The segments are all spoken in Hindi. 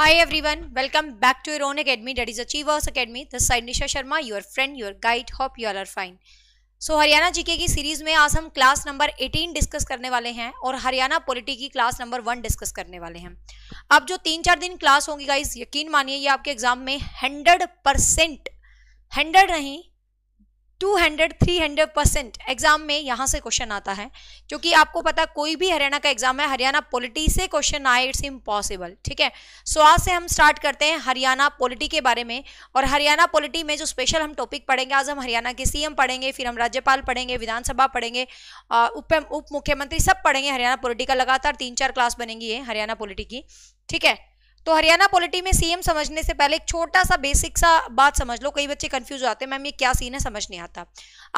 Hi everyone, welcome back to your own academy that is Achievers Academy. This side Nisha Sharma, your friend, your guide. Hope you all are fine. So so, Haryana GK की सीरीज में आज हम क्लास नंबर 18 डिस्कस करने वाले हैं और हरियाणा पॉलिटी की क्लास नंबर वन डिस्कस करने वाले हैं अब जो तीन चार दिन क्लास होगी गाइज यकीन मानिए ये आपके एग्जाम में हंड्रेड परसेंट हंड्रेड नहीं 200 300 परसेंट एग्जाम में यहाँ से क्वेश्चन आता है क्योंकि आपको पता कोई भी हरियाणा का एग्जाम है हरियाणा पॉलिटी से क्वेश्चन आए इट्स इम्पॉसिबल ठीक है सो आज से हम स्टार्ट करते हैं हरियाणा पॉलिटी के बारे में और हरियाणा पॉलिटी में जो स्पेशल हम टॉपिक पढ़ेंगे आज हम हरियाणा के सीएम पढ़ेंगे फिर हम राज्यपाल पढ़ेंगे विधानसभा पढ़ेंगे उप उप मुख्यमंत्री सब पढ़ेंगे हरियाणा पॉलिटी का लगातार तीन चार क्लास बनेंगी ये हरियाणा पॉलिटी की ठीक है तो हरियाणा पॉलिटी में सीएम समझने से पहले एक छोटा सा बेसिक सा बात समझ लो कई बच्चे कंफ्यूज होते हैं मैम ये क्या सीन है समझ नहीं आता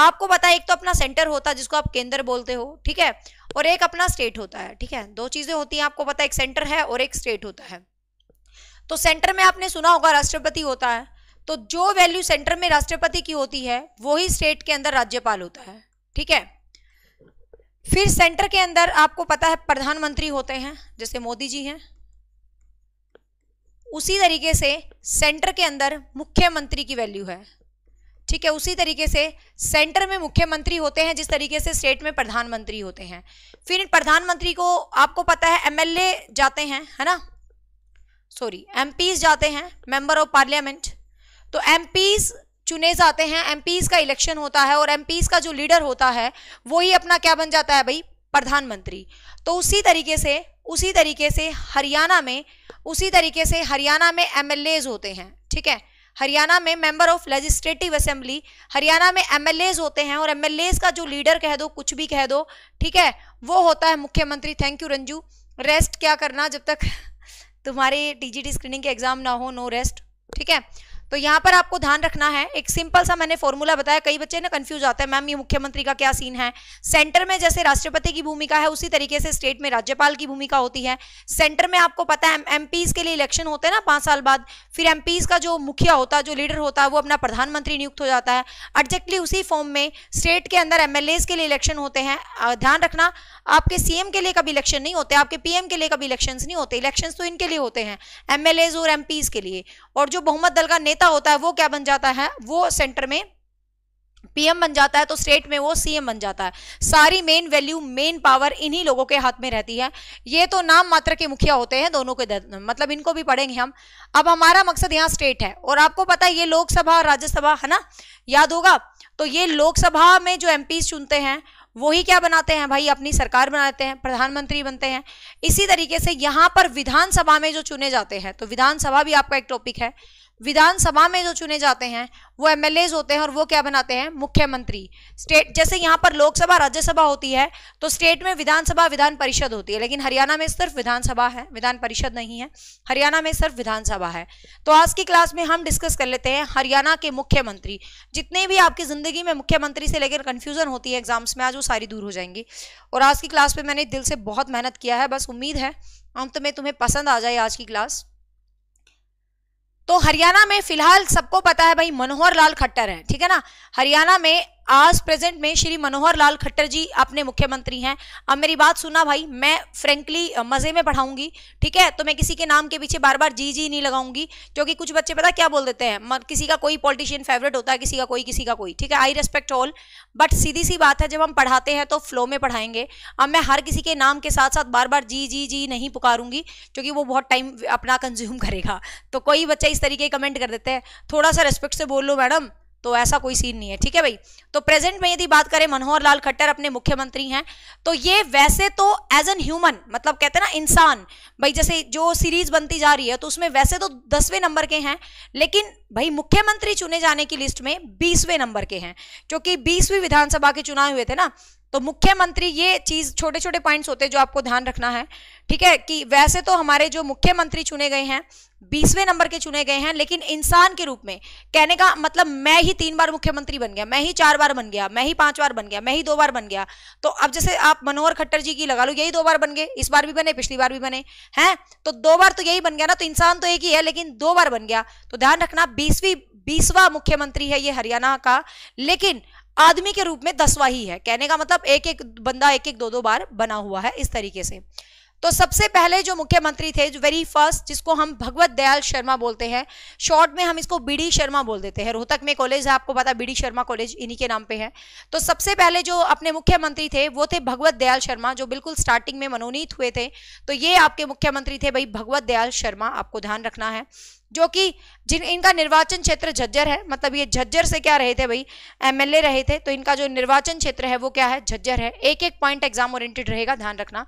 आपको पता है एक तो अपना सेंटर होता है जिसको आप केंद्र बोलते हो ठीक है और एक अपना स्टेट होता है ठीक है दो चीजें होती हैं आपको पता है एक सेंटर है और एक स्टेट होता है तो सेंटर में आपने सुना होगा राष्ट्रपति होता है तो जो वैल्यू सेंटर में राष्ट्रपति की होती है वही स्टेट के अंदर राज्यपाल होता है ठीक है फिर सेंटर के अंदर आपको पता है प्रधानमंत्री होते हैं जैसे मोदी जी हैं उसी तरीके से सेंटर के अंदर मुख्यमंत्री की वैल्यू है ठीक है उसी तरीके से सेंटर में मुख्यमंत्री होते हैं जिस तरीके से स्टेट में प्रधानमंत्री होते हैं फिर प्रधानमंत्री को आपको पता है एमएलए जाते हैं है ना सॉरी एमपीज जाते हैं मेंबर ऑफ पार्लियामेंट तो एमपीज चुने जाते हैं एमपीज का इलेक्शन होता है और एमपीज का जो लीडर होता है वो ही अपना क्या बन जाता है भाई प्रधानमंत्री तो उसी तरीके से उसी तरीके से हरियाणा में उसी तरीके से हरियाणा में एम होते हैं ठीक है हरियाणा में member of legislative assembly Haryana में एम होते हैं और एम का जो लीडर कह दो कुछ भी कह दो ठीक है वो होता है मुख्यमंत्री थैंक यू रंजू रेस्ट क्या करना जब तक तुम्हारे टीजीटी स्क्रीनिंग के एग्जाम ना हो नो रेस्ट ठीक है तो यहाँ पर आपको ध्यान रखना है एक सिंपल सा मैंने फॉर्मूला बताया कई बच्चे ना कंफ्यूज आते हैं मैम ये मुख्यमंत्री का क्या सीन है सेंटर में जैसे राष्ट्रपति की भूमिका है उसी तरीके से स्टेट में राज्यपाल की भूमिका होती है सेंटर में आपको पता है एम के लिए इलेक्शन होते हैं ना पांच साल बाद फिर एम का जो मुखिया होता है जो लीडर होता है वो अपना प्रधानमंत्री नियुक्त हो जाता है एग्जैक्टली उसी फॉर्म में स्टेट के अंदर एम के लिए इलेक्शन होते हैं ध्यान रखना आपके सीएम के लिए कभी इलेक्शन नहीं होते आपके पीएम के लिए कभी इलेक्शन नहीं होते इलेक्शन तो इनके लिए होते हैं एमएलए और एमपीज के लिए और जो बहुमत दल का नेता नेता होता है वो क्या बन जाता है वो सेंटर में पीएम बन जाता है तो स्टेट में वो सीएम बन जाता है सारी मेन वैल्यू मेन पावर इन्हीं लोगों के हाथ में रहती है ये तो नाम मात्र के मुखिया होते हैं दोनों के मतलब इनको भी पढ़ेंगे हम अब हमारा मकसद यहाँ स्टेट है और आपको पता है ये लोकसभा और राज्यसभा है ना याद होगा तो ये लोकसभा में जो एम चुनते हैं वही क्या बनाते हैं भाई अपनी सरकार बनाते हैं प्रधानमंत्री बनते हैं इसी तरीके से यहाँ पर विधानसभा में जो चुने जाते हैं तो विधानसभा भी आपका एक टॉपिक है विधानसभा में जो चुने जाते हैं वो एम होते हैं और वो क्या बनाते हैं मुख्यमंत्री स्टेट जैसे यहाँ पर लोकसभा राज्यसभा होती है तो स्टेट में विधानसभा विधान परिषद होती है लेकिन हरियाणा में सिर्फ विधानसभा है विधान परिषद नहीं है हरियाणा में सिर्फ विधानसभा है तो आज की क्लास में हम डिस्कस कर लेते हैं हरियाणा के मुख्यमंत्री जितने भी आपकी जिंदगी में मुख्यमंत्री से लेकर कन्फ्यूजन होती है एग्जाम्स में आज वो सारी दूर हो जाएंगी और आज की क्लास में मैंने दिल से बहुत मेहनत किया है बस उम्मीद है अंत में तुम्हें पसंद आ जाए आज की क्लास तो हरियाणा में फिलहाल सबको पता है भाई मनोहर लाल खट्टर है ठीक है ना हरियाणा में आज प्रेजेंट में श्री मनोहर लाल खट्टर जी अपने मुख्यमंत्री हैं अब मेरी बात सुना भाई मैं फ्रेंकली मज़े में पढ़ाऊंगी ठीक है तो मैं किसी के नाम के पीछे बार बार जी जी नहीं लगाऊंगी क्योंकि कुछ बच्चे पता क्या बोल देते हैं किसी का कोई पॉलिटिशियन फेवरेट होता है किसी का कोई किसी का कोई ठीक है आई रेस्पेक्ट ऑल बट सीधी सी बात है जब हम पढ़ाते हैं तो फ्लो में पढ़ाएंगे अब मैं हर किसी के नाम के साथ साथ बार बार जी जी जी नहीं पुकारूंगी क्योंकि वो बहुत टाइम अपना कंज्यूम करेगा तो कोई बच्चा इस तरीके कमेंट कर देते हैं थोड़ा सा रेस्पेक्ट से बोल लो मैडम तो ऐसा कोई सीन नहीं है ठीक है भाई तो प्रेजेंट में यदि बात करें मनोहर लाल खट्टर अपने मुख्यमंत्री हैं तो ये वैसे तो एज एन ह्यूमन मतलब कहते हैं ना इंसान भाई जैसे जो सीरीज बनती जा रही है तो उसमें वैसे तो दसवें नंबर के हैं लेकिन भाई मुख्यमंत्री चुने जाने की लिस्ट में बीसवें नंबर के हैं क्योंकि बीसवीं विधानसभा के चुनाव हुए थे ना तो मुख्यमंत्री ये चीज छोटे छोटे पॉइंट्स होते हैं जो आपको ध्यान रखना है ठीक है कि वैसे तो हमारे जो मुख्यमंत्री चुने गए हैं बीसवें नंबर के चुने गए हैं लेकिन इंसान के रूप में कहने का मतलब मैं ही तीन बार मुख्यमंत्री बन गया मैं ही चार बार बन गया मैं ही पांच बार बन गया मैं ही दो बार बन गया तो अब जैसे आप मनोहर खट्टर जी की लगा लो यही दो बार बन गए इस बार भी बने पिछली बार भी बने हैं तो दो बार तो यही बन गया ना तो इंसान तो एक ही है लेकिन दो बार बन गया तो ध्यान रखना बीसवीं बीसवा मुख्यमंत्री है ये हरियाणा का लेकिन आदमी के रूप में दसवा ही है कहने का मतलब एक एक बंदा एक एक दो दो बार बना हुआ है इस तरीके से तो सबसे पहले जो मुख्यमंत्री थे जो वेरी फर्स्ट जिसको हम भगवत दयाल शर्मा बोलते हैं शॉर्ट में हम इसको बीडी शर्मा बोल देते हैं रोहतक में कॉलेज है आपको पता बीडी शर्मा कॉलेज इन्हीं के नाम पे है तो सबसे पहले जो अपने मुख्यमंत्री थे वो थे भगवत दयाल शर्मा जो बिल्कुल स्टार्टिंग में मनोनीत हुए थे तो ये आपके मुख्यमंत्री थे भाई भगवत दयाल शर्मा आपको ध्यान रखना है जो कि जिन इनका निर्वाचन क्षेत्र झज्जर है मतलब ये झज्जर से क्या रहे थे भाई एमएलए रहे थे तो इनका जो निर्वाचन क्षेत्र है वो क्या है झज्जर है एक एक पॉइंट एग्जाम ओरिएंटेड रहेगा ध्यान रखना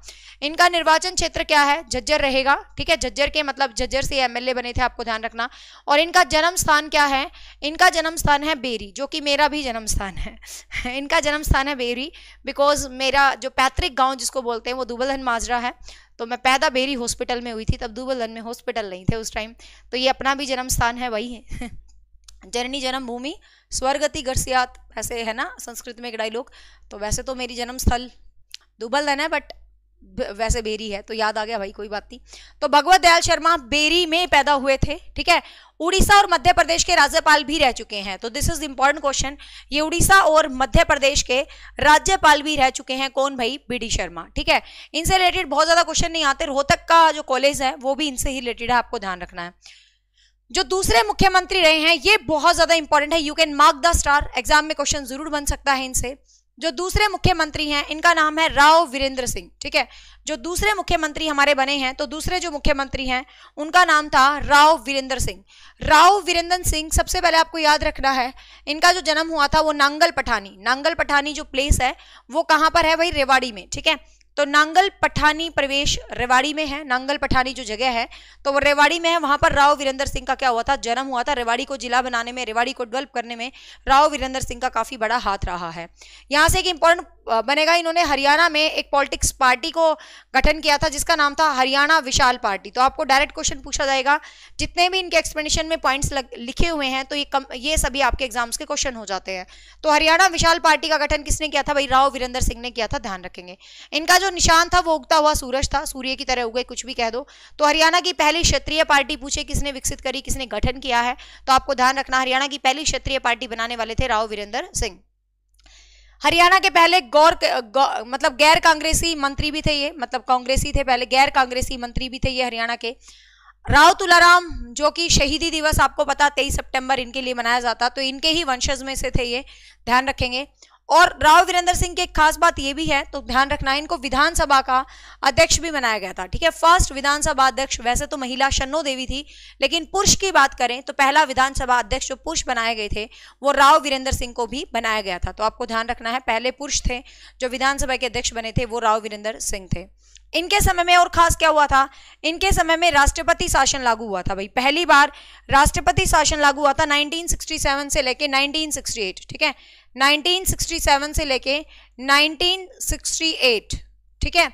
इनका निर्वाचन क्षेत्र क्या है झज्जर रहेगा ठीक है झज्जर के मतलब झज्जर से एमएलए बने थे आपको ध्यान रखना और इनका जन्म स्थान क्या है इनका जन्म स्थान है बेरी जो कि मेरा भी जन्म स्थान है इनका जन्म स्थान है बेरी बिकॉज मेरा जो पैतृक गाँव जिसको बोलते हैं वो दुबलधन माजरा है तो मैं पैदा बेरी हॉस्पिटल में हुई थी तब दूबलधन में हॉस्पिटल नहीं थे उस टाइम तो ये अपना भी जन्म स्थान है वही है जननी जन्मभूमि स्वर्गति गर्सियात ऐसे है ना संस्कृत में एक डायलॉग तो वैसे तो मेरी जन्म स्थल धन है बट वैसे बेरी है तो याद आ गया भाई कोई बात नहीं तो भगवत दयाल शर्मा बेरी में पैदा हुए थे ठीक है उड़ीसा और मध्य प्रदेश के राज्यपाल भी रह चुके हैं तो दिस इज इंपॉर्टेंट क्वेश्चन ये उड़ीसा और मध्य प्रदेश के राज्यपाल भी रह चुके हैं कौन भाई बी डी शर्मा ठीक है इनसे रिलेटेड बहुत ज्यादा क्वेश्चन नहीं आते रोहतक का जो कॉलेज है वो भी इनसे ही रिलेटेड है आपको ध्यान रखना है जो दूसरे मुख्यमंत्री रहे हैं ये बहुत ज्यादा इंपॉर्टेंट है you can mark the star exam में क्वेश्चन जरूर बन सकता है इनसे जो दूसरे मुख्यमंत्री हैं इनका नाम है राव वीरेंद्र सिंह ठीक है जो दूसरे मुख्यमंत्री हमारे बने हैं तो दूसरे जो मुख्यमंत्री हैं उनका नाम था राव वीरेंद्र सिंह राव वीरेंद्र सिंह सबसे पहले आपको याद रखना है इनका जो जन्म हुआ था वो नांगल पठानी नांगल पठानी जो प्लेस है वो कहाँ पर है वही रेवाड़ी में ठीक है तो नांगल पठानी प्रवेश रेवाड़ी में है नांगल पठानी जो जगह है तो वो रेवाड़ी में है वहां पर राव वीरेंद्र सिंह का क्या हुआ था जन्म हुआ था रेवाड़ी को जिला बनाने में रेवाड़ी को डेवलप करने में राव वीरेंद्र सिंह का काफी बड़ा हाथ रहा है यहां से एक इंपॉर्टेंट बनेगा इन्होंने हरियाणा में एक पॉलिटिक्स पार्टी को गठन किया था जिसका नाम था हरियाणा विशाल पार्टी तो आपको डायरेक्ट क्वेश्चन पूछा जाएगा जितने भी इनके एक्सप्लेनेशन में पॉइंट्स लिखे हुए हैं तो ये कम ये सभी आपके एग्जाम्स के क्वेश्चन हो जाते हैं तो हरियाणा विशाल पार्टी का गठन किसने किया था भाई राव वीरेंद्र सिंह ने किया था ध्यान रखेंगे इनका जो निशान था वो उगता हुआ सूरज था सूर्य की तरह उगे कुछ भी कह दो तो हरियाणा की पहली क्षत्रिय पार्टी पूछे किसने विकसित करी किसने गठन किया है तो आपको ध्यान रखना हरियाणा की पहली क्षेत्रीय पार्टी बनाने वाले थे राव वीरेंद्र सिंह हरियाणा के पहले गौर गौ, मतलब गैर कांग्रेसी मंत्री भी थे ये मतलब कांग्रेसी थे पहले गैर कांग्रेसी मंत्री भी थे ये हरियाणा के राव तुलाराम जो कि शहीदी दिवस आपको पता तेईस सितंबर इनके लिए मनाया जाता तो इनके ही वंशज में से थे ये ध्यान रखेंगे और राव वीरेंद्र सिंह की एक खास बात यह भी है तो ध्यान रखना है इनको विधानसभा का अध्यक्ष भी बनाया गया था ठीक है फर्स्ट विधानसभा अध्यक्ष वैसे तो महिला शन्नो देवी थी लेकिन पुरुष की बात करें तो पहला विधानसभा अध्यक्ष जो पुरुष बनाए गए थे वो राव वीरेंद्र सिंह को भी बनाया गया था तो आपको ध्यान रखना है पहले पुरुष थे जो विधानसभा के अध्यक्ष बने थे वो राव वीरेंद्र सिंह थे इनके समय में और खास क्या हुआ था इनके समय में राष्ट्रपति शासन लागू हुआ था भाई पहली बार राष्ट्रपति शासन लागू हुआ था 1967 से लेके 1968 ठीक है 1967 से लेके 1968 ठीक है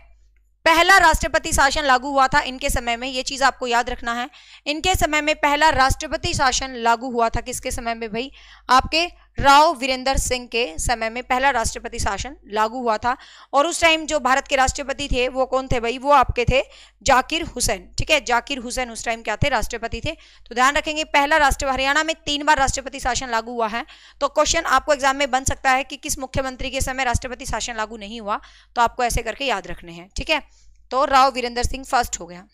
पहला राष्ट्रपति शासन लागू हुआ था इनके समय में ये चीज आपको याद रखना है इनके समय में पहला राष्ट्रपति शासन लागू हुआ था किसके समय में भाई आपके राव वीरेंद्र सिंह के समय में पहला राष्ट्रपति शासन लागू हुआ था और उस टाइम जो भारत के राष्ट्रपति थे वो कौन थे भाई वो आपके थे जाकिर हुसैन ठीक है जाकिर हुसैन उस टाइम क्या थे राष्ट्रपति थे तो ध्यान रखेंगे पहला राष्ट्र हरियाणा में तीन बार राष्ट्रपति शासन लागू हुआ है तो क्वेश्चन आपको एग्जाम में बन सकता है कि किस मुख्यमंत्री के समय राष्ट्रपति शासन लागू नहीं हुआ तो आपको ऐसे करके याद रखने हैं ठीक है तो राव वीरेंद्र सिंह फर्स्ट हो गया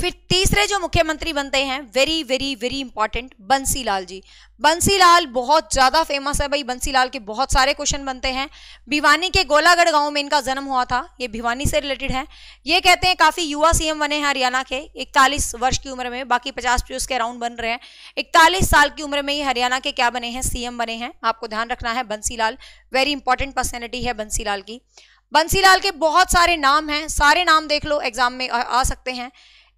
फिर तीसरे जो मुख्यमंत्री बनते हैं very very very important Bansilal ji Bansilal बहुत ज़्यादा फेमस है भाई बंसीलाल के बहुत सारे क्वेश्चन बनते हैं भिवानी के गोलागढ़ गांव में इनका जन्म हुआ था ये भिवानी से रिलेटेड है ये कहते हैं काफ़ी युवा सीएम बने हैं हरियाणा के इकतालीस वर्ष की उम्र में बाकी पचास प्लस के अराउंड बन रहे हैं इकतालीस साल की उम्र में ही हरियाणा के क्या बने हैं सीएम बने हैं आपको ध्यान रखना है बंसीलाल वेरी इंपॉर्टेंट पर्सनैलिटी है बंसीलाल की बंसीलाल के बहुत सारे नाम हैं सारे नाम देख लो एग्जाम में आ सकते हैं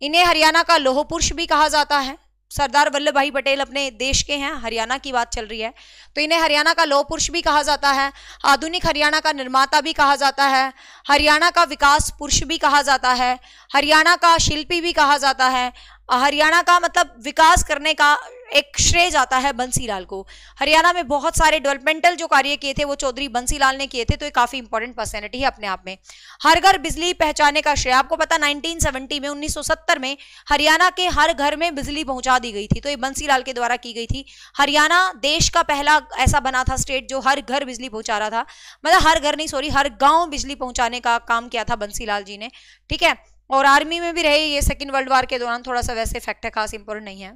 इन्हें हरियाणा का लोह पुरुष भी कहा जाता है सरदार वल्लभ भाई पटेल अपने देश के हैं हरियाणा की बात चल रही है तो इन्हें हरियाणा का लौह पुरुष भी कहा जाता है आधुनिक हरियाणा का निर्माता भी कहा जाता है हरियाणा का विकास पुरुष भी कहा जाता है हरियाणा का शिल्पी भी कहा जाता है हरियाणा का मतलब विकास करने का एक श्रेय जाता है बंसीलाल को हरियाणा में बहुत सारे डेवलपमेंटल जो कार्य किए थे वो चौधरी बंसीलाल ने किए थे तो ये काफी इंपॉर्टेंट पर्सनैलिटी है अपने आप में हर घर बिजली पहचाने का श्रेय आपको पता 1970 में 1970 में हरियाणा के हर घर में बिजली पहुंचा दी गई थी तो ये बंसीलाल के द्वारा की गई थी हरियाणा देश का पहला ऐसा बना था स्टेट जो हर घर बिजली पहुंचा रहा था मतलब हर घर नहीं सॉरी हर गाँव बिजली पहुंचाने का काम किया था बंसीलाल जी ने ठीक है और आर्मी में भी रहे ये सेकेंड वर्ल्ड वार के दौरान थोड़ा सा वैसे इफेक्ट है खास इंपोर्टेंट नहीं है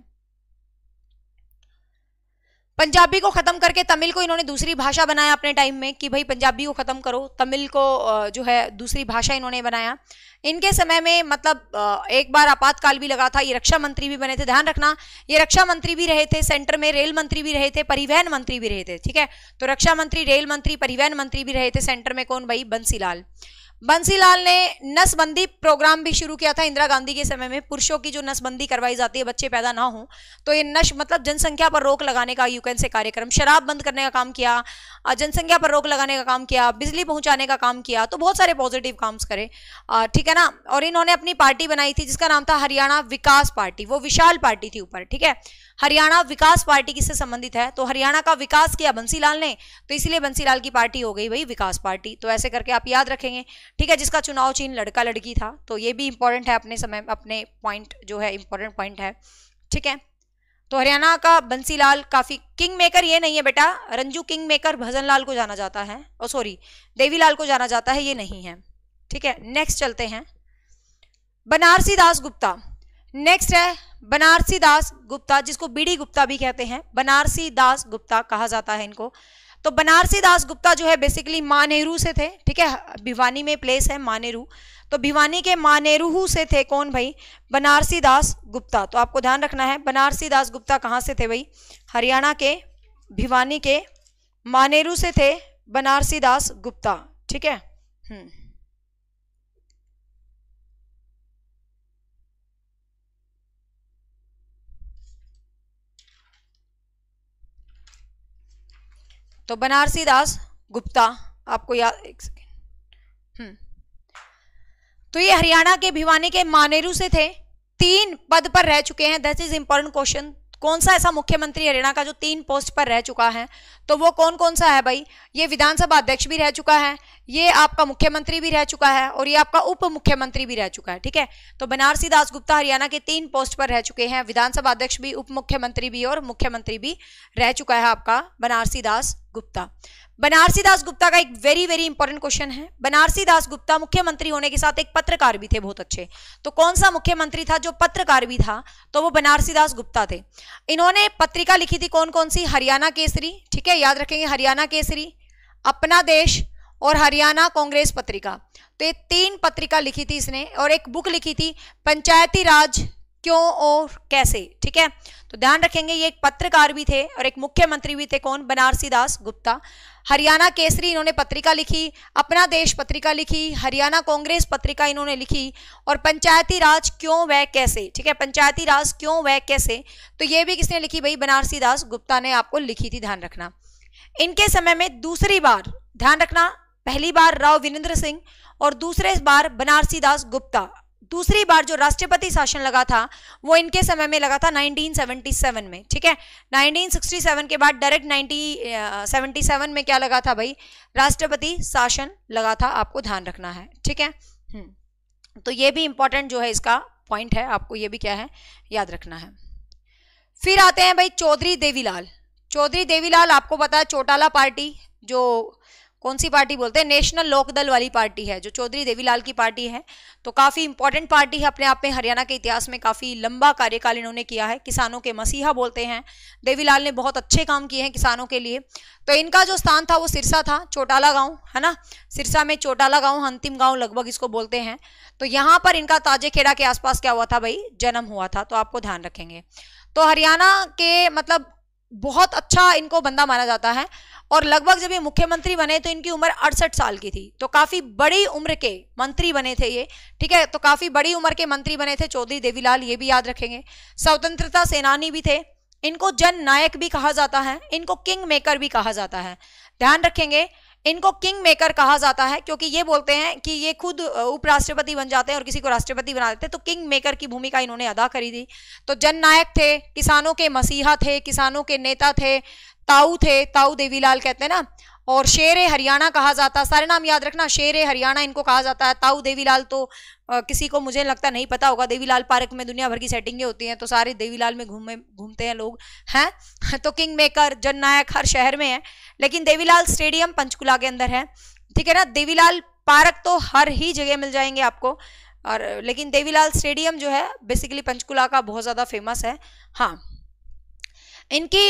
पंजाबी को ख़त्म करके तमिल को इन्होंने दूसरी भाषा बनाया अपने टाइम में कि भाई पंजाबी को ख़त्म करो तमिल को जो है दूसरी भाषा इन्होंने बनाया इनके समय में मतलब एक बार आपातकाल भी लगा था ये रक्षा मंत्री भी बने थे ध्यान रखना ये रक्षा मंत्री भी रहे थे सेंटर में रेल मंत्री भी रहे थे परिवहन मंत्री भी रहे थे ठीक है तो रक्षा मंत्री रेल मंत्री परिवहन मंत्री भी रहे थे सेंटर में कौन भाई बंसीलाल बंसीलाल ने नसबंदी प्रोग्राम भी शुरू किया था इंदिरा गांधी के समय में पुरुषों की जो नसबंदी करवाई जाती है बच्चे पैदा ना हो तो ये नश मतलब जनसंख्या पर रोक लगाने का यूकेन से कार्यक्रम शराब बंद करने का काम किया जनसंख्या पर रोक लगाने का काम किया बिजली पहुंचाने का काम किया तो बहुत सारे पॉजिटिव काम्स करे ठीक है ना और इन्होंने अपनी पार्टी बनाई थी जिसका नाम था हरियाणा विकास पार्टी वो विशाल पार्टी थी ऊपर ठीक है हरियाणा विकास पार्टी किससे संबंधित है तो हरियाणा का विकास किया बंसीलाल ने तो इसलिए बंसीलाल की पार्टी हो गई भाई विकास पार्टी तो ऐसे करके आप याद रखेंगे ठीक है जिसका चुनाव चिन्ह लड़का लड़की था तो ये भी इंपॉर्टेंट है अपने समय अपने पॉइंट जो है इंपॉर्टेंट पॉइंट है ठीक है तो हरियाणा का बंसीलाल काफी किंग मेकर ये नहीं है बेटा रंजू किंग मेकर भजन लाल को जाना जाता है और सॉरी देवीलाल को जाना जाता है ये नहीं है ठीक है नेक्स्ट चलते हैं बनारसी दास गुप्ता नेक्स्ट है बनारसी दास गुप्ता जिसको बीडी गुप्ता भी कहते हैं बनारसी दास गुप्ता कहा जाता है इनको तो बनारसी दास गुप्ता जो है बेसिकली मानेरू से थे ठीक है भिवानी में प्लेस है मानेरू तो भिवानी के मानेरू से थे कौन भाई बनारसी दास गुप्ता तो आपको ध्यान रखना है बनारसी दास गुप्ता कहाँ से थे भाई हरियाणा के भिवानी के मानेरू से थे बनारसी दास गुप्ता ठीक है हम्म तो बनारसी दास गुप्ता आपको याद एक सेकेंड हम्म। तो ये हरियाणा के भिवानी के मानेरू से थे तीन पद पर रह चुके हैं दैट इज इंपॉर्टेंट क्वेश्चन कौन सा ऐसा मुख्यमंत्री हरियाणा का जो तीन पोस्ट पर रह चुका है तो वो कौन कौन सा है भाई ये विधानसभा अध्यक्ष भी रह चुका है ये आपका मुख्यमंत्री भी रह चुका है और ये आपका उप मुख्यमंत्री भी रह चुका है ठीक है तो बनारसी दास गुप्ता हरियाणा के तीन पोस्ट पर रह चुके हैं विधानसभा अध्यक्ष भी उप मुख्यमंत्री भी और मुख्यमंत्री भी रह चुका है आपका बनारसी दास गुप्ता बनारसी दास गुप्ता का एक वेरी वेरी इंपॉर्टेंट क्वेश्चन है बनारसी दास गुप्ता मुख्यमंत्री होने के साथ एक पत्रकार भी थे बहुत अच्छे तो कौन सा मुख्यमंत्री था जो पत्रकार भी था तो वो बनारसी दास गुप्ता थे इन्होंने पत्रिका लिखी थी कौन कौन सी हरियाणा केसरी ठीक है याद रखेंगे हरियाणा केसरी अपना देश और हरियाणा कांग्रेस पत्रिका तो ये तीन पत्रिका लिखी थी इसने और एक बुक लिखी थी पंचायती राज क्यों और कैसे ठीक है तो ध्यान रखेंगे ये एक पत्रकार भी थे और एक मुख्यमंत्री भी थे कौन बनारसी दास गुप्ता हरियाणा केसरी इन्होंने पत्रिका लिखी अपना देश पत्रिका लिखी हरियाणा कांग्रेस पत्रिका इन्होंने लिखी और पंचायती राज क्यों वह कैसे ठीक है पंचायती राज क्यों वह कैसे तो ये भी किसने लिखी भाई बनारसी दास गुप्ता ने आपको लिखी थी ध्यान रखना इनके समय में दूसरी बार ध्यान रखना पहली बार राव वीरेंद्र सिंह और दूसरे बार बनारसी दास गुप्ता दूसरी बार जो राष्ट्रपति शासन लगा था वो इनके समय में लगा था 1977 में ठीक है 1967 के बाद डायरेक्ट 1977 में क्या लगा था भाई राष्ट्रपति शासन लगा था आपको ध्यान रखना है ठीक है हम्म, तो ये भी इंपॉर्टेंट जो है इसका पॉइंट है आपको ये भी क्या है याद रखना है फिर आते हैं भाई चौधरी देवीलाल चौधरी देवीलाल आपको पता है चौटाला पार्टी जो कौन सी पार्टी बोलते हैं नेशनल लोकदल वाली पार्टी है जो चौधरी देवीलाल की पार्टी है तो काफ़ी इंपॉर्टेंट पार्टी है अपने आप में हरियाणा के इतिहास में काफ़ी लंबा कार्यकाल इन्होंने किया है किसानों के मसीहा बोलते हैं देवीलाल ने बहुत अच्छे काम किए हैं किसानों के लिए तो इनका जो स्थान था वो सिरसा था चौटाला गाँव है ना सिरसा में चौटाला गाँव अंतिम गाँव लगभग इसको बोलते हैं तो यहाँ पर इनका ताजेखेड़ा के आसपास क्या हुआ था भाई जन्म हुआ था तो आपको ध्यान रखेंगे तो हरियाणा के मतलब बहुत अच्छा इनको बंदा माना जाता है और लगभग जब ये मुख्यमंत्री बने तो इनकी उम्र अड़सठ साल की थी तो काफ़ी बड़ी उम्र के मंत्री बने थे ये ठीक है तो काफ़ी बड़ी उम्र के मंत्री बने थे चौधरी देवीलाल ये भी याद रखेंगे स्वतंत्रता सेनानी भी थे इनको जन नायक भी कहा जाता है इनको किंग मेकर भी कहा जाता है ध्यान रखेंगे इनको किंग मेकर कहा जाता है क्योंकि ये बोलते हैं कि ये खुद उपराष्ट्रपति बन जाते हैं और किसी को राष्ट्रपति बना देते हैं तो किंग मेकर की भूमिका इन्होंने अदा करी थी तो जननायक थे किसानों के मसीहा थे किसानों के नेता थे ताऊ थे ताऊ देवीलाल कहते हैं ना और शेर ए हरियाणा कहा जाता है सारे नाम याद रखना शेर ए हरियाणा इनको कहा जाता है ताऊ देवीलाल तो आ, किसी को मुझे लगता नहीं पता होगा देवीलाल पार्क में दुनिया भर की सेटिंगें होती हैं तो सारे देवीलाल में घूमे घूमते हैं लोग हैं तो किंग मेकर जननायक हर शहर में है लेकिन देवीलाल स्टेडियम पंचकुला के अंदर है ठीक है ना देवीलाल पार्क तो हर ही जगह मिल जाएंगे आपको और लेकिन देवीलाल स्टेडियम जो है बेसिकली पंचकुला का बहुत ज़्यादा फेमस है हाँ इनकी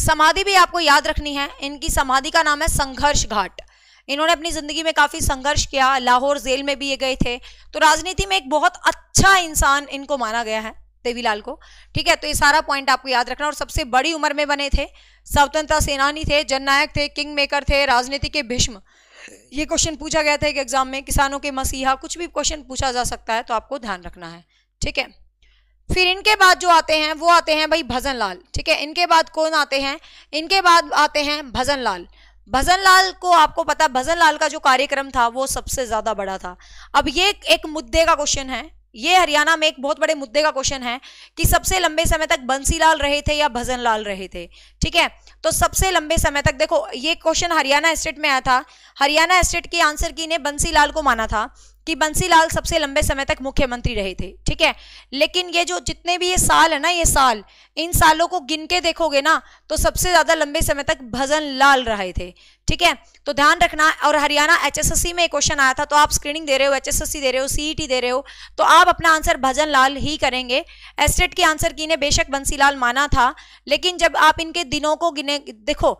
समाधि भी आपको याद रखनी है इनकी समाधि का नाम है संघर्ष घाट इन्होंने अपनी जिंदगी में काफी संघर्ष किया लाहौर जेल में भी ये गए थे तो राजनीति में एक बहुत अच्छा इंसान इनको माना गया है देवीलाल को ठीक है तो ये सारा पॉइंट आपको याद रखना और सबसे बड़ी उम्र में बने थे स्वतंत्रता सेनानी थे जननायक थे किंग मेकर थे राजनीति के भीष्म ये क्वेश्चन पूछा गया था एक एग्जाम में किसानों के मसीहा कुछ भी क्वेश्चन पूछा जा सकता है तो आपको ध्यान रखना है ठीक है फिर इनके बाद जो आते हैं वो आते हैं भाई भजन लाल ठीक है इनके बाद कौन आते हैं इनके बाद आते हैं भजन लाल भजन लाल को आपको पता है भजन लाल का जो कार्यक्रम था वो सबसे ज़्यादा बड़ा था अब ये एक मुद्दे का क्वेश्चन है ये हरियाणा में एक बहुत बड़े मुद्दे का क्वेश्चन है कि सबसे लंबे समय तक बंसीलाल रहे थे या भजन लाल रहे थे ठीक है तो सबसे लंबे समय तक देखो ये क्वेश्चन हरियाणा स्टेट में आया था हरियाणा स्टेट की आंसर की ने बंसीलाल को माना था कि बंसीलाल सबसे लंबे समय तक मुख्यमंत्री रहे थे ठीक है लेकिन ये जो जितने भी ये साल है ना ये साल इन सालों को गिन के देखोगे ना तो सबसे ज़्यादा लंबे समय तक भजन लाल रहे थे ठीक है तो ध्यान रखना और हरियाणा एच में क्वेश्चन आया था तो आप स्क्रीनिंग दे रहे हो एच दे रहे हो सीई e दे रहे हो तो आप अपना आंसर भजन लाल ही करेंगे एस्टेट के आंसर की ने बेशक बंसीलाल माना था लेकिन जब आप इनके दिनों को गिने देखो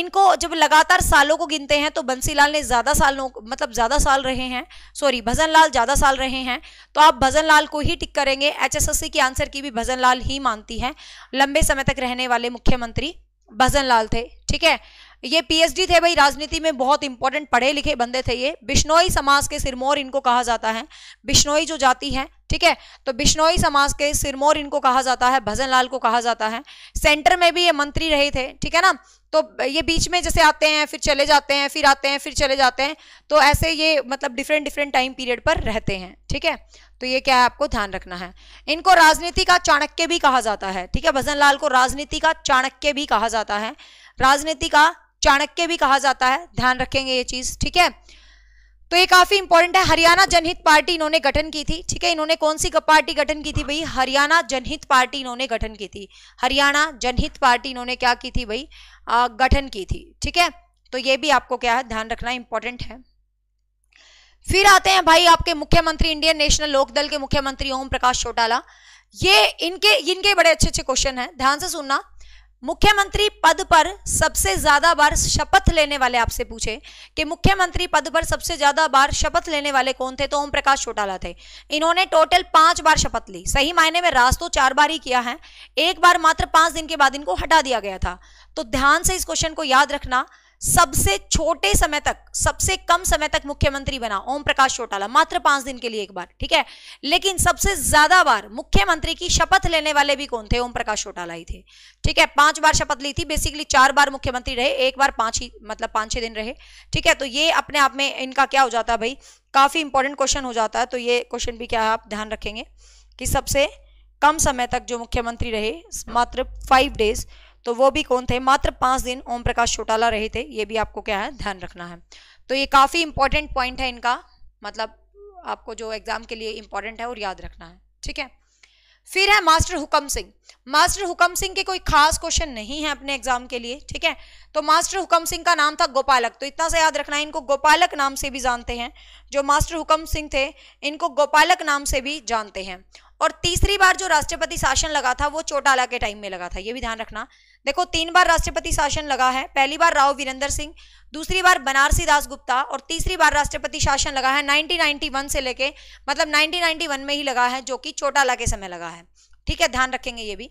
इनको जब लगातार सालों को गिनते हैं तो बंसीलाल ने ज़्यादा सालों मतलब ज़्यादा साल रहे हैं सॉरी भजन लाल ज़्यादा साल रहे हैं तो आप भजन लाल को ही टिक करेंगे एच के आंसर की भी भजन लाल ही मानती है लंबे समय तक रहने वाले मुख्यमंत्री भजन लाल थे ठीक है ये पीएचडी थे भाई राजनीति में बहुत इंपॉर्टेंट पढ़े लिखे बंदे थे ये बिश्नोई समाज के सिरमौर इनको कहा जाता है बिश्नोई जो जाति है ठीक है तो बिश्नोई समाज के सिरमौर इनको कहा जाता है भजन लाल को कहा जाता है सेंटर में भी ये मंत्री रहे थे ठीक है ना तो ये बीच में जैसे आते हैं फिर चले जाते हैं फिर आते हैं फिर चले जाते हैं तो ऐसे ये मतलब डिफरेंट डिफरेंट टाइम पीरियड पर रहते हैं ठीक है तो ये क्या है आपको ध्यान रखना है इनको राजनीति का चाणक्य भी कहा जाता है ठीक है भजन लाल को राजनीति का चाणक्य भी कहा जाता है राजनीति का चाणक्य भी कहा जाता है ध्यान रखेंगे ये चीज ठीक है तो ये काफी इंपॉर्टेंट है हरियाणा जनहित पार्टी इन्होंने गठन की थी ठीक है इन्होंने कौन सी पार्टी गठन की थी भाई हरियाणा जनहित पार्टी इन्होंने गठन की थी हरियाणा जनहित पार्टी इन्होंने क्या की थी भाई गठन की थी ठीक है तो ये भी आपको क्या है ध्यान रखना इंपॉर्टेंट है फिर आते हैं भाई आपके मुख्यमंत्री इंडियन नेशनल लोकदल के मुख्यमंत्री ओम प्रकाश चौटाला ये इनके इनके बड़े अच्छे अच्छे क्वेश्चन है ध्यान से सुनना मुख्यमंत्री पद पर सबसे ज्यादा बार शपथ लेने वाले आपसे पूछे कि मुख्यमंत्री पद पर सबसे ज्यादा बार शपथ लेने वाले कौन थे तो ओम प्रकाश चौटाला थे इन्होंने टोटल पांच बार शपथ ली सही मायने में राज तो चार बार ही किया है एक बार मात्र पांच दिन के बाद इनको हटा दिया गया था तो ध्यान से इस क्वेश्चन को याद रखना सबसे छोटे समय तक सबसे कम समय तक मुख्यमंत्री बना ओम प्रकाश चौटाला मात्र पांच दिन के लिए एक बार ठीक है लेकिन सबसे ज्यादा बार मुख्यमंत्री की शपथ लेने वाले भी कौन थे ओम प्रकाश चौटाला ही थे ठीक है पांच बार शपथ ली थी बेसिकली चार बार मुख्यमंत्री रहे एक बार पांच ही मतलब पांच छह दिन रहे ठीक है तो ये अपने आप में इनका क्या हो जाता है भाई काफी इंपॉर्टेंट क्वेश्चन हो जाता है तो ये क्वेश्चन भी क्या है आप ध्यान रखेंगे कि सबसे कम समय तक जो मुख्यमंत्री रहे मात्र फाइव डेज तो वो भी कौन थे मात्र पांच दिन ओम प्रकाश चौटाला रहे थे ये भी आपको क्या है ध्यान रखना है तो ये काफ़ी इंपॉर्टेंट पॉइंट है इनका मतलब आपको जो एग्ज़ाम के लिए इंपॉर्टेंट है और याद रखना है ठीक है फिर है मास्टर हुकम सिंह मास्टर हुकम सिंह के कोई खास क्वेश्चन नहीं है अपने एग्जाम के लिए ठीक है तो मास्टर हुकम सिंह का नाम था गोपालक तो इतना से याद रखना है इनको गोपालक नाम से भी जानते हैं जो मास्टर हुकम सिंह थे इनको गोपालक नाम से भी जानते हैं और तीसरी बार जो राष्ट्रपति शासन लगा था वो चौटाला के टाइम में लगा था ये भी ध्यान रखना देखो तीन बार राष्ट्रपति शासन लगा है पहली बार राव वीरेंद्र सिंह दूसरी बार बनारसी दास गुप्ता और तीसरी बार राष्ट्रपति शासन लगा है 1991 से लेके मतलब 1991 में ही लगा है जो कि चोटाला के समय लगा है ठीक है ध्यान रखेंगे ये भी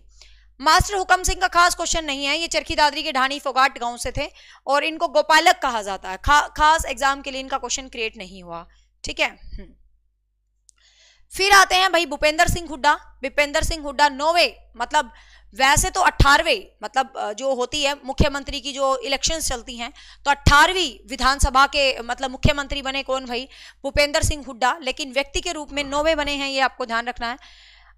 मास्टर हुकम सिंह का खास क्वेश्चन नहीं है ये चरखी दादरी के ढाणी फोगाट गांव से थे और इनको गोपालक कहा जाता है खा, खास एग्जाम के लिए इनका क्वेश्चन क्रिएट नहीं हुआ ठीक है हम्म। फिर आते हैं भाई भूपेंद्र सिंह हुड्डा भूपेंद्र सिंह हुड्डा नोवे मतलब वैसे तो 18वीं मतलब जो होती है मुख्यमंत्री की जो इलेक्शंस चलती हैं तो 18वीं विधानसभा के मतलब मुख्यमंत्री बने कौन भाई भूपेंद्र सिंह हुड्डा लेकिन व्यक्ति के रूप में नौवे बने हैं ये आपको ध्यान रखना है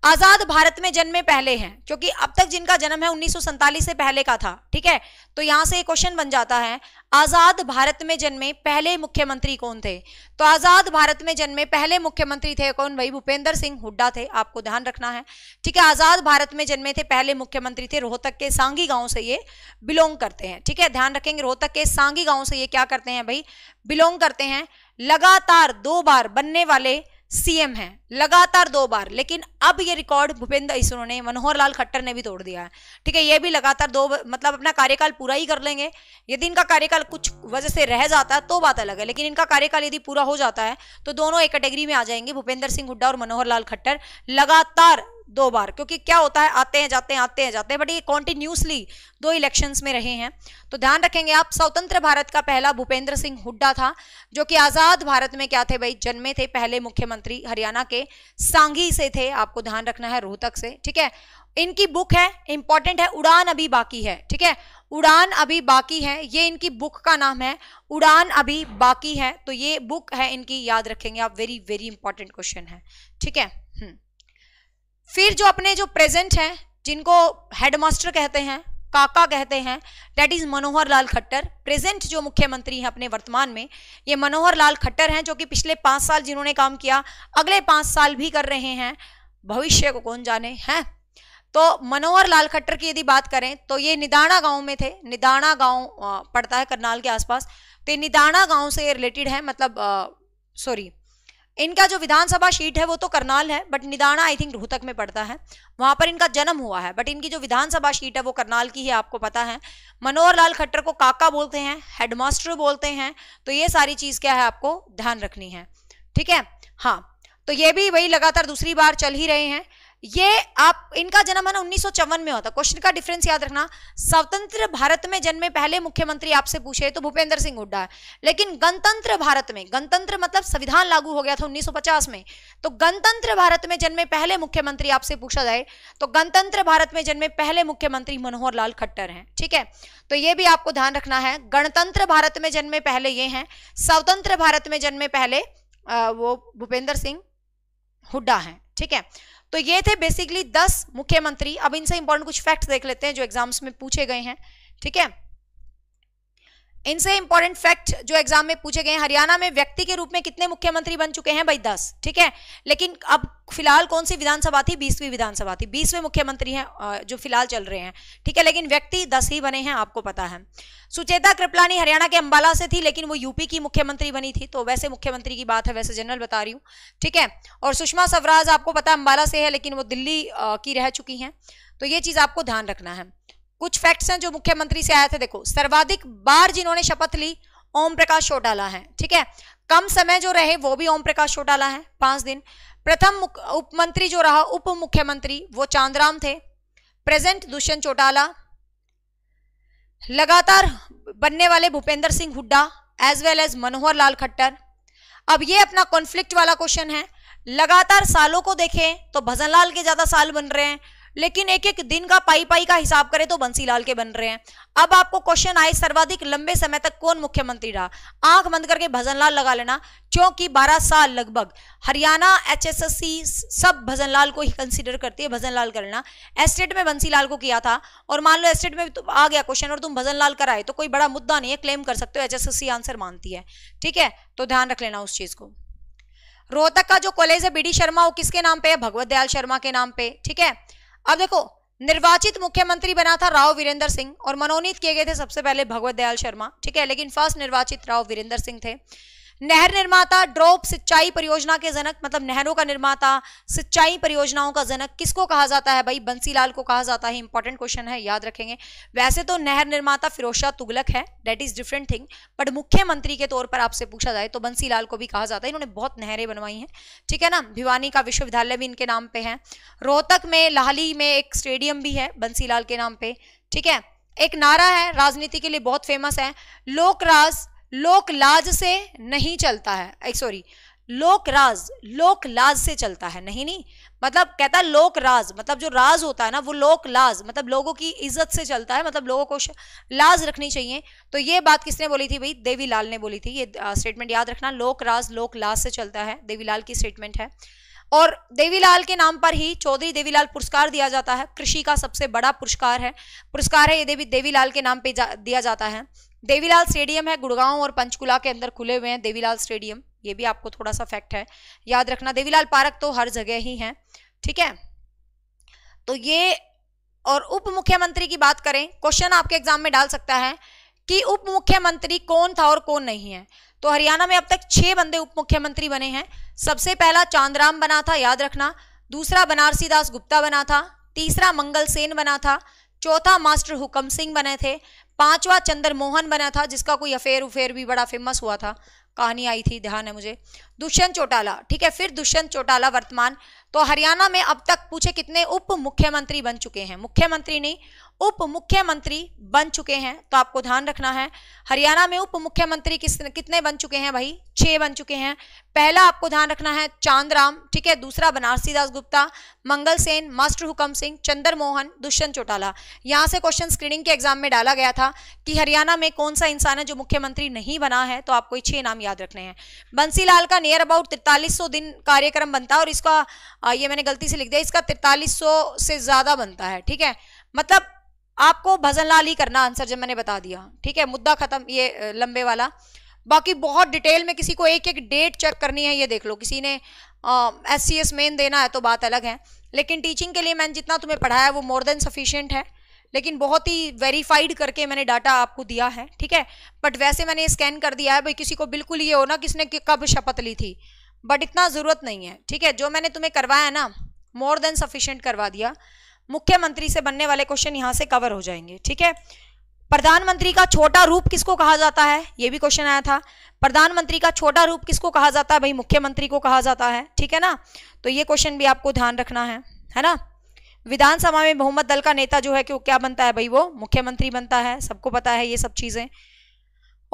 आजाद भारत में जन्मे पहले हैं क्योंकि अब तक जिनका जन्म है उन्नीस से पहले का था ठीक है तो यहां से क्वेश्चन बन जाता है आजाद भारत में जन्मे पहले मुख्यमंत्री कौन थे तो आजाद भारत में जन्मे पहले मुख्यमंत्री थे कौन भाई भूपेंद्र सिंह हुड्डा थे आपको ध्यान रखना है ठीक है आजाद भारत में जन्मे थे पहले मुख्यमंत्री थे रोहतक के सांगी गांव से ये बिलोंग करते हैं ठीक है ध्यान रखेंगे रोहतक के सांगी गांव से ये क्या करते हैं भाई बिलोंग करते हैं लगातार दो बार बनने वाले सीएम है लगातार दो बार लेकिन अब ये रिकॉर्ड भूपेंद्र इसरो ने मनोहर लाल खट्टर ने भी तोड़ दिया है ठीक है ये भी लगातार दो मतलब अपना कार्यकाल पूरा ही कर लेंगे यदि इनका कार्यकाल कुछ वजह से रह जाता है तो बात अलग है लेकिन इनका कार्यकाल यदि पूरा हो जाता है तो दोनों एक कैटेगरी में आ जाएंगे भूपेंद्र सिंह हुड्डा और मनोहर लाल खट्टर लगातार दो बार क्योंकि क्या होता है आते हैं जाते हैं आते हैं जाते हैं बट ये कॉन्टिन्यूसली दो इलेक्शंस में रहे हैं तो ध्यान रखेंगे आप स्वतंत्र भारत का पहला भूपेंद्र सिंह हुड्डा था जो कि आज़ाद भारत में क्या थे भाई जन्मे थे पहले मुख्यमंत्री हरियाणा के सांगी से थे आपको ध्यान रखना है रोहतक से ठीक है इनकी बुक है इंपॉर्टेंट है उड़ान अभी बाकी है ठीक है उड़ान अभी बाकी है ये इनकी बुक का नाम है उड़ान अभी बाकी है तो ये बुक है इनकी याद रखेंगे आप वेरी वेरी इंपॉर्टेंट क्वेश्चन है ठीक है फिर जो अपने जो प्रेजेंट हैं जिनको हेडमास्टर कहते हैं काका कहते हैं that is Manohar Lal Khattar present जो मुख्यमंत्री हैं अपने वर्तमान में ये मनोहर लाल खट्टर हैं जो कि पिछले पाँच साल जिन्होंने काम किया अगले पाँच साल भी कर रहे हैं भविष्य को कौन जाने हैं तो मनोहर लाल खट्टर की यदि बात करें तो ये निदाना गांव में थे निदाना गांव पड़ता है करनाल के आसपास तो ये निदाना गांव से रिलेटेड है मतलब सॉरी इनका जो विधानसभा सीट है वो तो करनाल है but Nidana I think Rohtak में पड़ता है वहां पर इनका जन्म हुआ है बट इनकी जो विधानसभा सीट है वो करनाल की ही आपको पता है मनोहर लाल खट्टर को काका बोलते हैं हेडमास्टर बोलते हैं तो ये सारी चीज क्या है आपको ध्यान रखनी है ठीक है हाँ तो ये भी वही लगातार दूसरी बार चल ही रहे हैं ये आप इनका जन्म है ना उन्नीस में होता क्वेश्चन का डिफरेंस याद रखना स्वतंत्र भारत में जन्मे पहले मुख्यमंत्री आपसे पूछे तो भूपेंद्र सिंह हुड्डा है लेकिन गणतंत्र भारत में गणतंत्र मतलब संविधान लागू हो गया था 1950 में तो गणतंत्र भारत में जन्मे पहले मुख्यमंत्री आपसे पूछा जाए तो गणतंत्र भारत में जन्मे पहले मुख्यमंत्री मनोहर लाल खट्टर है ठीक है तो ये भी आपको ध्यान रखना है गणतंत्र भारत में जन्मे पहले ये है स्वतंत्र भारत में जन्मे पहले वो भूपेंद्र सिंह हुड्डा है ठीक है तो ये थे बेसिकली दस मुख्यमंत्री अब इनसे इंपॉर्टेंट कुछ फैक्ट्स देख लेते हैं जो एग्जाम्स में पूछे गए हैं ठीक है इनसे इंपॉर्टेंट फैक्ट जो एग्जाम में पूछे गए हरियाणा में व्यक्ति के रूप में कितने मुख्यमंत्री बन चुके हैं भाई दस ठीक है लेकिन अब फिलहाल कौन सी विधानसभा थी बीसवीं विधानसभा थी बीसवें मुख्यमंत्री हैं जो फिलहाल चल रहे हैं ठीक है लेकिन व्यक्ति दस ही बने हैं आपको पता है सुचेता कृपलानी हरियाणा के अंबाला से थी लेकिन वो यूपी की मुख्यमंत्री बनी थी तो वैसे मुख्यमंत्री की बात है वैसे जनरल बता रही हूँ ठीक है और सुषमा स्वराज आपको पता है अंबाला से है लेकिन वो दिल्ली की रह चुकी हैं तो ये चीज़ आपको ध्यान रखना है कुछ फैक्ट्स हैं जो मुख्यमंत्री से आए थे देखो सर्वाधिक बार जिन्होंने शपथ ली ओम प्रकाश चौटाला है ठीक है कम समय जो रहे वो भी ओम प्रकाश चौटाला है पांच दिन प्रथम उप जो रहा उप मुख्यमंत्री वो चांदराम थे प्रेजेंट दुष्यंत चौटाला लगातार बनने वाले Bhupendra Singh Hooda as well as Manohar Lal Khattar अब ये अपना कॉन्फ्लिक्ट वाला क्वेश्चन है लगातार सालों को देखें तो भजनलाल के ज्यादा साल बन रहे हैं लेकिन एक एक दिन का पाई पाई का हिसाब करें तो बंसीलाल के बन रहे हैं अब आपको क्वेश्चन आए सर्वाधिक लंबे समय तक कौन मुख्यमंत्री रहा आंख बंद करके भजनलाल लगा लेना क्योंकि 12 साल लगभग हरियाणा एचएसएससी सब भजनलाल को ही कंसिडर करती है भजनलाल करना एस्टेट में लाल को किया था और मान लो एस्टेट में आ गया क्वेश्चन और तुम लाल कराए तो कोई बड़ा मुद्दा नहीं है क्लेम कर सकते हो एच आंसर मानती है ठीक है तो ध्यान रख लेना उस चीज को रोहतक का जो कॉलेज है बी डी शर्मा वो किसके नाम पे है भगवत दयाल शर्मा के नाम पे ठीक है अब देखो निर्वाचित मुख्यमंत्री बना था राव वीरेंद्र सिंह और मनोनीत किए गए थे सबसे पहले भगवत दयाल शर्मा ठीक है लेकिन फर्स्ट निर्वाचित राव वीरेंद्र सिंह थे नहर निर्माता ड्रॉप सिंचाई परियोजना के जनक मतलब नहरों का निर्माता सिंचाई परियोजनाओं का जनक किसको कहा जाता है भाई बंसीलाल को कहा जाता है इंपॉर्टेंट क्वेश्चन है याद रखेंगे वैसे तो नहर निर्माता फिरोशा तुगलक है that is different thing but मुख्यमंत्री के तौर पर आपसे पूछा जाए तो बंसीलाल को भी कहा जाता है इन्होंने बहुत नहरें बनवाई हैं ठीक है ना भिवानी का विश्वविद्यालय भी इनके नाम पे है रोहतक में लाहली में एक स्टेडियम भी है बंसीलाल के नाम पे ठीक है एक नारा है राजनीति के लिए बहुत फेमस है लोकराज लोक लाज से नहीं चलता है सॉरी लोक लोक लाज से चलता है नहीं नहीं मतलब कहता है राज मतलब जो राज होता है ना वो लोक लाज मतलब लोगों की इज्जत से चलता है मतलब लोगों को लाज रखनी चाहिए तो ये बात किसने बोली थी भाई देवीलाल ने बोली थी ये स्टेटमेंट याद रखना लोक राज लोक लाज से चलता है देवीलाल की स्टेटमेंट है और देवीलाल के नाम पर ही चौधरी देवीलाल पुरस्कार दिया जाता है कृषि का सबसे बड़ा पुरस्कार है पुरस्कार है ये देवी देवीलाल के नाम पे जा, दिया जाता है देवीलाल स्टेडियम है गुड़गांव और पंचकुला के अंदर खुले हुए हैं देवीलाल स्टेडियम ये भी आपको थोड़ा सा फैक्ट है याद रखना देवीलाल पार्क तो हर जगह ही है ठीक है तो ये और उप मुख्यमंत्री की बात करें क्वेश्चन आपके एग्जाम में डाल सकता है कि उप मुख्यमंत्री कौन था और कौन नहीं है तो हरियाणा में अब तक छह बंदे उप मुख्यमंत्री बने हैं सबसे पहला चांदराम बना था याद रखना दूसरा बनारसी दास गुप्ता बना था तीसरा मंगल सेन बना था चौथा मास्टर हुकम सिंह बने थे पांचवा चंद्रमोहन बना था जिसका कोई अफेयर उफेयर भी बड़ा फेमस हुआ था कहानी आई थी ध्यान है मुझे दुष्यंत चौटाला ठीक है फिर दुष्यंत चौटाला वर्तमान तो हरियाणा में अब तक पूछे कितने उप मुख्यमंत्री बन चुके हैं मुख्यमंत्री नहीं उप मुख्यमंत्री बन चुके हैं तो आपको ध्यान रखना है हरियाणा में उप मुख्यमंत्री कितने बन चुके हैं भाई छह बन चुके हैं पहला आपको ध्यान रखना है चांदराम ठीक है दूसरा बनारसी दास गुप्ता मंगल सेन मास्टर हुकम सिंह चंद्र मोहन दुष्यंत चौटाला यहां से क्वेश्चन स्क्रीनिंग के एग्जाम में डाला गया था कि हरियाणा में कौन सा इंसान है जो मुख्यमंत्री नहीं बना है तो आपको छह नाम याद रखने हैं बंसीलाल का नियर अबाउट तिरतालीस दिन कार्यक्रम बनता है और इसका ये मैंने गलती से लिख दिया इसका तिरतालीस से ज्यादा बनता है ठीक है मतलब आपको भजन लाल ही करना आंसर जब मैंने बता दिया ठीक है मुद्दा खत्म ये लंबे वाला बाकी बहुत डिटेल में किसी को एक एक डेट चेक करनी है ये देख लो किसी ने एस सी एस मेन देना है तो बात अलग है लेकिन टीचिंग के लिए मैंने जितना तुम्हें पढ़ाया वो मोर देन सफिशियंट है लेकिन बहुत ही वेरीफाइड करके मैंने डाटा आपको दिया है ठीक है बट वैसे मैंने स्कैन कर दिया है भाई किसी को बिल्कुल ये हो ना किसने कब शपथ ली थी बट इतना ज़रूरत नहीं है ठीक है जो मैंने तुम्हें करवाया है ना मोर देन सफिशियंट करवा दिया मुख्यमंत्री से बनने वाले क्वेश्चन यहां से कवर हो जाएंगे ठीक है प्रधानमंत्री का छोटा रूप किसको कहा जाता है ये भी क्वेश्चन आया था प्रधानमंत्री का छोटा रूप किसको कहा जाता है भाई मुख्यमंत्री को कहा जाता है ठीक है ना तो ये क्वेश्चन भी आपको ध्यान रखना है है ना विधानसभा में बहुमत दल का नेता जो है कि वो क्या बनता है भाई वो मुख्यमंत्री बनता है सबको पता है ये सब चीजें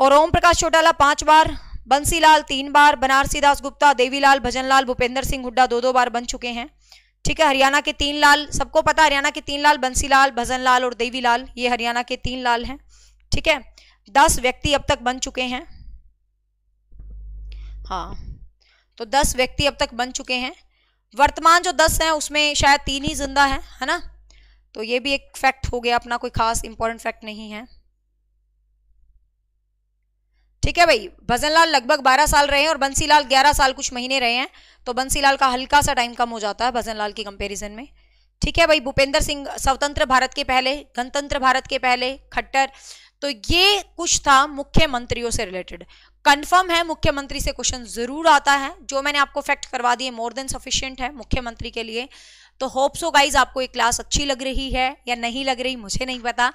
और ओम प्रकाश चौटाला पांच बार बंसीलाल तीन बार बनारसी दास गुप्ता देवीलाल भजनलाल भूपेंद्र सिंह हुड्डा दो दो बार बन चुके हैं ठीक है हरियाणा के तीन लाल सबको पता हरियाणा के तीन लाल बंसी लाल भजन लाल और देवी लाल ये हरियाणा के तीन लाल हैं ठीक है दस व्यक्ति अब तक बन चुके हैं हाँ तो दस व्यक्ति अब तक बन चुके हैं वर्तमान जो दस हैं उसमें शायद तीन ही जिंदा है है ना तो ये भी एक फैक्ट हो गया अपना कोई खास इंपॉर्टेंट फैक्ट नहीं है ठीक है भाई भजनलाल लगभग 12 साल रहे हैं और बंसीलाल 11 साल कुछ महीने रहे हैं तो बंसीलाल का हल्का सा टाइम कम हो जाता है भजनलाल के कंपैरिजन में ठीक है भाई भूपेंद्र सिंह स्वतंत्र भारत के पहले गणतंत्र भारत के पहले खट्टर तो ये कुछ था मुख्यमंत्रियों से रिलेटेड कंफर्म है मुख्यमंत्री से क्वेश्चन जरूर आता है जो मैंने आपको फैक्ट करवा दिए मोर देन सफिशियंट है मुख्यमंत्री के लिए तो होप सो गाइज आपको ये क्लास अच्छी लग रही है या नहीं लग रही मुझे नहीं पता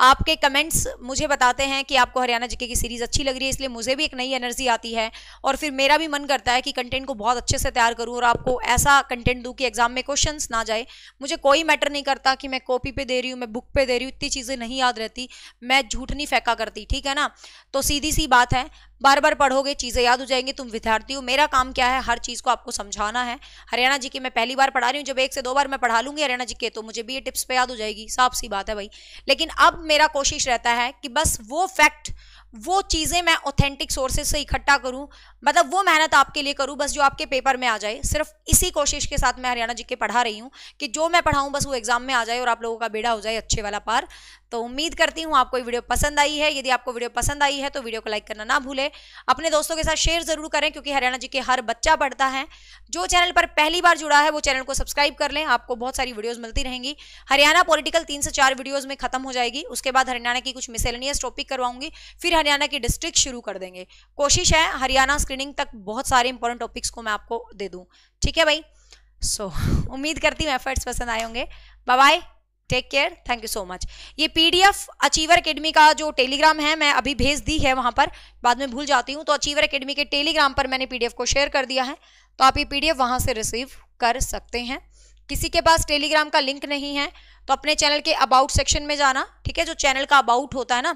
आपके कमेंट्स मुझे बताते हैं कि आपको हरियाणा जीके की सीरीज़ अच्छी लग रही है इसलिए मुझे भी एक नई एनर्जी आती है और फिर मेरा भी मन करता है कि कंटेंट को बहुत अच्छे से तैयार करूँ और आपको ऐसा कंटेंट दूँ कि एग्ज़ाम में क्वेश्चन ना जाए मुझे कोई मैटर नहीं करता कि मैं कॉपी पे दे रही हूँ मैं बुक पे दे रही हूँ इतनी चीज़ें नहीं याद रहती मैं झूठ नहीं फेंका करती ठीक है ना तो सीधी सी बात है बार बार पढ़ोगे चीज़ें याद हो जाएंगी तुम विद्यार्थी हो मेरा काम क्या है हर चीज़ को आपको समझाना है हरियाणा जी की मैं पहली बार पढ़ा रही हूँ जब एक से दो बार मैं पढ़ा लूँगी हरियाणा जी के तो मुझे भी ये टिप्स पे याद हो जाएगी साफ सी बात है भाई लेकिन अब मेरा कोशिश रहता है कि बस वो फैक्ट वो चीज़ें मैं ऑथेंटिक सोर्सेज से इकट्ठा करूं मतलब वो मेहनत आपके लिए करूं बस जो आपके पेपर में आ जाए सिर्फ इसी कोशिश के साथ मैं हरियाणा जी के पढ़ा रही हूं कि जो मैं पढ़ाऊं बस वो एग्ज़ाम में आ जाए और आप लोगों का बेड़ा हो जाए अच्छे वाला पार तो उम्मीद करती हूँ आपको ये वीडियो पसंद आई है यदि आपको वीडियो पसंद आई है तो वीडियो को लाइक करना ना भूले अपने दोस्तों के साथ शेयर जरूर करें क्योंकि हरियाणा जी के हर बच्चा पढ़ता है जो चैनल पर पहली बार जुड़ा है वो चैनल को सब्सक्राइब कर लें आपको बहुत सारी वीडियोज मिलती रहेंगी हरियाणा पॉलिटिकल तीन से चार वीडियोज में खत्म हो जाएगी उसके बाद हरियाणा की कुछ मिसेलनियस टॉपिक करवाऊंगी फिर हरियाणा की डिस्ट्रिक्ट शुरू कर देंगे कोशिश है हरियाणा स्क्रीनिंग तक बहुत सारे इंपॉर्टेंट टॉपिक्स को मैं आपको दे दूँ ठीक है भाई सो so, उम्मीद करती हूँ एफर्ट्स पसंद आए होंगे bye take care thank you so much ये पीडीएफ अचीवर अकेडमी का जो टेलीग्राम है मैं अभी भेज दी है वहां पर बाद में भूल जाती हूँ तो अचीवर अकेडमी के टेलीग्राम पर मैंने पीडीएफ को शेयर कर दिया है तो आप ये पीडीएफ वहां से रिसीव कर सकते हैं किसी के पास टेलीग्राम का लिंक नहीं है तो अपने चैनल के अबाउट सेक्शन में जाना ठीक है जो चैनल का अबाउट होता है ना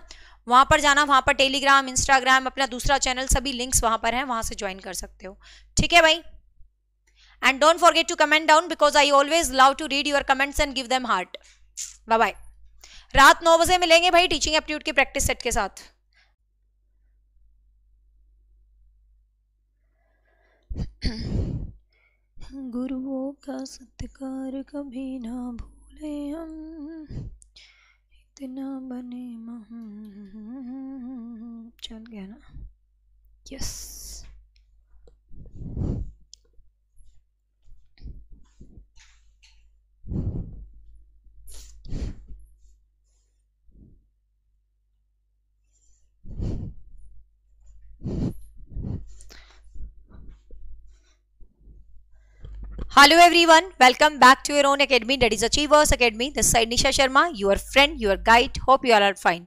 वहां पर जाना वहां पर टेलीग्राम इंस्टाग्राम अपना दूसरा चैनल सभी लिंक्स वहां पर हैं वहां से ज्वाइन कर सकते हो ठीक है भाई and don't forget to comment down because I always love to read your comments and give them heart bye bye रात नौ बजे मिलेंगे भाई टीचिंग एप्टीट्यूड की प्रैक्टिस सेट के साथ गुरुओं का सत्कार कभी ना भूले हम इतना बने चल गया ना yes yes. Hello everyone, welcome back to your own academy that is Achievers Academy. This is Nisha Sharma, your friend, your guide. Hope you all are fine.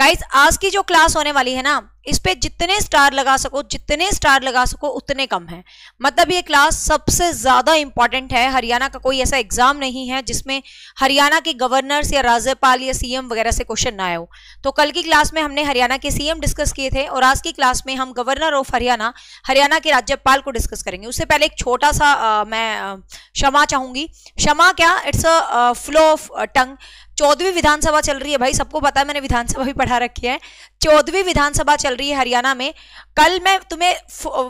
Guys आज की जो क्लास होने वाली है ना इस पे जितने स्टार लगा सको जितने स्टार लगा सको उतने कम है मतलब ये क्लास सबसे ज़्यादा इंपॉर्टेंट है हरियाणा का कोई ऐसा एग्जाम नहीं है जिसमें हरियाणा के गवर्नर्स या राज्यपाल या सीएम वगैरह से क्वेश्चन ना आए हो तो कल की क्लास में हमने हरियाणा के सीएम डिस्कस किए थे और आज की क्लास में हम गवर्नर ऑफ हरियाणा हरियाणा के राज्यपाल को डिस्कस करेंगे उससे पहले एक छोटा सा आ, मैं क्षमा चाहूंगी क्षमा क्या it's a flow of tongue चौदहवीं विधानसभा चल रही है भाई सबको पता है मैंने विधानसभा भी पढ़ा रखी है चौदहवीं विधानसभा चल रही है हरियाणा में कल मैं तुम्हें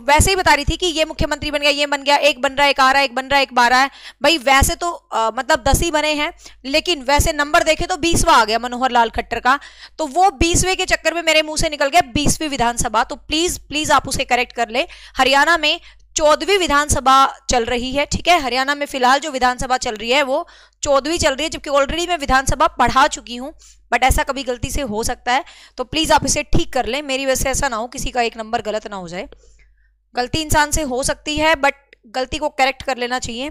वैसे ही बता रही थी कि ये मुख्यमंत्री बन गया ये बन गया एक बन रहा है एक आ रहा है एक बन रहा है एक बारह है भाई वैसे तो आ, मतलब दस ही बने हैं लेकिन वैसे नंबर देखे तो बीसवा आ गया मनोहर लाल खट्टर का तो वो बीसवें के चक्कर में मेरे मुंह से निकल गया बीसवीं विधानसभा तो प्लीज प्लीज आप उसे करेक्ट कर ले हरियाणा में चौदहवीं विधानसभा चल रही है ठीक है हरियाणा में फिलहाल जो विधानसभा चल रही है वो चौदहवीं चल रही है जबकि ऑलरेडी मैं विधानसभा पढ़ा चुकी हूँ बट ऐसा कभी गलती से हो सकता है तो प्लीज़ आप इसे ठीक कर लें मेरी वजह से ऐसा ना हो किसी का एक नंबर गलत ना हो जाए गलती इंसान से हो सकती है बट गलती को करेक्ट कर लेना चाहिए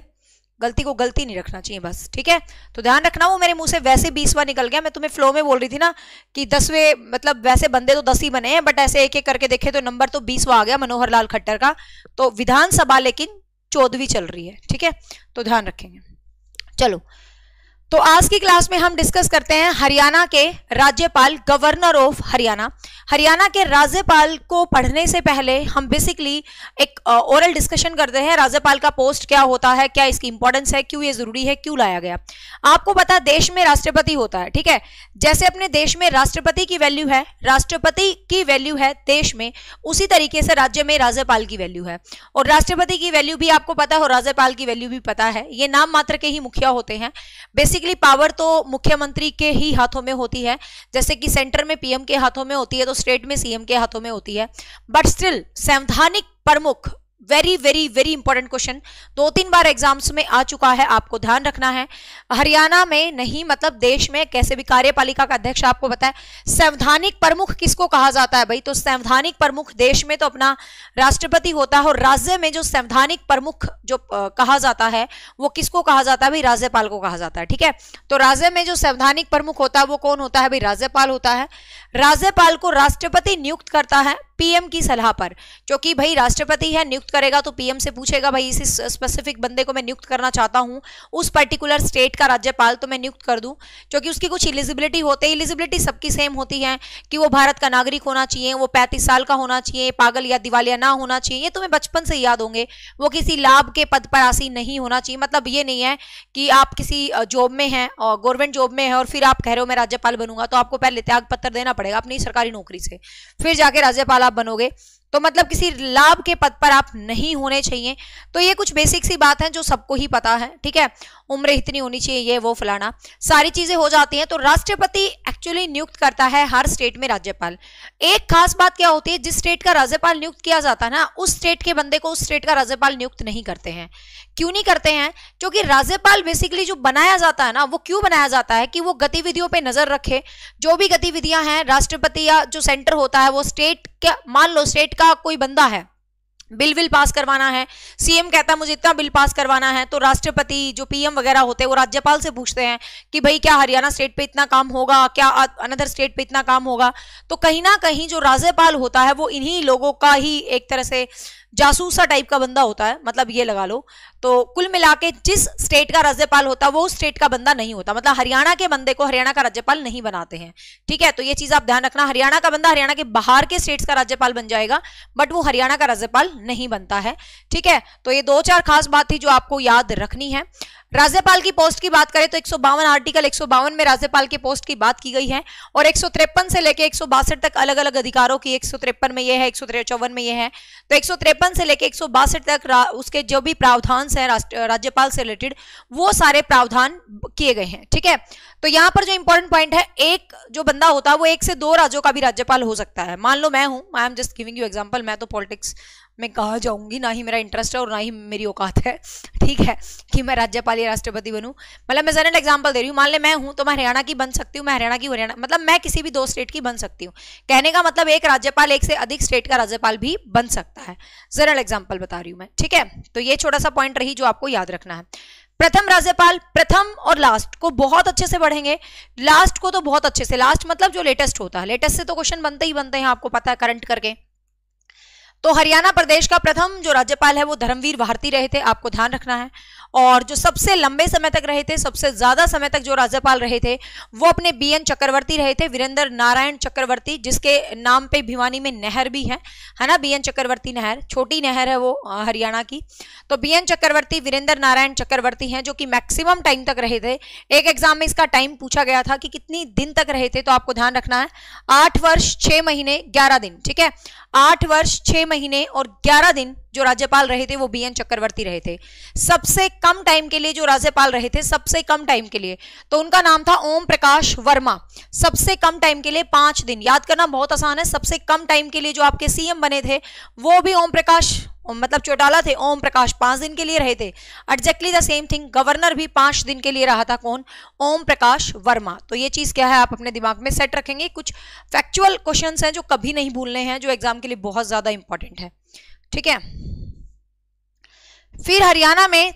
गलती को गलती नहीं रखना चाहिए बस ठीक है तो ध्यान रखना वो मेरे मुंह से वैसे बीसवा निकल गया मैं तुम्हें फ्लो में बोल रही थी ना कि दसवें मतलब वैसे बंदे तो दस ही बने हैं बट ऐसे एक एक करके देखे तो नंबर तो बीसवा आ गया मनोहर लाल खट्टर का तो विधानसभा लेकिन चौदहवीं चल रही है ठीक है तो ध्यान रखेंगे चलो तो आज की क्लास में हम डिस्कस करते हैं हरियाणा के राज्यपाल गवर्नर ऑफ हरियाणा हरियाणा के राज्यपाल को पढ़ने से पहले हम बेसिकली एक ओरल डिस्कशन करते हैं राज्यपाल का पोस्ट क्या होता है क्या इसकी इंपॉर्टेंस है क्यों ये जरूरी है क्यों लाया गया आपको पता देश में राष्ट्रपति होता है ठीक है जैसे अपने देश में राष्ट्रपति की वैल्यू है राष्ट्रपति की वैल्यू है देश में उसी तरीके से राज्य में राज्यपाल की वैल्यू है और राष्ट्रपति की वैल्यू भी आपको पता है और राज्यपाल की वैल्यू भी पता है ये नाम मात्र के ही मुखिया होते हैं बेसिक बेसिकली पावर तो मुख्यमंत्री के ही हाथों में होती है जैसे कि सेंटर में पीएम के हाथों में होती है तो स्टेट में सीएम के हाथों में होती है बट स्टिल संवैधानिक प्रमुख very very very important question दो तीन बार एग्जाम्स में आ चुका है आपको ध्यान रखना है हरियाणा में नहीं मतलब देश में कैसे भी कार्यपालिका का अध्यक्ष आपको बताए संवैधानिक प्रमुख किसको कहा जाता है भाई तो संवैधानिक प्रमुख देश में तो अपना राष्ट्रपति होता है और राज्य में जो संवैधानिक प्रमुख जो कहा जाता है वो किसको कहा जाता है भाई राज्यपाल को कहा जाता है ठीक है तो राज्य में जो संवैधानिक प्रमुख होता है वो कौन होता है भाई राज्यपाल होता है राज्यपाल को राष्ट्रपति नियुक्त करता है पीएम की सलाह पर क्योंकि भाई राष्ट्रपति है नियुक्त करेगा तो पीएम से पूछेगा भाई इसी स्पेसिफिक बंदे को मैं नियुक्त करना चाहता हूँ उस पर्टिकुलर स्टेट का राज्यपाल तो मैं नियुक्त कर दूँ क्योंकि उसकी कुछ इलिजिबिलिटी होते हैं इलिजिबिलिटी सबकी सेम होती है कि वो भारत का नागरिक होना चाहिए वो पैंतीस साल का होना चाहिए पागल या दिवालिया ना होना चाहिए ये तुम्हें तो बचपन से याद होंगे वो किसी लाभ के पद पर आसी नहीं होना चाहिए मतलब ये नहीं है कि आप किसी जॉब में हैं और गवर्नमेंट जॉब में है और फिर आप कह रहे हो मैं राज्यपाल बनूंगा तो आपको पहले त्याग पत्र देना पड़ेगा अपनी सरकारी नौकरी से फिर जाके राज्यपाल आप बनोगे तो मतलब किसी लाभ के पद पर आप नहीं होने चाहिए तो ये कुछ बेसिक सी बात है जो सबको ही पता है ठीक है उम्र इतनी होनी चाहिए ये वो फलाना सारी चीजें हो जाती हैं तो राष्ट्रपति एक्चुअली नियुक्त करता है हर स्टेट में राज्यपाल एक खास बात क्या होती है जिस स्टेट का राज्यपाल नियुक्त किया जाता है ना उस स्टेट के बंदे को उस स्टेट का राज्यपाल नियुक्त नहीं करते हैं क्यों नहीं करते हैं क्योंकि राज्यपाल बेसिकली जो बनाया जाता है ना वो क्यों बनाया जाता है कि वो गतिविधियों पर नजर रखे जो भी गतिविधियां हैं राष्ट्रपति या जो सेंटर होता है वो स्टेट मान लो स्टेट का कोई बंदा है बिल विल पास करवाना है सीएम कहता है मुझे इतना बिल पास करवाना है तो राष्ट्रपति जो पीएम वगैरह होते हैं वो राज्यपाल से पूछते हैं कि भाई क्या हरियाणा स्टेट पे इतना काम होगा क्या अनदर स्टेट पे इतना काम होगा तो कहीं ना कहीं जो राज्यपाल होता है वो इन्हीं लोगों का ही एक तरह से जासूसा टाइप का बंदा होता है मतलब ये लगा लो तो कुल मिला के जिस स्टेट का राज्यपाल होता है वो स्टेट का बंदा नहीं होता मतलब हरियाणा के बंदे को हरियाणा का राज्यपाल नहीं बनाते हैं ठीक है तो ये चीज आप ध्यान रखना हरियाणा का बंदा हरियाणा के बाहर के स्टेट्स का राज्यपाल बन जाएगा बट वो हरियाणा का राज्यपाल नहीं बनता है ठीक है तो ये दो चार खास बात थी जो आपको याद रखनी है राज्यपाल की पोस्ट की बात करें तो एक आर्टिकल एक में राज्यपाल के पोस्ट की बात की गई है और एक से लेकर एक तक अलग अलग अधिकारों की एक में यह है एक में यह है तो एक से लेकर एक तक उसके जो भी प्रावधान है राज्यपाल से रिलेटेड वो सारे प्रावधान किए गए हैं ठीक है तो यहाँ पर जो इंपॉर्टेंट पॉइंट है एक जो बंदा होता है वो एक से दो राज्यों का भी राज्यपाल हो सकता है मान लो मैं हूं I am just giving you example मैं तो पॉलिटिक्स मैं कहा जाऊंगी ना ही मेरा इंटरेस्ट है और ना ही मेरी औकात है ठीक है कि मैं राज्यपाल या राष्ट्रपति बनूं मतलब मैं जनरल एग्जाम्पल दे रही हूँ मान लें मैं हूँ तो मैं हरियाणा की बन सकती हूँ मैं हरियाणा की हरियाणा मतलब मैं किसी भी दो स्टेट की बन सकती हूँ कहने का मतलब एक राज्यपाल एक से अधिक स्टेट का राज्यपाल भी बन सकता है जनरल एग्जाम्पल बता रही हूँ मैं ठीक है तो ये छोटा सा पॉइंट रही जो आपको याद रखना है प्रथम राज्यपाल प्रथम और लास्ट को बहुत अच्छे से पढ़ेंगे लास्ट को तो बहुत अच्छे से लास्ट मतलब जो लेटेस्ट होता है लेटेस्ट से तो क्वेश्चन बनते ही बनते हैं आपको पता है करंट करके तो हरियाणा प्रदेश का प्रथम जो राज्यपाल है वो धर्मवीर भारती रहे थे आपको ध्यान रखना है और जो सबसे लंबे समय तक रहे थे सबसे ज़्यादा समय तक जो राज्यपाल रहे थे वो अपने बी एन चक्रवर्ती रहे थे वीरेंद्र नारायण चक्रवर्ती जिसके नाम पे भिवानी में नहर भी है है ना बी एन चक्रवर्ती नहर छोटी नहर है वो हरियाणा की तो बी एन चक्रवर्ती वीरेंद्र नारायण चक्रवर्ती हैं जो कि मैक्सिमम टाइम तक रहे थे एक एग्जाम में इसका टाइम पूछा गया था कि कितनी दिन तक रहे थे तो आपको ध्यान रखना है आठ वर्ष छह महीने ग्यारह दिन ठीक है आठ वर्ष छह महीने और ग्यारह दिन जो राज्यपाल रहे थे वो बी एन चक्रवर्ती रहे थे सबसे कम टाइम के लिए जो राज्यपाल रहे थे सबसे कम टाइम के लिए तो उनका नाम था ओम प्रकाश वर्मा सबसे कम टाइम के लिए पांच दिन याद करना बहुत आसान है सबसे कम टाइम के लिए जो आपके सीएम बने थे वो भी ओम प्रकाश मतलब चौटाला थे ओम प्रकाश पांच दिन के लिए रहे थे exactly the same thing governor भी पांच दिन के लिए रहा था कौन ओम प्रकाश वर्मा तो ये चीज़ क्या है आप अपने दिमाग में सेट रखेंगे कुछ फैक्चुअल क्वेश्चन हैं जो कभी नहीं भूलने हैं जो एग्जाम के लिए बहुत ज़्यादा इंपॉर्टेंट है ठीक है फिर हरियाणा में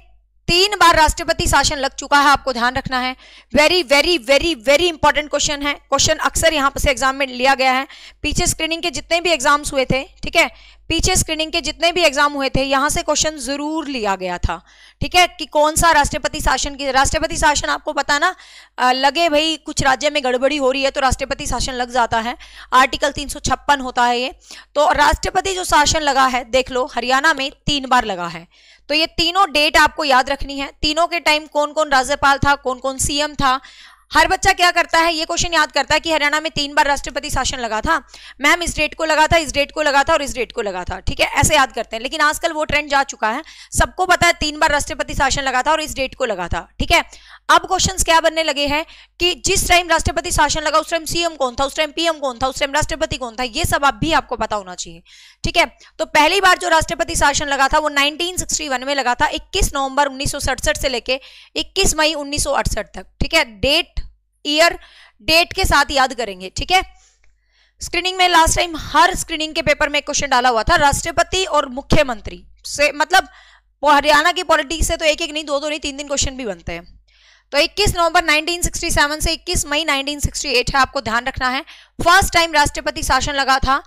तीन बार राष्ट्रपति शासन लग चुका है आपको ध्यान रखना है very very very very important question है क्वेश्चन अक्सर यहाँ से एग्जाम में लिया गया है पीछे स्क्रीनिंग के जितने भी एग्जाम्स हुए थे ठीक है पीछे स्क्रीनिंग के जितने भी एग्जाम हुए थे यहां से क्वेश्चन जरूर लिया गया था ठीक है कि कौन सा राष्ट्रपति शासन की राष्ट्रपति शासन आपको पता ना लगे भाई कुछ राज्य में गड़बड़ी हो रही है तो राष्ट्रपति शासन लग जाता है आर्टिकल तीन होता है ये तो राष्ट्रपति जो शासन लगा है देख लो हरियाणा में तीन बार लगा है तो ये तीनों डेट आपको याद रखनी है तीनों के टाइम कौन कौन राज्यपाल था कौन कौन सीएम था हर बच्चा क्या करता है ये क्वेश्चन याद करता है कि हरियाणा में तीन बार राष्ट्रपति शासन लगा था मैम इस डेट को लगा था इस डेट को लगा था और इस डेट को लगा था ठीक है ऐसे याद करते हैं लेकिन आजकल वो ट्रेंड जा चुका है सबको पता है तीन बार राष्ट्रपति शासन लगा था और इस डेट को लगा था ठीक है अब क्वेश्चंस क्या बनने लगे हैं कि जिस टाइम राष्ट्रपति शासन लगा उस टाइम सीएम कौन था उस टाइम पीएम कौन था उस टाइम राष्ट्रपति कौन था ये सब अब भी आपको पता होना चाहिए ठीक है तो पहली बार जो राष्ट्रपति शासन लगा था वो 1961 में लगा था 21 नवंबर 1967 से लेके 21 मई 1968 तक ठीक है डेट ईयर डेट के साथ याद करेंगे ठीक है स्क्रीनिंग में लास्ट टाइम हर स्क्रीनिंग के पेपर में क्वेश्चन डाला हुआ था राष्ट्रपति और मुख्यमंत्री से मतलब हरियाणा की पॉलिटिक्स से तो एक एक नहीं दो दो नहीं तीन तीन क्वेश्चन भी बनते हैं तो 21 नवंबर 1967 से 21 मई 1968 है आपको ध्यान रखना है फर्स्ट टाइम राष्ट्रपति शासन लगा था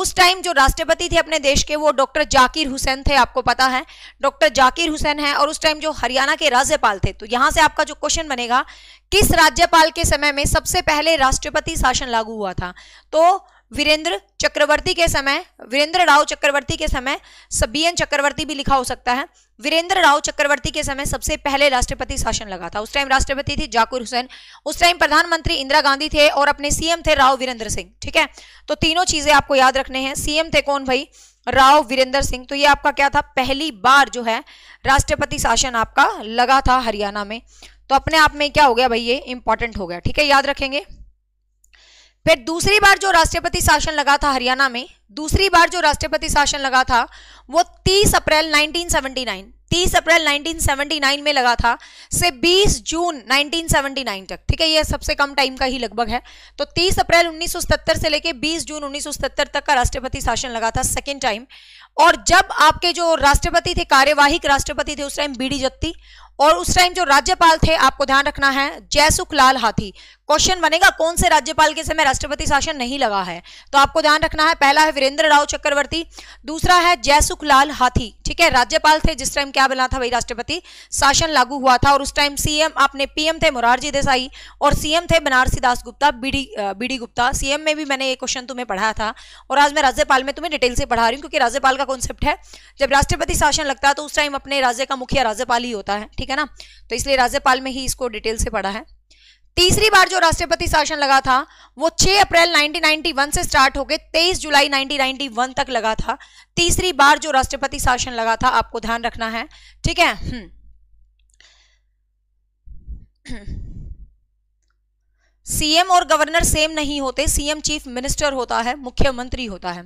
उस टाइम जो राष्ट्रपति थे अपने देश के वो डॉक्टर जाकिर हुसैन थे आपको पता है डॉक्टर जाकिर हुसैन है और उस टाइम जो हरियाणा के राज्यपाल थे तो यहां से आपका जो क्वेश्चन बनेगा किस राज्यपाल के समय में सबसे पहले राष्ट्रपति शासन लागू हुआ था तो वीरेंद्र चक्रवर्ती के समय वीरेंद्र राव चक्रवर्ती के समय सबीएन चक्रवर्ती भी लिखा हो सकता है वीरेंद्र राव चक्रवर्ती के समय सबसे पहले राष्ट्रपति शासन लगा था उस टाइम राष्ट्रपति थे जाकुर हुसैन उस टाइम प्रधानमंत्री इंदिरा गांधी थे और अपने सीएम थे राव वीरेंद्र सिंह ठीक है तो तीनों चीजें आपको याद रखने हैं सीएम थे कौन भाई राव वीरेंद्र सिंह तो ये आपका क्या था पहली बार जो है राष्ट्रपति शासन आपका लगा था हरियाणा में तो अपने आप में क्या हो गया भाई ये इंपॉर्टेंट हो गया ठीक है याद रखेंगे फिर दूसरी बार जो राष्ट्रपति शासन लगा था हरियाणा में दूसरी बार जो राष्ट्रपति शासन लगा था वो 30 अप्रैल 1979 30 अप्रैल 1979 में लगा था से 20 जून 1979 तक ठीक है ये सबसे कम टाइम का ही लगभग है तो 30 अप्रैल 1977 से लेके 20 जून 1977 तक का राष्ट्रपति शासन लगा था सेकेंड टाइम और जब आपके जो राष्ट्रपति थे कार्यवाहिक राष्ट्रपति थे उस टाइम बी डी जत्ती और उस टाइम जो राज्यपाल थे आपको ध्यान रखना है जयसुख लाल हाथी क्वेश्चन बनेगा कौन से राज्यपाल के समय राष्ट्रपति शासन नहीं लगा है तो आपको ध्यान रखना है पहला है वीरेंद्र राव चक्रवर्ती दूसरा है जयसुख लाल हाथी ठीक है राज्यपाल थे जिस टाइम क्या बना था भाई राष्ट्रपति शासन लागू हुआ था और उस टाइम सीएम आपने पीएम थे मुरारजी देसाई और सीएम थे Banarsi Das Gupta B D B D Gupta CM में भी मैंने ये क्वेश्चन तुम्हें पढ़ाया था और आज मैं राज्यपाल में तुम्हें डिटेल से पढ़ा रही हूँ क्योंकि राज्यपाल का कॉन्सेप्ट है जब राष्ट्रपति शासन लगता है तो उस टाइम अपने राज्य का मुखिया राज्यपाल ही होता है ठीक ठीक है ना तो इसलिए राज्यपाल में ही इसको डिटेल से पढ़ा है तीसरी बार जो राष्ट्रपति शासन लगा था वो 6 अप्रैल 1991 से स्टार्ट होकर 23 जुलाई 1991 तक लगा था तीसरी बार जो राष्ट्रपति शासन लगा था आपको ध्यान रखना है ठीक है हम्म। सीएम और गवर्नर सेम नहीं होते सीएम चीफ मिनिस्टर होता है मुख्यमंत्री होता है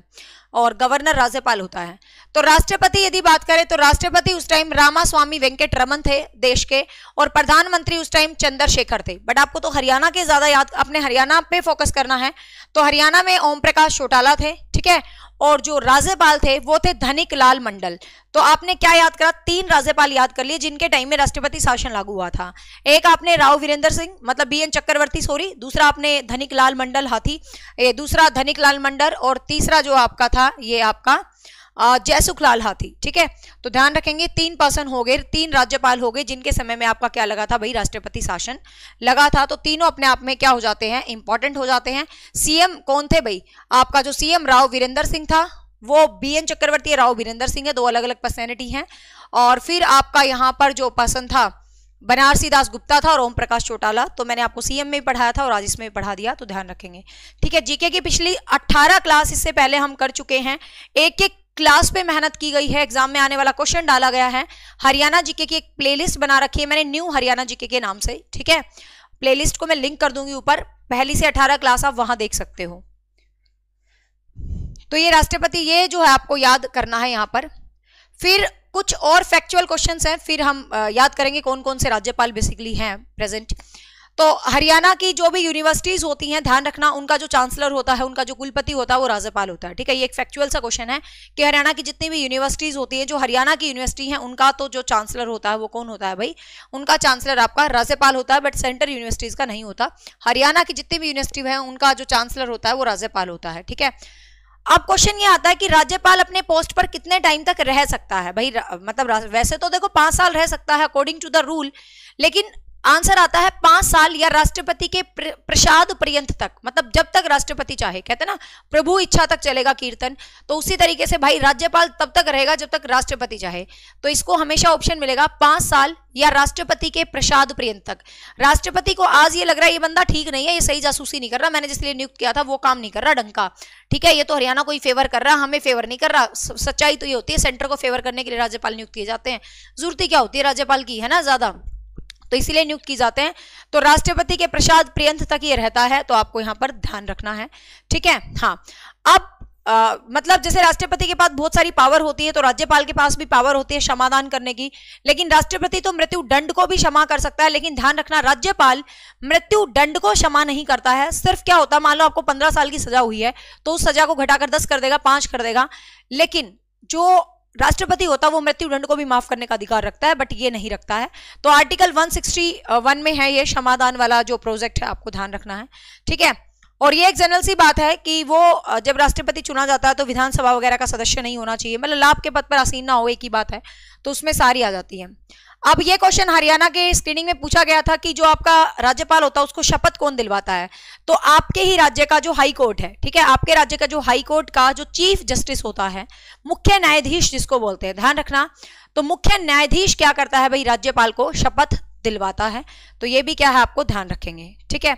और गवर्नर राज्यपाल होता है तो राष्ट्रपति यदि बात करें तो राष्ट्रपति उस टाइम रामा स्वामी वेंकट रमन थे देश के और प्रधानमंत्री उस टाइम चंद्रशेखर थे बट आपको तो हरियाणा के ज्यादा याद अपने हरियाणा पे फोकस करना है तो हरियाणा में ओम प्रकाश चौटाला थे ठीक है और जो राज्यपाल थे वो थे धनिक लाल मंडल तो आपने क्या याद करा तीन राज्यपाल याद कर लिए जिनके टाइम में राष्ट्रपति शासन लागू हुआ था एक आपने राव वीरेंद्र सिंह मतलब बी एन चक्रवर्ती सॉरी दूसरा आपने धनिक लाल मंडल हाथी ये दूसरा धनिक लाल मंडल और तीसरा जो आपका था ये आपका जयसुखलाल हाथी ठीक है तो ध्यान रखेंगे तीन पर्सन हो गए तीन राज्यपाल हो गए जिनके समय में आपका क्या लगा था भाई राष्ट्रपति शासन लगा था तो तीनों अपने आप में क्या हो जाते हैं इंपॉर्टेंट हो जाते हैं सीएम कौन थे भाई आपका जो सीएम राव वीरेंद्र सिंह था वो बी एन चक्रवर्ती राव वीरेंद्र सिंह है दो अलग अलग पर्सनैलिटी हैं और फिर आपका यहाँ पर जो पर्सन था बनारसी दास गुप्ता था और ओम प्रकाश चौटाला तो मैंने आपको सीएम में पढ़ाया था और आज इसमें पढ़ा दिया तो ध्यान रखेंगे ठीक है जीके की पिछली 18 क्लास इससे पहले हम कर चुके हैं एक एक क्लास पे मेहनत की गई है एग्जाम में आने वाला क्वेश्चन डाला गया है हरियाणा जीके की एक प्लेलिस्ट बना रखी है मैंने न्यू हरियाणा जीके के नाम से ठीक है प्लेलिस्ट को मैं लिंक कर दूंगी ऊपर पहली से अठारह क्लास आप वहां देख सकते हो तो ये राष्ट्रपति ये जो है आपको याद करना है यहाँ पर फिर कुछ और फैक्चुअल क्वेश्चन हैं फिर हम याद करेंगे कौन कौन से राज्यपाल बेसिकली हैं प्रेजेंट तो हरियाणा की जो भी यूनिवर्सिटीज होती हैं ध्यान रखना उनका जो चांसलर होता है उनका जो कुलपति होता है वो राज्यपाल होता है ठीक है ये एक फैक्चुअल सा क्वेश्चन है कि हरियाणा की जितनी भी यूनिवर्सिटीज होती है जो हरियाणा की यूनिवर्सिटी है उनका तो जो चांसलर होता है वो कौन होता है भाई उनका चांसलर आपका राज्यपाल होता है बट सेंट्रल यूनिवर्सिटीज का नहीं होता हरियाणा की जितनी भी यूनिवर्सिटी है उनका जो चांसलर होता है वो राज्यपाल होता है ठीक है अब क्वेश्चन ये आता है कि राज्यपाल अपने पोस्ट पर कितने टाइम तक रह सकता है भाई मतलब वैसे तो देखो पांच साल रह सकता है अकॉर्डिंग टू द रूल लेकिन आंसर आता है पांच साल या राष्ट्रपति के प्र, प्रसाद पर्यंत तक मतलब जब तक राष्ट्रपति चाहे कहते ना प्रभु इच्छा तक चलेगा कीर्तन तो उसी तरीके से भाई राज्यपाल तब तक रहेगा जब तक राष्ट्रपति चाहे तो इसको हमेशा ऑप्शन मिलेगा पांच साल या राष्ट्रपति के प्रसाद पर्यंत तक राष्ट्रपति को आज ये लग रहा है ये बंदा ठीक नहीं है ये सही जासूसी नहीं कर रहा मैंने जिसलिए नियुक्त किया था वो काम नहीं कर रहा डंका ठीक है ये तो हरियाणा को ही फेवर कर रहा हमें फेवर नहीं कर रहा सच्चाई तो ये होती है सेंटर को फेवर करने के लिए राज्यपाल नियुक्त किए जाते हैं जरूरत क्या होती है राज्यपाल की है ना ज्यादा तो इसीलिए नियुक्त किए जाते हैं तो राष्ट्रपति के प्रसाद पर्यंत तक ये रहता है तो आपको यहाँ पर ध्यान रखना है ठीक है हाँ अब आ, मतलब जैसे राष्ट्रपति के पास बहुत सारी पावर होती है तो राज्यपाल के पास भी पावर होती है क्षमादान करने की लेकिन राष्ट्रपति तो मृत्यु दंड को भी क्षमा कर सकता है लेकिन ध्यान रखना राज्यपाल मृत्यु दंड को क्षमा नहीं करता है सिर्फ क्या होता है मान लो आपको पंद्रह साल की सजा हुई है तो उस सजा को घटाकर दस कर देगा पांच कर देगा लेकिन जो राष्ट्रपति होता वो मृत्यु दंड को भी माफ करने का अधिकार रखता है बट ये नहीं रखता है तो आर्टिकल 161 में है ये क्षमादान वाला जो प्रोजेक्ट है आपको ध्यान रखना है ठीक है और ये एक जनरल सी बात है कि वो जब राष्ट्रपति चुना जाता है तो विधानसभा वगैरह का सदस्य नहीं होना चाहिए मतलब लाभ के पद पर आसीन ना हो एक ही बात है तो उसमें सारी आ जाती है अब ये क्वेश्चन हरियाणा के स्क्रीनिंग में पूछा गया था कि जो आपका राज्यपाल होता है उसको शपथ कौन दिलवाता है तो आपके ही राज्य का जो हाई कोर्ट है ठीक है आपके राज्य का जो हाई कोर्ट का जो चीफ जस्टिस होता है मुख्य न्यायाधीश जिसको बोलते हैं ध्यान रखना तो मुख्य न्यायाधीश क्या करता है भाई राज्यपाल को शपथ दिलवाता है तो ये भी क्या है आपको ध्यान रखेंगे ठीक है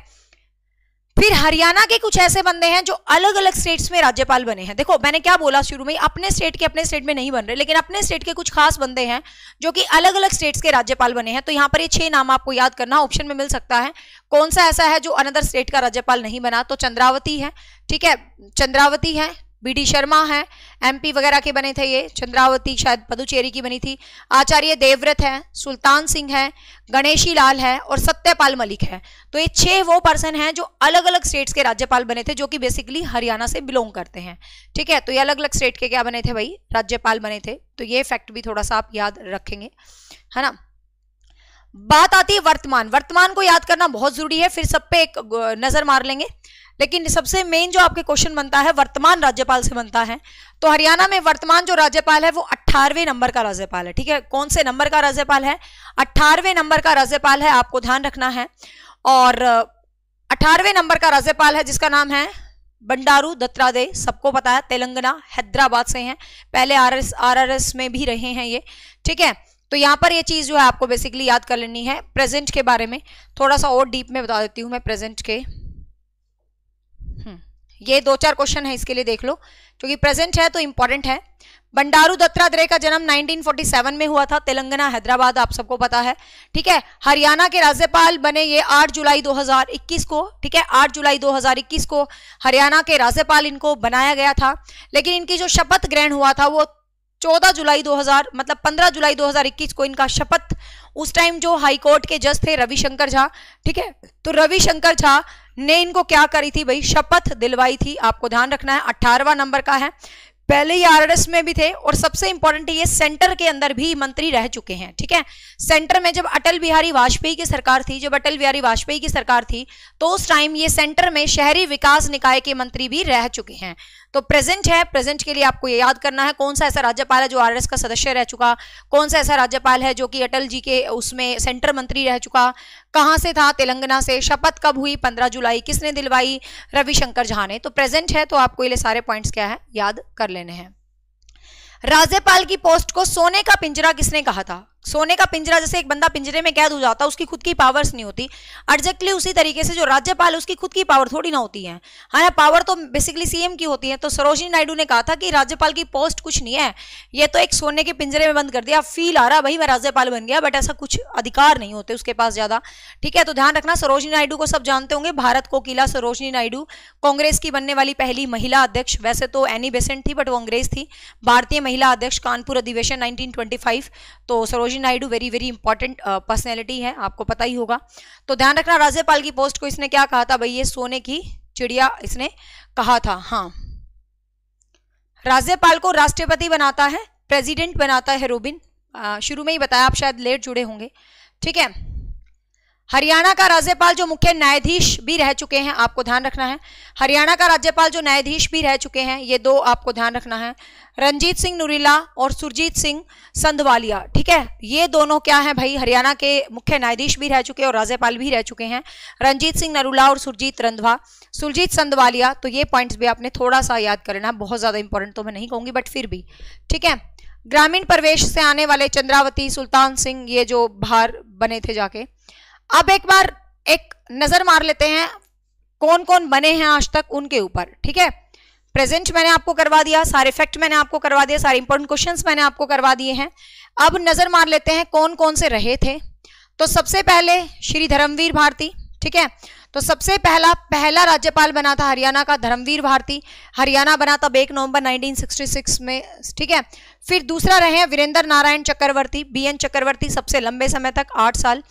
फिर हरियाणा के कुछ ऐसे बंदे हैं जो अलग अलग स्टेट्स में राज्यपाल बने हैं देखो मैंने क्या बोला शुरू में अपने स्टेट के अपने स्टेट में नहीं बन रहे लेकिन अपने स्टेट के कुछ खास बंदे हैं जो कि अलग अलग स्टेट्स के राज्यपाल बने हैं तो यहाँ पर ये छह नाम आपको याद करना ऑप्शन में मिल सकता है कौन सा ऐसा है जो अनदर स्टेट का राज्यपाल नहीं बना तो चंद्रावती है ठीक है चंद्रावती है बी डी शर्मा हैं एमपी वगैरह के बने थे ये चंद्रावती शायद पदुचेरी की बनी थी आचार्य देवव्रत हैं सुल्तान सिंह हैं गणेशी लाल हैं और सत्यपाल मलिक हैं तो ये छह वो पर्सन हैं जो अलग अलग स्टेट्स के राज्यपाल बने थे जो कि बेसिकली हरियाणा से बिलोंग करते हैं ठीक है तो ये अलग अलग स्टेट के क्या बने थे भाई राज्यपाल बने थे तो ये फैक्ट भी थोड़ा सा आप याद रखेंगे है ना बात आती है वर्तमान वर्तमान को याद करना बहुत जरूरी है फिर सब पे एक नजर मार लेंगे लेकिन सबसे मेन जो आपके क्वेश्चन बनता है वर्तमान राज्यपाल से बनता है तो हरियाणा में वर्तमान जो राज्यपाल है वो अट्ठारहवें नंबर का राज्यपाल है ठीक है कौन से नंबर का राज्यपाल है अट्ठारहवें नंबर का राज्यपाल है आपको ध्यान रखना है और अठारहवें नंबर का राज्यपाल है जिसका नाम है बंडारू दत्तात्रेय सबको पता है तेलंगाना हैदराबाद से हैं पहले आर आर एस में भी रहे हैं ये ठीक है तो यहाँ पर ये चीज़ जो है आपको बेसिकली याद कर लेनी है प्रेजेंट के बारे में थोड़ा सा और डीप में बता देती हूँ मैं प्रेजेंट के ये दो चार क्वेश्चन है इसके लिए देख लो क्योंकि प्रेजेंट है तो इंपॉर्टेंट है बंडारू दत्तात्रेय का जन्म 1947 में हुआ था तेलंगाना हैदराबाद आप सबको पता है ठीक है हरियाणा के राज्यपाल बने ये 8 जुलाई 2021 को ठीक है 8 जुलाई 2021 को हरियाणा के राज्यपाल इनको बनाया गया था लेकिन इनकी जो शपथ ग्रहण हुआ था वो 14 जुलाई 2000 मतलब 15 जुलाई 2021 को इनका शपथ उस टाइम जो हाईकोर्ट के जज थे रविशंकर झा ठीक है तो रविशंकर झा ने इनको क्या करी थी भाई शपथ दिलवाई थी आपको ध्यान रखना है अठारवा नंबर का है पहले ही आरएस में भी थे और सबसे इंपॉर्टेंट ये सेंटर के अंदर भी मंत्री रह चुके हैं ठीक है सेंटर में जब अटल बिहारी वाजपेयी की सरकार थी जब अटल बिहारी वाजपेयी की सरकार थी तो उस टाइम ये सेंटर में शहरी विकास निकाय के मंत्री भी रह चुके हैं तो प्रेजेंट है प्रेजेंट के लिए आपको ये याद करना है कौन सा ऐसा राज्यपाल है जो आरएस का सदस्य रह चुका कौन सा ऐसा राज्यपाल है जो कि अटल जी के उसमें सेंटर मंत्री रह चुका कहाँ से था तेलंगाना से शपथ कब हुई पंद्रह जुलाई किसने दिलवाई रविशंकर झा ने तो प्रेजेंट है तो आपको ये सारे पॉइंट्स क्या है याद कर लेने हैं राज्यपाल की पोस्ट को सोने का पिंजरा किसने कहा था सोने का पिंजरा जैसे एक बंदा पिंजरे में कैद हो जाता है उसकी खुद की पावर्स नहीं होती एग्जैक्टली उसी तरीके से जो राज्यपाल उसकी खुद की पावर थोड़ी ना होती है हाँ पावर तो बेसिकली सीएम की होती है तो सरोजनी नायडू ने कहा था कि राज्यपाल की पोस्ट कुछ नहीं है ये तो एक सोने के पिंजरे में बंद कर दिया फील आ रहा भाई मैं राज्यपाल बन गया बट ऐसा कुछ अधिकार नहीं होते उसके पास ज़्यादा ठीक है तो ध्यान रखना सरोजनी नायडू को सब जानते होंगे भारत को किला सरोजनी नायडू कांग्रेस की बनने वाली पहली महिला अध्यक्ष वैसे तो एनी बेसेंट थी बट वो अंग्रेज थी भारतीय महिला अध्यक्ष कानपुर अधिवेशन नाइनटीन तो Saroj Saroji Naidu very very important personality है आपको पता ही होगा तो ध्यान रखना राज्यपाल की पोस्ट को इसने क्या कहा था भाई ये सोने की चिड़िया इसने कहा था हाँ राज्यपाल को राष्ट्रपति बनाता है प्रेसिडेंट बनाता है रोबिन शुरू में ही बताया आप शायद लेट जुड़े होंगे ठीक है हरियाणा का राज्यपाल जो मुख्य न्यायाधीश भी रह चुके हैं आपको ध्यान रखना है हरियाणा का राज्यपाल जो न्यायाधीश भी रह चुके हैं ये दो आपको ध्यान रखना है रंजीत सिंह नुरीला और सुरजीत सिंह संधवालिया ठीक है ये दोनों क्या हैं भाई हरियाणा के मुख्य न्यायाधीश भी रह चुके हैं और राज्यपाल भी रह चुके हैं रंजीत सिंह नरूला और सुरजीत रंधवा सुरजीत संधवालिया तो ये पॉइंट्स भी आपने थोड़ा सा याद करना बहुत ज़्यादा इंपॉर्टेंट तो मैं नहीं कहूँगी बट फिर भी ठीक है ग्रामीण प्रवेश से आने वाले चंद्रावती सुल्तान सिंह ये जो बाहर बने थे जाके अब एक बार एक नजर मार लेते हैं कौन कौन बने हैं आज तक उनके ऊपर ठीक है प्रेजेंट मैंने आपको करवा दिया सारे फैक्ट मैंने आपको करवा दिया सारे इंपॉर्टेंट क्वेश्चंस मैंने आपको करवा दिए हैं अब नजर मार लेते हैं कौन कौन से रहे थे तो सबसे पहले श्री धर्मवीर भारती ठीक है तो सबसे पहला पहला राज्यपाल बना था हरियाणा का धर्मवीर भारती हरियाणा बना था एक नवंबर 1966 में ठीक है फिर दूसरा रहे वीरेंद्र नारायण चक्रवर्ती बी एन चक्रवर्ती सबसे लंबे समय तक आठ साल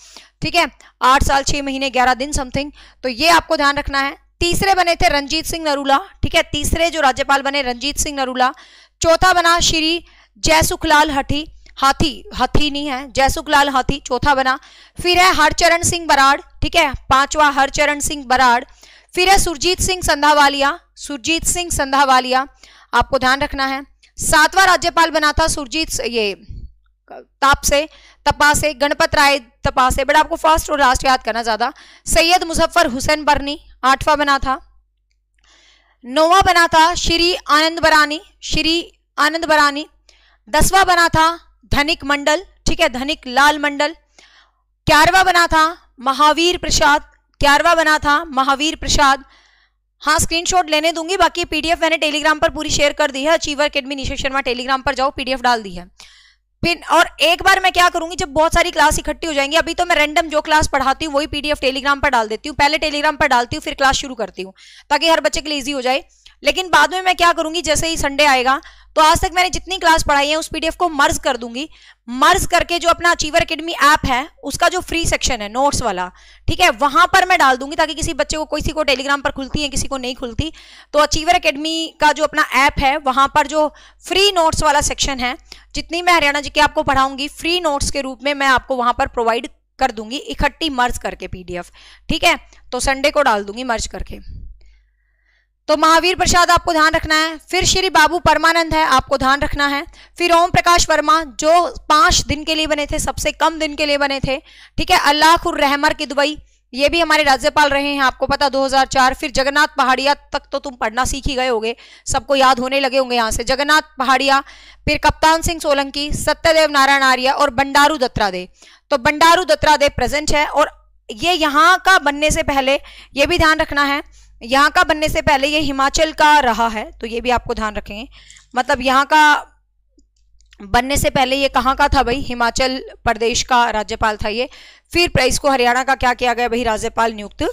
ठीक है आठ साल छह महीने ग्यारह दिन समथिंग तो ये आपको ध्यान रखना है तीसरे बने थे रंजीत सिंह नरूला ठीक है तीसरे जो राज्यपाल बने रंजीत सिंह नरूला चौथा बना श्री जयसुखलाल हठी हाथी हाथी नहीं है जयसुखलाल हाथी चौथा बना फिर है हरचरण सिंह बराड़ ठीक है पांचवा हरचरण सिंह बराड़ फिर है सुरजीत सिंह संधावालिया सुरजीत सिंह संधावालिया आपको ध्यान रखना है सातवां राज्यपाल बना था सुरजीत ये ताप से तपासे गणपत राय तपासे बट आपको फर्स्ट और लास्ट याद करना ज्यादा सैयद मुजफ्फर हुसैन बरनी आठवां बना था नौवा बना था श्री आनंद बरानी श्री आनंद बरानी दसवा बना था धनिक मंडल ठीक है धनिक लाल मंडल ग्यारहवा बना था महावीर प्रसाद ग्यारहवा बना था महावीर प्रसाद हाँ स्क्रीनशॉट लेने दूंगी बाकी पीडीएफ मैंने टेलीग्राम पर पूरी शेयर कर दी है Achiever Academy Nishesh Sharma Telegram पर जाओ पीडीएफ डाल दी है पिन और एक बार मैं क्या करूंगी जब बहुत सारी क्लास इकट्ठी हो जाएंगी अभी तो मैं रैंडम जो क्लास पढ़ाती हूँ वही पीडीएफ टेलीग्राम पर डाल देती हूँ पहले टेलीग्राम पर डालती हूँ फिर क्लास शुरू करती हूँ ताकि हर बच्चे के लिए ईजी हो जाए लेकिन बाद में मैं क्या करूंगी जैसे ही संडे आएगा तो आज तक मैंने जितनी क्लास पढ़ाई है उस पीडीएफ को मर्ज कर दूंगी मर्ज करके जो अपना अचीवर अकेडमी ऐप है उसका जो फ्री सेक्शन है नोट्स वाला ठीक है वहां पर मैं डाल दूंगी ताकि किसी बच्चे को किसी को टेलीग्राम पर खुलती है किसी को नहीं खुलती तो अचीवर अकेडमी का जो अपना ऐप है वहां पर जो फ्री नोट्स वाला सेक्शन है जितनी मैं हरियाणा जी के आपको पढ़ाऊंगी फ्री नोट्स के रूप में मैं आपको वहां पर प्रोवाइड कर दूंगी इकट्ठी मर्ज करके पीडीएफ ठीक है तो संडे को डाल दूंगी मर्ज करके तो महावीर प्रसाद आपको ध्यान रखना है फिर श्री बाबू परमानंद है आपको ध्यान रखना है फिर ओम प्रकाश वर्मा जो पांच दिन के लिए बने थे सबसे कम दिन के लिए बने थे ठीक है अल्लाह रहमर की दुबई ये भी हमारे राज्यपाल रहे हैं आपको पता 2004 फिर जगन्नाथ पहाड़िया तक तो तुम पढ़ना सीख ही गए होगे सबको याद होने लगे होंगे यहाँ से जगन्नाथ पहाड़िया फिर कप्तान सिंह सोलंकी सत्यदेव नारायण आर्य और बंडारू दे तो बंडारू दे प्रेजेंट है और ये यहाँ का बनने से पहले ये भी ध्यान रखना है यहाँ का बनने से पहले ये हिमाचल का रहा है तो ये भी आपको ध्यान रखेंगे मतलब यहाँ का बनने से पहले ये कहाँ का था भाई हिमाचल प्रदेश का राज्यपाल था ये फिर प्राइस को हरियाणा का क्या किया गया भाई राज्यपाल नियुक्त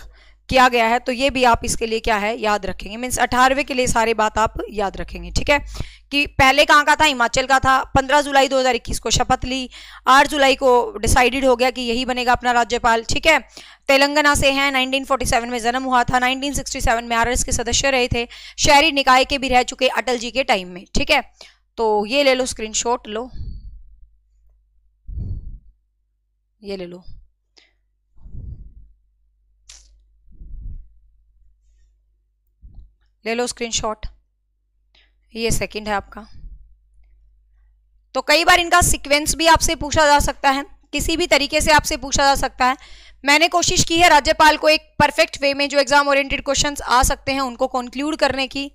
किया गया है तो ये भी आप इसके लिए क्या है याद रखेंगे मीन्स अठारहवें के लिए सारी बात आप याद रखेंगे ठीक है कि पहले कहाँ का था हिमाचल का था 15 जुलाई 2021 को शपथ ली 8 जुलाई को डिसाइडेड हो गया कि यही बनेगा अपना राज्यपाल ठीक है तेलंगाना से हैं 1947 में जन्म हुआ था 1967 में आर के सदस्य रहे थे शहरी निकाय के भी रह चुके अटल जी के टाइम में ठीक है तो ये ले लो स्क्रीन लो ये ले लो ले लो स्क्रीनशॉट ये सेकंड है आपका तो कई बार इनका सीक्वेंस भी आपसे पूछा जा सकता है किसी भी तरीके से आपसे पूछा जा सकता है मैंने कोशिश की है राज्यपाल को एक परफेक्ट वे में जो एग्जाम ओरिएंटेड क्वेश्चंस आ सकते हैं उनको कंक्लूड करने की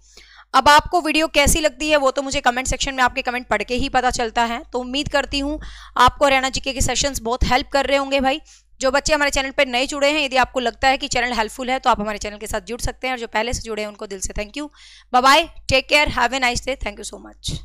अब आपको वीडियो कैसी लगती है वो तो मुझे कमेंट सेक्शन में आपके कमेंट पढ़ के ही पता चलता है तो उम्मीद करती हूँ आपको रैना जी के सेशंस बहुत हेल्प कर रहे होंगे भाई जो बच्चे हमारे चैनल पर नए जुड़े हैं यदि आपको लगता है कि चैनल हेल्पफुल है तो आप हमारे चैनल के साथ जुड़ सकते हैं और जो पहले से जुड़े हैं उनको दिल से thank you bye take care have a nice day thank you so much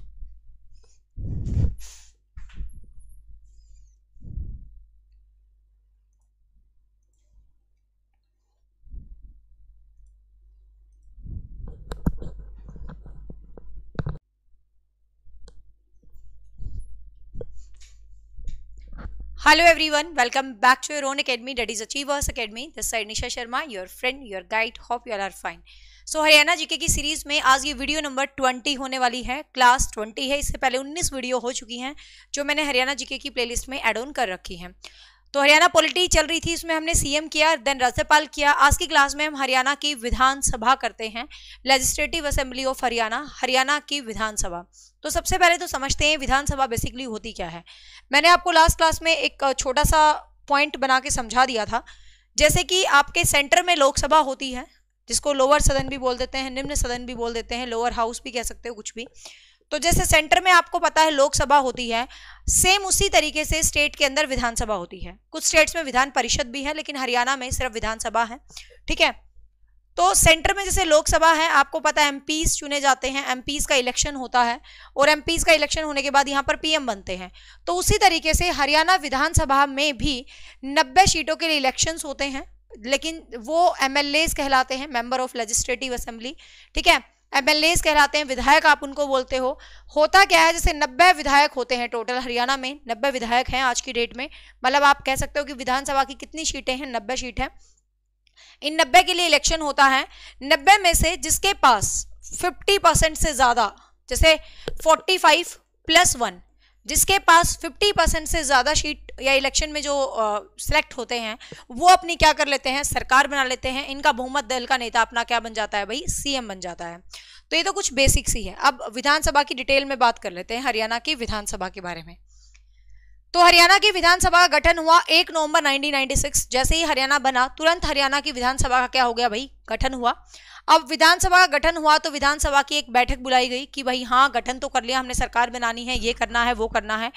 hello everyone welcome back to your own academy that is achievers academy this side Nisha Sharma your friend your guide hope you're are fine so Haryana GK की सीरीज में आज ये वीडियो नंबर ट्वेंटी होने वाली है क्लास ट्वेंटी है इससे पहले उन्नीस वीडियो हो चुकी हैं जो मैंने हरियाणा जीके की प्लेलिस्ट में एड ऑन कर रखी है तो हरियाणा पॉलिटी चल रही थी उसमें हमने सीएम किया देन राज्यपाल किया आज की क्लास में हम हरियाणा की विधानसभा करते हैं legislative assembly of Haryana Haryana की विधानसभा तो सबसे पहले तो समझते हैं विधानसभा बेसिकली होती क्या है मैंने आपको लास्ट क्लास में एक छोटा सा पॉइंट बना के समझा दिया था जैसे कि आपके सेंटर में लोकसभा होती है जिसको लोअर सदन भी बोल देते हैं निम्न सदन भी बोल देते हैं लोअर हाउस भी कह सकते हो कुछ भी तो जैसे सेंटर में आपको पता है लोकसभा होती है सेम उसी तरीके से स्टेट के अंदर विधानसभा होती है कुछ स्टेट्स में विधान परिषद भी है लेकिन हरियाणा में सिर्फ विधानसभा है ठीक है तो सेंटर में जैसे लोकसभा है आपको पता है एमपीज चुने जाते हैं एमपीज का इलेक्शन होता है और एमपीज का इलेक्शन होने के बाद यहाँ पर पीएम बनते हैं तो उसी तरीके से हरियाणा विधानसभा में भी 90 सीटों के लिए इलेक्शंस होते हैं लेकिन वो एम कहलाते हैं मेंबर ऑफ लेजिस्लेटिव असेंबली ठीक है एमएलएज कहलाते हैं विधायक आप उनको बोलते हो होता क्या है जैसे नब्बे विधायक होते हैं टोटल हरियाणा में नब्बे विधायक हैं आज की डेट में मतलब आप कह सकते हो कि विधानसभा की कितनी सीटें हैं नब्बे सीट हैं इन नब्बे के लिए इलेक्शन होता है नब्बे में से जिसके पास फिफ्टी परसेंट से ज़्यादा जैसे फोर्टी फाइव प्लस वन जिसके पास 50 परसेंट से ज़्यादा सीट या इलेक्शन में जो सिलेक्ट होते हैं वो अपनी क्या कर लेते हैं सरकार बना लेते हैं इनका बहुमत दल का नेता अपना क्या बन जाता है भाई सीएम बन जाता है तो ये तो कुछ बेसिक सी है अब विधानसभा की डिटेल में बात कर लेते हैं हरियाणा की विधानसभा के बारे में तो हरियाणा की विधानसभा का गठन हुआ एक नवंबर 1996 जैसे ही हरियाणा बना तुरंत हरियाणा की विधानसभा का क्या हो गया भाई गठन हुआ अब विधानसभा का गठन हुआ तो विधानसभा की एक बैठक बुलाई गई कि भाई हाँ गठन तो कर लिया हमने सरकार बनानी है ये करना है वो करना है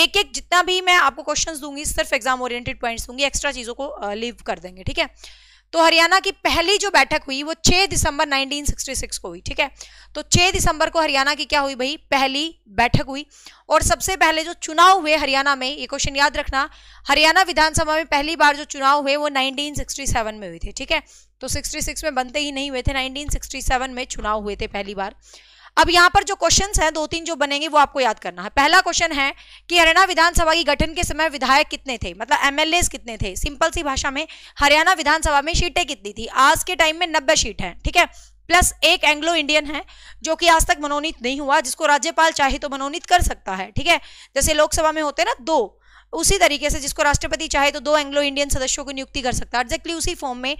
एक एक जितना भी मैं आपको क्वेश्चन दूंगी सिर्फ एग्जाम ओरिएंटेड पॉइंट्स दूंगी एक्स्ट्रा चीज़ों को लीव कर देंगे ठीक है तो हरियाणा की पहली जो बैठक हुई वो छह दिसंबर नाइनटीन को हुई ठीक है तो छह दिसंबर को हरियाणा की क्या हुई भाई पहली बैठक हुई और सबसे पहले जो चुनाव हुए हरियाणा में ये क्वेश्चन याद रखना हरियाणा विधानसभा में पहली बार जो चुनाव हुए वो नाइनटीन में हुए थे ठीक है तो 66 में बनते ही नहीं हुए थे 1967 में चुनाव हुए थे पहली बार अब यहाँ पर जो क्वेश्चन हैं दो तीन जो बनेंगे वो आपको याद करना है पहला क्वेश्चन है कि हरियाणा विधानसभा की गठन के समय विधायक कितने थे मतलब एमएलए कितने थे सिंपल सी भाषा में हरियाणा विधानसभा में सीटें कितनी थी आज के टाइम में नब्बे सीट है ठीक है प्लस एक एंग्लो इंडियन है जो कि आज तक मनोनीत नहीं हुआ जिसको राज्यपाल चाहे तो मनोनीत कर सकता है ठीक है जैसे लोकसभा में होते ना दो उसी तरीके से जिसको राष्ट्रपति चाहे तो दो एंग्लो इंडियन सदस्यों को नियुक्ति कर सकता है एग्जैक्टली उसी फॉर्म में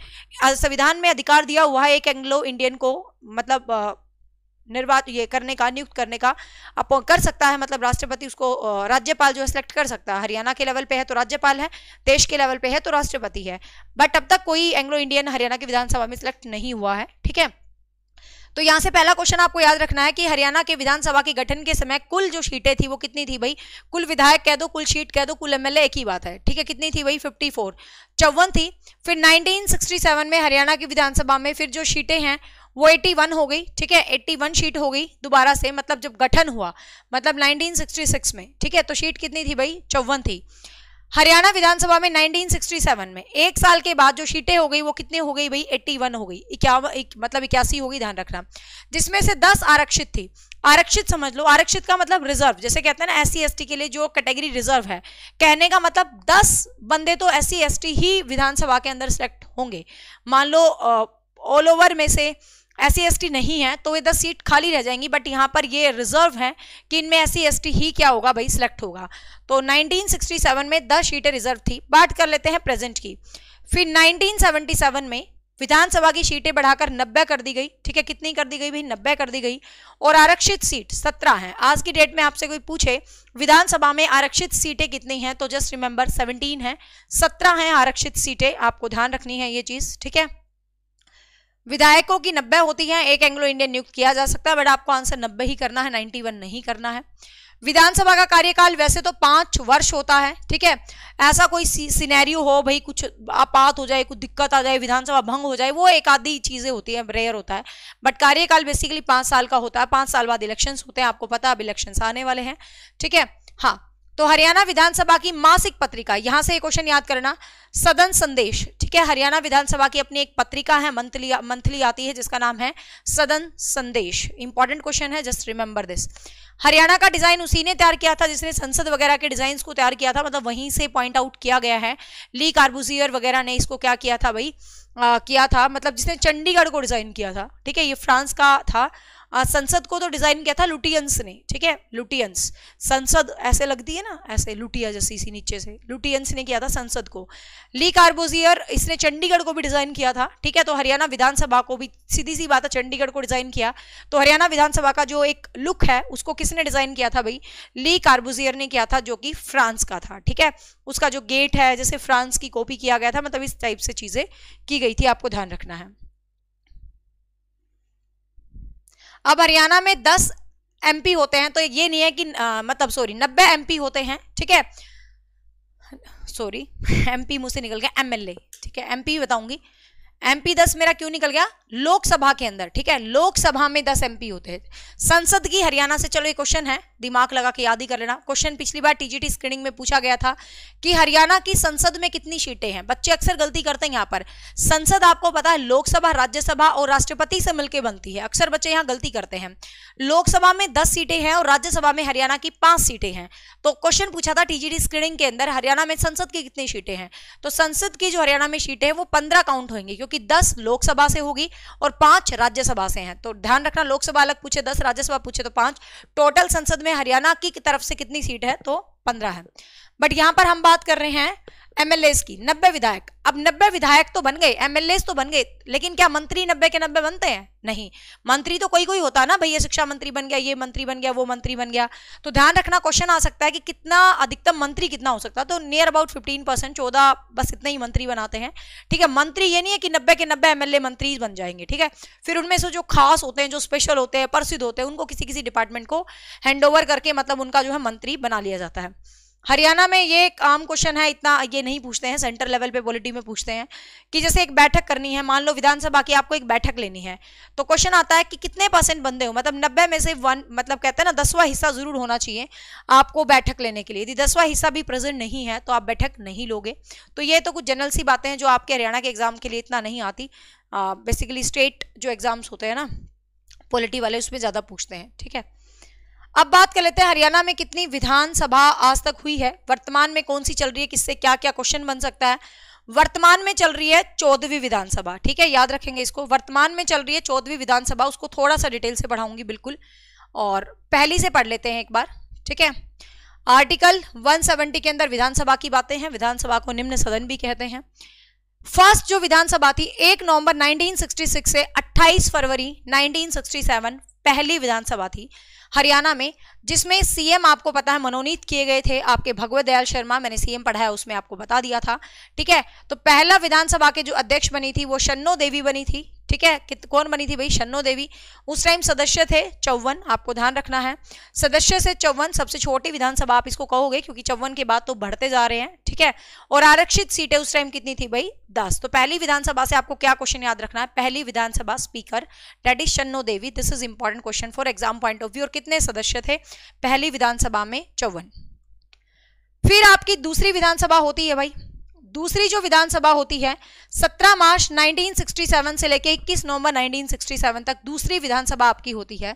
संविधान में अधिकार दिया हुआ है एक एंग्लो इंडियन को मतलब निर्वाच ये करने का नियुक्त करने का अपो कर सकता है मतलब राष्ट्रपति उसको राज्यपाल जो है सिलेक्ट कर सकता है हरियाणा के लेवल पे है तो राज्यपाल है देश के लेवल पे है तो राष्ट्रपति है बट अब तक कोई एंग्लो इंडियन हरियाणा की विधानसभा में सिलेक्ट नहीं हुआ है ठीक है तो यहाँ से पहला क्वेश्चन आपको याद रखना है कि हरियाणा के विधानसभा के गठन के समय कुल जो सीटें थी वो कितनी थी भाई कुल विधायक कह दो कुल सीट कह दो कुल एमएलए एक ही बात है ठीक है कितनी थी भाई फिफ्टी फोर चौवन थी फिर 1967 में हरियाणा की विधानसभा में फिर जो सीटें हैं वो 81 हो गई ठीक है 81 सीट हो गई दोबारा से मतलब जब गठन हुआ मतलब 1966 में ठीक है तो सीट कितनी थी भाई चौवन थी हरियाणा विधानसभा में 1967 में एक साल के बाद जो सीटें हो गई वो कितने हो गई भाई 81 हो गई इक्यावन एक, मतलब इक्यासी हो गई ध्यान रखना जिसमें से 10 आरक्षित थी आरक्षित समझ लो आरक्षित का मतलब रिजर्व जैसे कहते हैं ना एस सी के लिए जो कैटेगरी रिजर्व है कहने का मतलब 10 बंदे तो एस सी ही विधानसभा के अंदर सेलेक्ट होंगे मान लो ऑल ओवर में से एस सी नहीं है तो ये दस सीट खाली रह जाएंगी बट यहाँ पर ये रिजर्व है कि इनमें एस सी ही क्या होगा भाई सिलेक्ट होगा तो 1967 में दस सीटें रिजर्व थी बात कर लेते हैं प्रेजेंट की फिर 1977 में विधानसभा की सीटें बढ़ाकर नब्बे कर दी गई ठीक है कितनी कर दी गई भाई नब्बे कर दी गई और आरक्षित सीट सत्रह है आज की डेट में आपसे कोई पूछे विधानसभा में आरक्षित सीटें कितनी हैं तो जस्ट रिमेंबर सेवनटीन है सत्रह हैं आरक्षित सीटें आपको ध्यान रखनी है ये चीज़ ठीक है विधायकों की नब्बे होती है एक एंग्लो इंडियन नियुक्त किया जा सकता है बट आपको आंसर नब्बे ही करना है नाइन्टी वन नहीं करना है विधानसभा का कार्यकाल वैसे तो पांच वर्ष होता है ठीक है ऐसा कोई सिनेरियो हो भाई कुछ आपात हो जाए कुछ दिक्कत आ जाए विधानसभा भंग हो जाए वो एक आधी चीजें होती है रेयर होता है बट कार्यकाल बेसिकली पांच साल का होता है पांच साल बाद इलेक्शन होते हैं आपको पता अब इलेक्शन आने वाले हैं ठीक है हाँ तो हरियाणा विधानसभा की मासिक पत्रिका यहां से क्वेश्चन याद करना सदन संदेश ठीक है हरियाणा विधानसभा की अपनी एक पत्रिका है मंथली मंथली आती है जिसका नाम है सदन संदेश इंपॉर्टेंट क्वेश्चन है जस्ट रिमेंबर दिस हरियाणा का डिजाइन उसी ने तैयार किया था जिसने संसद वगैरह के डिजाइन को तैयार किया था मतलब वहीं से पॉइंट आउट किया गया है ली कार्बुजियर वगैरह ने इसको क्या किया था भाई आ, किया था मतलब जिसने चंडीगढ़ को डिजाइन किया था ठीक है ये फ्रांस का था संसद को तो डिजाइन किया था लुटियंस ने ठीक है लुटियंस संसद ऐसे लगती है ना ऐसे लुटिया जैसे इसी नीचे से लुटियंस ने किया था संसद को ली कार्बोजियर इसने चंडीगढ़ को भी डिजाइन किया था ठीक है तो हरियाणा विधानसभा को भी सीधी सी बात है चंडीगढ़ को डिजाइन किया तो हरियाणा विधानसभा का जो एक लुक है उसको किसने डिजाइन किया था भाई ली कार्बोजियर ने किया था जो कि फ्रांस का था ठीक है उसका जो गेट है जैसे फ्रांस की कॉपी किया गया था मतलब इस टाइप से चीजें की गई थी आपको ध्यान रखना है अब हरियाणा में दस एमपी होते हैं तो ये नहीं है कि आ, मतलब सॉरी नब्बे एमपी होते हैं ठीक है सॉरी एमपी मुझसे निकल गया एमएलए ठीक है एमपी बताऊंगी एमपी दस मेरा क्यों निकल गया लोकसभा के अंदर ठीक है लोकसभा में दस एमपी होते हैं संसद की हरियाणा से चलो ये क्वेश्चन है दिमाग लगा के याद ही कर लेना क्वेश्चन पिछली बार टीजीटी स्क्रीनिंग में पूछा गया था कि हरियाणा की संसद में कितनी सीटें हैं बच्चे अक्सर गलती करते हैं यहाँ पर संसद आपको पता है लोकसभा राज्यसभा और राष्ट्रपति से मिलकर बनती है अक्सर बच्चे यहाँ गलती करते हैं लोकसभा में दस सीटें हैं और राज्यसभा में हरियाणा की पांच सीटें हैं तो क्वेश्चन पूछा था टीजीटी स्क्रीनिंग के अंदर हरियाणा में संसद की कितनी सीटें हैं तो संसद की जो हरियाणा में सीटें हैं वो पंद्रह काउंट होंगी कि 10 लोकसभा से होगी और पांच राज्यसभा से हैं तो ध्यान रखना लोकसभा अलग पूछे दस राज्यसभा पूछे तो पांच टोटल संसद में हरियाणा की तरफ से कितनी सीट है तो पंद्रह है बट यहां पर हम बात कर रहे हैं एमएलए की नब्बे विधायक अब नब्बे विधायक तो बन गए एमएलए तो बन गए लेकिन क्या मंत्री नब्बे के नब्बे बनते हैं नहीं मंत्री तो कोई कोई होता ना भैया शिक्षा मंत्री बन गया ये मंत्री बन गया वो मंत्री बन गया तो ध्यान रखना क्वेश्चन आ सकता है कि कितना अधिकतम मंत्री कितना हो सकता है तो नियर अबाउट फिफ्टीन परसेंट चौदह बस इतने ही मंत्री बनाते हैं ठीक है मंत्री ये नहीं है कि नब्बे के नब्बे एमएलए मंत्री बन जाएंगे ठीक है फिर उनमें से जो खास होते हैं जो स्पेशल होते हैं प्रसिद्ध होते हैं उनको किसी किसी डिपार्टमेंट को हैंड करके मतलब उनका जो है मंत्री बना लिया जाता है हरियाणा में ये एक आम क्वेश्चन है इतना ये नहीं पूछते हैं सेंटर लेवल पे पॉलिटी में पूछते हैं कि जैसे एक बैठक करनी है मान लो विधानसभा की आपको एक बैठक लेनी है तो क्वेश्चन आता है कि कितने परसेंट बंदे हो मतलब नब्बे में से वन मतलब कहते हैं ना दसवा हिस्सा जरूर होना चाहिए आपको बैठक लेने के लिए यदि दसवा हिस्सा भी प्रेजेंट नहीं है तो आप बैठक नहीं लोगे तो ये तो कुछ जनरल सी बातें हैं जो आपके हरियाणा के एग्जाम के लिए इतना नहीं आती बेसिकली स्टेट जो एग्जाम्स होते हैं ना पॉलिटी वाले उसमें ज़्यादा पूछते हैं ठीक है अब बात कर लेते हैं हरियाणा में कितनी विधानसभा आज तक हुई है वर्तमान में कौन सी चल रही है किससे क्या क्या क्वेश्चन बन सकता है वर्तमान में चल रही है चौदहवीं विधानसभा ठीक है याद रखेंगे इसको वर्तमान में चल रही है चौदहवीं विधानसभा उसको थोड़ा सा डिटेल से पढ़ाऊंगी बिल्कुल और पहली से पढ़ लेते हैं एक बार ठीक है आर्टिकल 170 के अंदर विधानसभा की बातें हैं विधानसभा को निम्न सदन भी कहते हैं फर्स्ट जो विधानसभा थी 1 नवंबर 1966 से 28 फरवरी 1967 पहली विधानसभा थी हरियाणा में जिसमें सीएम आपको पता है मनोनीत किए गए थे आपके भगवत दयाल शर्मा मैंने सीएम पढ़ाया उसमें आपको बता दिया था ठीक है तो पहला विधानसभा के जो अध्यक्ष बनी थी वो शन्नो देवी बनी थी ठीक है कित कौन बनी थी भाई शन्नो देवी उस टाइम सदस्य थे चौवन आपको ध्यान रखना है सदस्य से चौवन सबसे छोटी विधानसभा आप इसको कहोगे क्योंकि चौवन के बाद तो बढ़ते जा रहे हैं ठीक है और आरक्षित सीटें उस टाइम कितनी थी भाई दस तो पहली विधानसभा से आपको क्या क्वेश्चन याद रखना है पहली विधानसभा speaker that is Shanno Devi this is important question for exam point of view और कितने सदस्य थे पहली विधानसभा में चौवन फिर आपकी दूसरी विधानसभा होती है भाई दूसरी जो विधानसभा होती है 17 मार्च 1967 से लेकर 21 नवंबर 1967 तक दूसरी विधानसभा आपकी होती है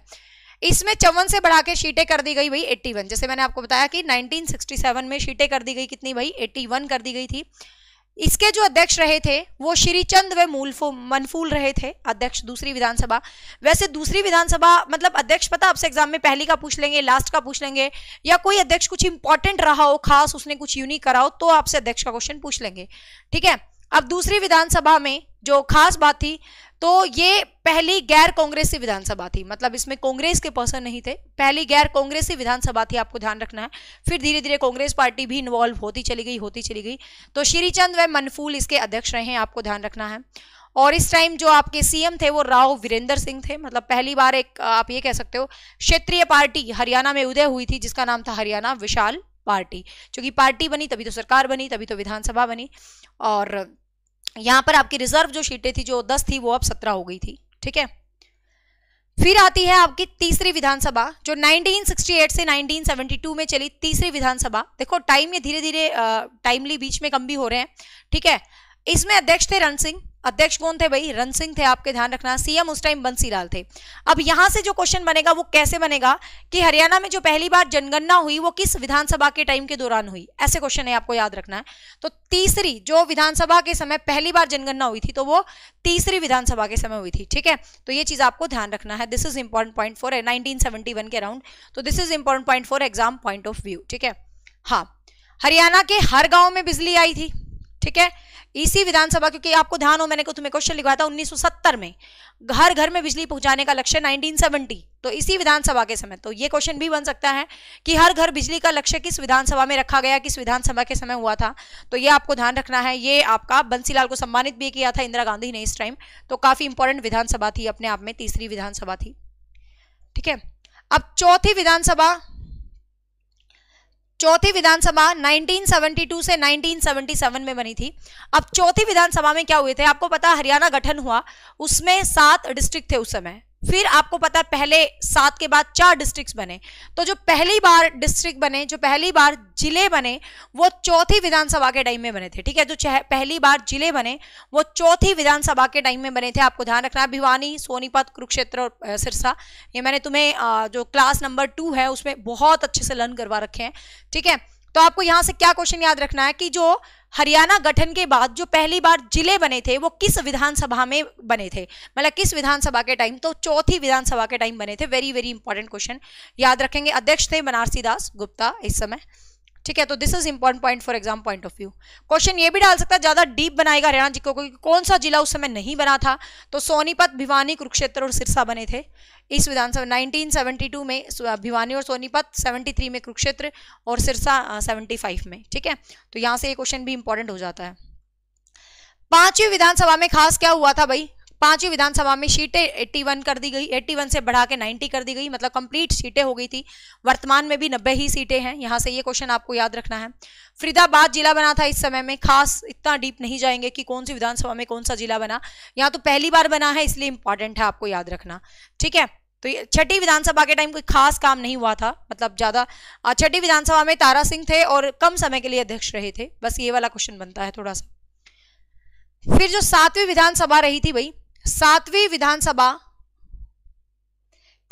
इसमें चौवन से बढ़ा के सीटें कर दी गई भाई 81 जैसे मैंने आपको बताया कि 1967 में सीटें कर दी गई कितनी भाई 81 कर दी गई थी इसके जो अध्यक्ष रहे थे वो श्रीचंद व मूलफो मनफूल रहे थे अध्यक्ष दूसरी विधानसभा वैसे दूसरी विधानसभा मतलब अध्यक्ष पता आपसे एग्जाम में पहली का पूछ लेंगे लास्ट का पूछ लेंगे या कोई अध्यक्ष कुछ इंपॉर्टेंट रहा हो खास उसने कुछ यूनिक करा हो तो आपसे अध्यक्ष का क्वेश्चन पूछ लेंगे ठीक है अब दूसरी विधानसभा में जो खास बात थी तो ये पहली गैर कांग्रेसी विधानसभा थी मतलब इसमें कांग्रेस के पर्सन नहीं थे पहली गैर कांग्रेसी विधानसभा थी आपको ध्यान रखना है फिर धीरे धीरे कांग्रेस पार्टी भी इन्वॉल्व होती चली गई होती चली गई तो श्रीचंद व मनफूल इसके अध्यक्ष रहे हैं आपको ध्यान रखना है और इस टाइम जो आपके सीएम थे वो राव वीरेंद्र सिंह थे मतलब पहली बार एक आप ये कह सकते हो क्षेत्रीय पार्टी हरियाणा में उदय हुई थी जिसका नाम था हरियाणा विशाल पार्टी क्योंकि पार्टी बनी तभी तो सरकार बनी तभी तो विधानसभा बनी और यहां पर आपकी रिजर्व जो सीटें थी जो दस थी वो अब सत्रह हो गई थी ठीक है फिर आती है आपकी तीसरी विधानसभा जो 1968 से 1972 में चली तीसरी विधानसभा देखो टाइम ये धीरे धीरे टाइमली बीच में कम भी हो रहे हैं ठीक है इसमें अध्यक्ष थे रण सिंह अध्यक्ष कौन थे भाई रण सिंह थे आपके ध्यान रखना सीएम उस टाइम बंसीलाल थे अब यहां से जो क्वेश्चन बनेगा वो कैसे बनेगा कि हरियाणा में जो पहली बार जनगणना हुई वो किस विधानसभा के टाइम के दौरान हुई ऐसे क्वेश्चन है आपको याद रखना है तो तीसरी जो विधानसभा के समय पहली बार जनगणना हुई थी तो वो तीसरी विधानसभा के समय हुई थी ठीक है तो ये चीज आपको ध्यान रखना है this is important point for nineteen के अराउंड तो this is important point for exam point of view ठीक है हाँ हरियाणा के हर गांव में बिजली आई थी ठीक है इसी विधानसभा क्योंकि आपको ध्यान हो मैंने को तुम्हें क्वेश्चन लिखवाया था उन्नीस में घर घर में बिजली पहुंचाने का लक्ष्य 1970 तो इसी विधानसभा के समय तो ये क्वेश्चन भी बन सकता है कि हर घर बिजली का लक्ष्य किस विधानसभा में रखा गया किस विधानसभा के समय हुआ था तो ये आपको ध्यान रखना है ये आपका बंसीलाल को सम्मानित भी किया था इंदिरा गांधी ने इस टाइम तो काफी इंपॉर्टेंट विधानसभा थी अपने आप में तीसरी विधानसभा थी ठीक है अब चौथी विधानसभा चौथी विधानसभा 1972 से 1977 में बनी थी अब चौथी विधानसभा में क्या हुए थे आपको पता हरियाणा गठन हुआ उसमें सात डिस्ट्रिक्ट थे उस समय फिर आपको पता है पहले सात के बाद चार डिस्ट्रिक्ट्स बने तो जो पहली बार डिस्ट्रिक्ट बने जो पहली बार जिले बने वो चौथी विधानसभा के टाइम में बने थे ठीक है जो पहली बार जिले बने वो चौथी विधानसभा के टाइम में बने थे आपको ध्यान रखना है भिवानी सोनीपत कुरुक्षेत्र और सिरसा ये मैंने तुम्हें जो क्लास नंबर टू है उसमें बहुत अच्छे से लर्न करवा रखे हैं ठीक है तो आपको यहाँ से क्या क्वेश्चन याद रखना है कि जो हरियाणा गठन के बाद जो पहली बार जिले बने थे वो किस विधानसभा में बने थे मतलब किस विधानसभा के टाइम तो चौथी विधानसभा के टाइम बने थे वेरी वेरी इंपॉर्टेंट क्वेश्चन याद रखेंगे अध्यक्ष थे बनारसी दास गुप्ता इस समय ठीक है तो this is important point for exam point of view question ये भी डाल सकता है ज्यादा डीप बनाएगा हरियाणा जी को क्योंकि कौन सा जिला उस समय नहीं बना था तो सोनीपत भिवानी कुरुक्षेत्र और सिरसा बने थे इस विधानसभा 1972 में भिवानी और सोनीपत 73 में कुरुक्षेत्र और सिरसा 75 में ठीक है तो यहाँ से ये क्वेश्चन भी इंपॉर्टेंट हो जाता है पांचवी विधानसभा में खास क्या हुआ था भाई पांचवी विधानसभा में सीटें 81 कर दी गई 81 से बढ़ा के 90 कर दी गई मतलब कंप्लीट सीटें हो गई थी वर्तमान में भी 90 ही सीटें हैं यहाँ से ये क्वेश्चन आपको याद रखना है फरीदाबाद जिला बना था इस समय में खास इतना डीप नहीं जाएंगे कि कौन सी विधानसभा में कौन सा जिला बना यहाँ तो पहली बार बना है इसलिए इंपॉर्टेंट है आपको याद रखना ठीक है तो छठी विधानसभा के टाइम कोई खास काम नहीं हुआ था मतलब ज्यादा छठी विधानसभा में तारा सिंह थे और कम समय के लिए अध्यक्ष रहे थे बस ये वाला क्वेश्चन बनता है थोड़ा सा फिर जो सातवीं विधानसभा रही थी भाई सातवीं विधानसभा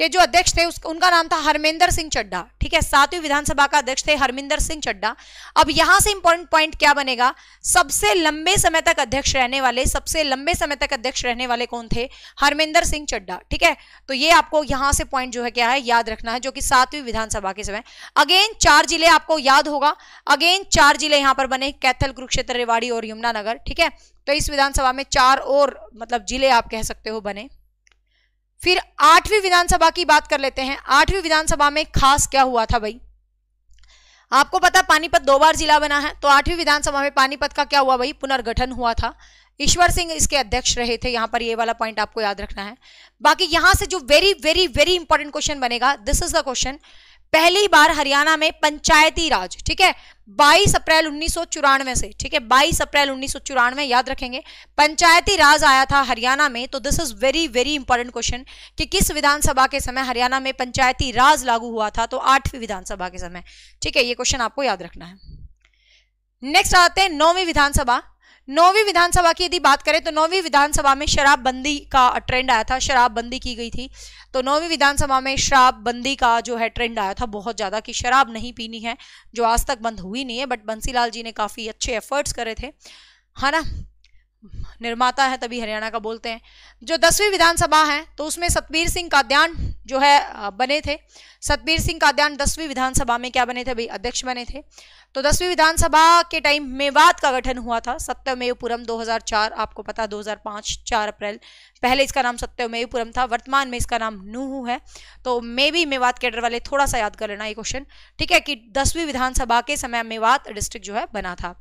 के जो अध्यक्ष थे उनका नाम था हरमेंद्र सिंह चड्डा ठीक है सातवीं विधानसभा का अध्यक्ष थे हरमिंदर सिंह चड्डा अब यहां से इंपॉर्टेंट पॉइंट क्या बनेगा सबसे लंबे समय तक अध्यक्ष रहने वाले सबसे लंबे समय तक अध्यक्ष रहने वाले कौन थे हरमेंद्र सिंह चड्डा ठीक है तो ये आपको यहां से पॉइंट जो है क्या है याद रखना है जो कि सातवीं विधानसभा के समय अगेन चार जिले आपको याद होगा अगेन चार जिले यहां पर बने कैथल कुरुक्षेत्र रेवाड़ी और यमुनानगर ठीक है तो इस विधानसभा में चार और मतलब जिले आप कह सकते हो बने फिर आठवीं विधानसभा की बात कर लेते हैं आठवीं विधानसभा में खास क्या हुआ था भाई आपको पता पानीपत दो बार जिला बना है तो आठवीं विधानसभा में पानीपत का क्या हुआ भाई पुनर्गठन हुआ था ईश्वर सिंह इसके अध्यक्ष रहे थे यहां पर ये वाला पॉइंट आपको याद रखना है बाकी यहां से जो very very very important question बनेगा दिस इज द क्वेश्चन पहली बार हरियाणा में पंचायती राज ठीक है 22 अप्रैल उन्नीस से ठीक है 22 अप्रैल उन्नीस याद रखेंगे पंचायती राज आया था हरियाणा में तो this is very very important question कि किस विधानसभा के समय हरियाणा में पंचायती राज लागू हुआ था तो आठवीं विधानसभा के समय ठीक है ये क्वेश्चन आपको याद रखना है नेक्स्ट आते हैं नौवीं विधानसभा नौवीं विधानसभा की यदि बात करें तो नौवीं विधानसभा में शराबबंदी का ट्रेंड आया था शराबबंदी की गई थी तो नौवीं विधानसभा में शराबबंदी का जो है ट्रेंड आया था बहुत ज़्यादा कि शराब नहीं पीनी है जो आज तक बंद हुई नहीं है बट बंसीलाल जी ने काफ़ी अच्छे एफर्ट्स करे थे है हाँ ना निर्माता है तभी हरियाणा का बोलते हैं जो दसवीं विधानसभा है तो उसमें सतबीर सिंह काद्यान जो है बने थे सतबीर सिंह काद्यान दसवीं विधानसभा में क्या बने थे भाई अध्यक्ष बने थे तो दसवीं विधानसभा के टाइम मेवात का गठन हुआ था सत्यमेवपुरम 2004 आपको पता 2005 4 अप्रैल पहले इसका नाम सत्यमेवपुरम था वर्तमान में इसका नाम नूहू है तो मे भी मेवात कैडर वाले थोड़ा सा याद कर लेना ये क्वेश्चन ठीक है कि दसवीं विधानसभा के समय मेवात डिस्ट्रिक्ट जो है बना था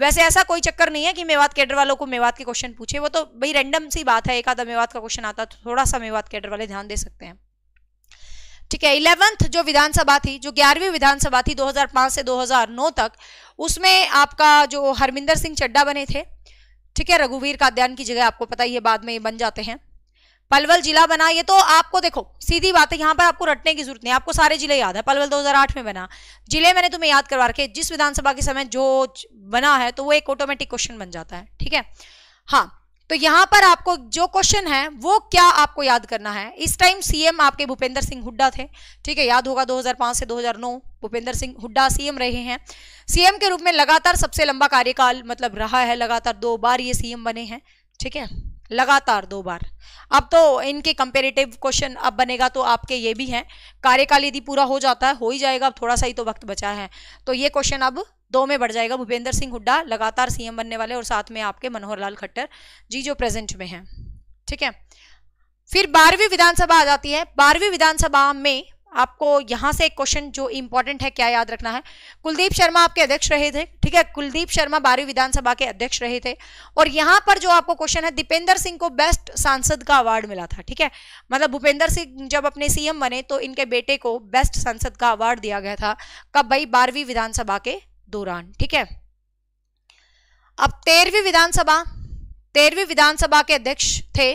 वैसे ऐसा कोई चक्कर नहीं है कि मेवात कैडर वालों को मेवात के क्वेश्चन पूछे वो तो भाई रैंडम सी बात है एक आधा मेवात का क्वेश्चन आता तो थोड़ा सा मेवात कैडर वाले ध्यान दे सकते हैं ठीक है इलेवंथ जो विधानसभा थी जो ग्यारहवीं विधानसभा थी 2005 से 2009 तक उसमें आपका जो हरमिंदर सिंह चड्डा बने थे ठीक है रघुवीर का अध्ययन की जगह आपको पता ही है बाद में ये बन जाते हैं पलवल जिला बना ये तो आपको देखो सीधी बात है यहाँ पर आपको रटने की जरूरत नहीं आपको सारे जिले याद है पलवल 2008 में बना जिले मैंने तुम्हें याद करवा रखे जिस विधानसभा के समय जो बना है तो वो एक ऑटोमेटिक क्वेश्चन बन जाता है ठीक है हाँ तो यहाँ पर आपको जो क्वेश्चन है वो क्या आपको याद करना है इस टाइम सीएम आपके भूपेंद्र सिंह हुड्डा थे ठीक है याद होगा 2005 से 2009 भूपेंद्र सिंह हुड्डा सीएम रहे हैं सीएम के रूप में लगातार सबसे लंबा कार्यकाल मतलब रहा है लगातार दो बार ये सीएम बने हैं ठीक है लगातार दो बार अब तो इनके कंपेरेटिव क्वेश्चन अब बनेगा तो आपके ये भी हैं कार्यकाल यदि पूरा हो जाता है हो ही जाएगा अब थोड़ा सा ही तो वक्त बचा है तो ये क्वेश्चन अब दो में बढ़ जाएगा भूपेंद्र सिंह हुड्डा लगातार सीएम बनने वाले और साथ में आपके मनोहर लाल खट्टर जी जो प्रेजेंट में हैं ठीक है फिर बारहवीं विधानसभा आ जाती है बारहवीं विधानसभा में आपको यहाँ से एक क्वेश्चन जो इम्पोर्टेंट है क्या याद रखना है कुलदीप शर्मा आपके अध्यक्ष रहे थे ठीक है कुलदीप शर्मा बारहवीं विधानसभा के अध्यक्ष रहे थे और यहाँ पर जो आपको क्वेश्चन है दीपेंद्र सिंह को बेस्ट सांसद का अवार्ड मिला था ठीक है मतलब भूपेंद्र सिंह जब अपने सीएम बने तो इनके बेटे को बेस्ट सांसद का अवार्ड दिया गया था कब भाई बारहवीं विधानसभा के दौरान ठीक है अब तेरहवीं विधानसभा तेरहवीं विधानसभा के अध्यक्ष थे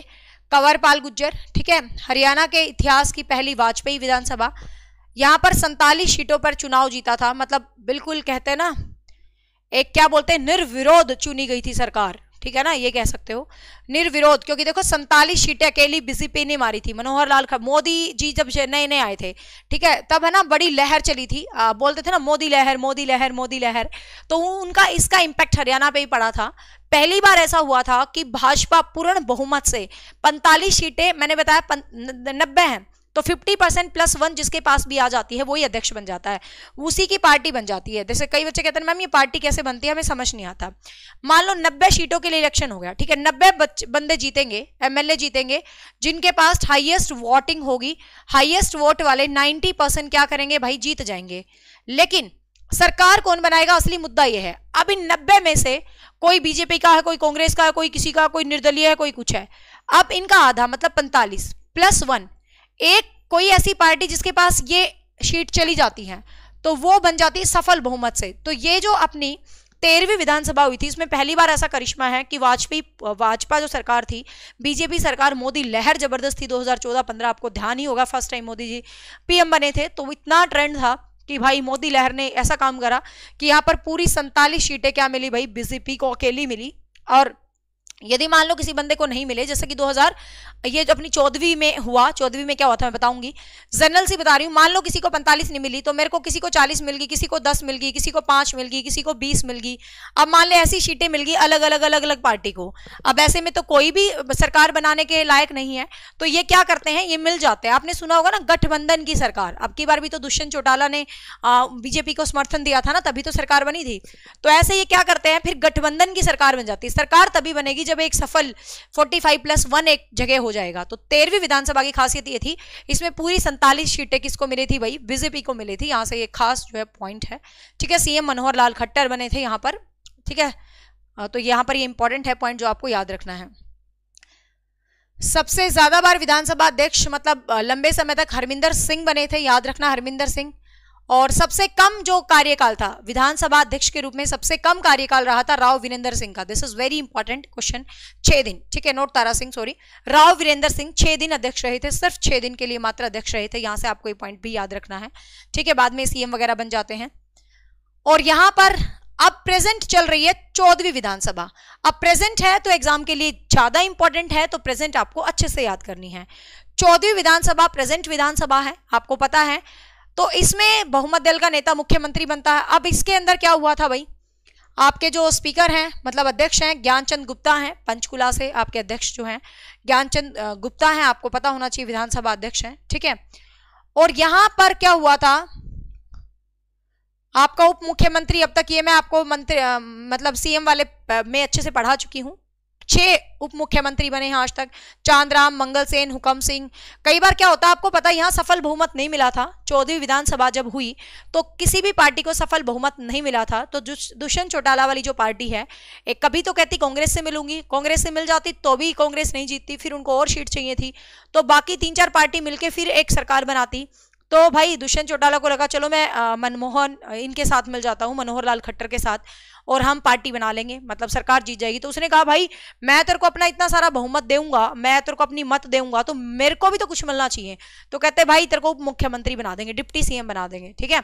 कंवरपाल गुज्जर ठीक है हरियाणा के इतिहास की पहली वाजपेयी विधानसभा यहाँ पर सैतालीस सीटों पर चुनाव जीता था मतलब बिल्कुल कहते हैं ना एक क्या बोलते हैं निर्विरोध चुनी गई थी सरकार ठीक है ना ये कह सकते हो निर्विरोध क्योंकि देखो सैतालीस सीटें अकेली बीजेपी ने मारी थी मनोहर लाल मोदी जी जब नए नए आए थे ठीक है तब है ना बड़ी लहर चली थी आ, बोलते थे ना मोदी लहर मोदी लहर मोदी लहर तो उनका इसका इम्पैक्ट हरियाणा पे ही पड़ा था पहली बार ऐसा हुआ था कि भाजपा पूर्ण बहुमत से 45 सीटें मैंने बताया नब्बे हैं तो 50 परसेंट प्लस वन जिसके पास भी आ जाती है वही अध्यक्ष बन जाता है उसी की पार्टी बन जाती है जैसे कई बच्चे कहते हैं मैम ये पार्टी कैसे बनती है हमें समझ नहीं आता मान लो नब्बे सीटों के लिए इलेक्शन हो गया ठीक है नब्बे बंदे जीतेंगे एमएलए जीतेंगे जिनके पास हाइएस्ट वोटिंग होगी हाइएस्ट वोट वाले नाइन्टी क्या करेंगे भाई जीत जाएंगे लेकिन सरकार कौन बनाएगा असली मुद्दा यह है अब इन नब्बे में से कोई बीजेपी का है कोई कांग्रेस का है कोई किसी का कोई निर्दलीय है कोई कुछ है अब इनका आधा मतलब पैंतालीस प्लस वन एक कोई ऐसी पार्टी जिसके पास ये सीट चली जाती है तो वो बन जाती है सफल बहुमत से तो ये जो अपनी तेरहवीं विधानसभा हुई थी इसमें पहली बार ऐसा करिश्मा है कि वाजपेयी भाजपा जो सरकार थी बीजेपी सरकार मोदी लहर जबरदस्त थी 2014-15 आपको ध्यान ही होगा first time Modi ji PM बने थे तो इतना ट्रेंड था कि भाई मोदी लहर ने ऐसा काम करा कि यहाँ पर पूरी संतालीस सीटें क्या मिली भाई बीजेपी को अकेली मिली और यदि मान लो किसी बंदे को नहीं मिले जैसे कि 2000 ये जो अपनी चौदहवीं में हुआ चौदहवीं में क्या हुआ था मैं बताऊंगी जनरल सी बता रही हूँ मान लो किसी को 45 नहीं मिली तो मेरे को किसी को 40 मिल गई किसी को 10 मिल गई किसी को 5 मिल गई किसी को 20 मिल गई अब मान लो ऐसी सीटें मिल गई अलग अलग अलग अलग पार्टी को अब ऐसे में तो कोई भी सरकार बनाने के लायक नहीं है तो ये क्या करते हैं ये मिल जाते हैं आपने सुना होगा ना गठबंधन की सरकार अब की बार भी तो दुष्यंत चौटाला ने बीजेपी को समर्थन दिया था ना तभी तो सरकार बनी थी तो ऐसे ये क्या करते हैं फिर गठबंधन की सरकार बन जाती है सरकार तभी बनेगी जब एक सफल 45 प्लस वन एक जगह हो जाएगा तो तेरहवीं विधानसभा की खासियत ये थी इसमें पूरी सैंतालीस सीटें किसको मिली थी भाई बीजेपी को मिली थी यहाँ से ये खास जो है पॉइंट है ठीक है सीएम मनोहर लाल खट्टर बने थे यहाँ पर ठीक है तो यहाँ पर ये इंपॉर्टेंट है पॉइंट जो आपको याद रखना है सबसे ज्यादा बार विधानसभा अध्यक्ष मतलब लंबे समय तक हरमिंदर सिंह बने थे याद रखना हरमिंदर सिंह और सबसे कम जो कार्यकाल था विधानसभा अध्यक्ष के रूप में सबसे कम कार्यकाल रहा था राव वीरेंद्र सिंह का this is very important question छह दिन ठीक है नोट तारा सिंह सॉरी राव वीरेंद्र सिंह छह दिन अध्यक्ष रहे थे सिर्फ छह दिन के लिए मात्र अध्यक्ष रहे थे यहां से आपको ये पॉइंट भी याद रखना है ठीक है बाद में सीएम वगैरह बन जाते हैं और यहां पर अब प्रेजेंट चल रही है चौदहवीं विधानसभा अब प्रेजेंट है तो एग्जाम के लिए ज्यादा इंपॉर्टेंट है तो प्रेजेंट आपको अच्छे से याद करनी है चौदहवीं विधानसभा प्रेजेंट विधानसभा है आपको पता है तो इसमें बहुमत दल का नेता मुख्यमंत्री बनता है अब इसके अंदर क्या हुआ था भाई आपके जो स्पीकर हैं मतलब अध्यक्ष हैं ज्ञानचंद गुप्ता हैं पंचकुला से आपके अध्यक्ष जो हैं ज्ञानचंद गुप्ता हैं आपको पता होना चाहिए विधानसभा अध्यक्ष हैं ठीक है और यहां पर क्या हुआ था आपका उप मुख्यमंत्री अब तक ये मैं आपको मंत्री मतलब सीएम वाले में अच्छे से पढ़ा चुकी हूं छह उप मुख्यमंत्री बने हैं आज तक चांदराम मंगल सेन हुकम सिंह कई बार क्या होता है आपको पता है यहाँ सफल बहुमत नहीं मिला था चौदहवीं विधानसभा जब हुई तो किसी भी पार्टी को सफल बहुमत नहीं मिला था तो दुष्यंत चौटाला वाली जो पार्टी है एक कभी तो कहती कांग्रेस से मिलूंगी कांग्रेस से मिल जाती तो भी कांग्रेस नहीं जीतती फिर उनको और सीट चाहिए थी तो बाकी तीन चार पार्टी मिलकर फिर एक सरकार बनाती तो भाई दुष्यंत चौटाला को लगा चलो मैं मनमोहन इनके साथ मिल जाता हूँ मनोहर लाल खट्टर के साथ और हम पार्टी बना लेंगे मतलब सरकार जीत जाएगी तो उसने कहा भाई मैं तेरे को अपना इतना सारा बहुमत दूंगा मैं तेरे को अपनी मत दूंगा तो मेरे को भी तो कुछ मिलना चाहिए तो कहते भाई तेरे को मुख्यमंत्री बना देंगे डिप्टी सीएम बना देंगे ठीक है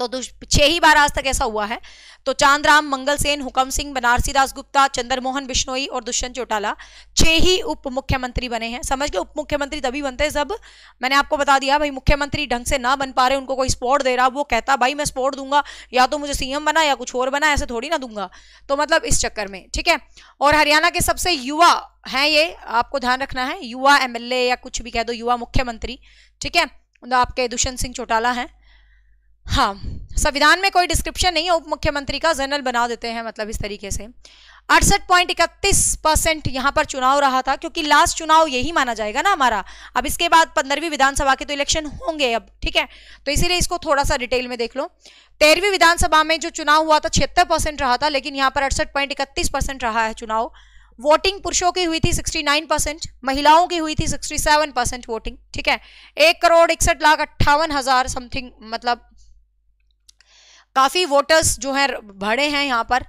तो छह ही बार आज तक ऐसा हुआ है तो चांदराम मंगल सेन हुकम सिंह बनारसी दास गुप्ता चंद्रमोहन बिश्नोई और दुष्यंत चौटाला छह ही उप मुख्यमंत्री बने हैं समझ गए उप मुख्यमंत्री तभी बनते हैं सब मैंने आपको बता दिया भाई मुख्यमंत्री ढंग से ना बन पा रहे उनको कोई स्पोर्ट दे रहा वो कहता भाई मैं स्पोर्ट दूंगा या तो मुझे सीएम बना या कुछ और बना ऐसे थोड़ी ना दूंगा तो मतलब इस चक्कर में ठीक है और हरियाणा के सबसे युवा है ये आपको ध्यान रखना है युवा एमएलए या कुछ भी कह दो युवा मुख्यमंत्री ठीक है तो आपके दुष्यंत सिंह चौटाला हैं हाँ संविधान में कोई डिस्क्रिप्शन नहीं है उप मुख्यमंत्री का जनरल बना देते हैं मतलब इस तरीके से अड़सठ पॉइंट इकतीस परसेंट यहाँ पर चुनाव रहा था क्योंकि लास्ट चुनाव यही माना जाएगा ना हमारा अब इसके बाद पंद्रहवीं विधानसभा के तो इलेक्शन होंगे अब ठीक है तो इसीलिए इसको थोड़ा सा डिटेल में देख लो तेरहवीं विधानसभा में जो चुनाव हुआ था छिहत्तर परसेंट रहा था लेकिन यहाँ पर अड़सठ पॉइंट इकतीस परसेंट रहा है चुनाव वोटिंग पुरुषों की हुई थी 69 परसेंट महिलाओं की हुई थी 67 परसेंट वोटिंग ठीक है एक करोड़ इकसठ लाख अट्ठावन हजार समथिंग मतलब काफ़ी वोटर्स जो है भड़े हैं यहां पर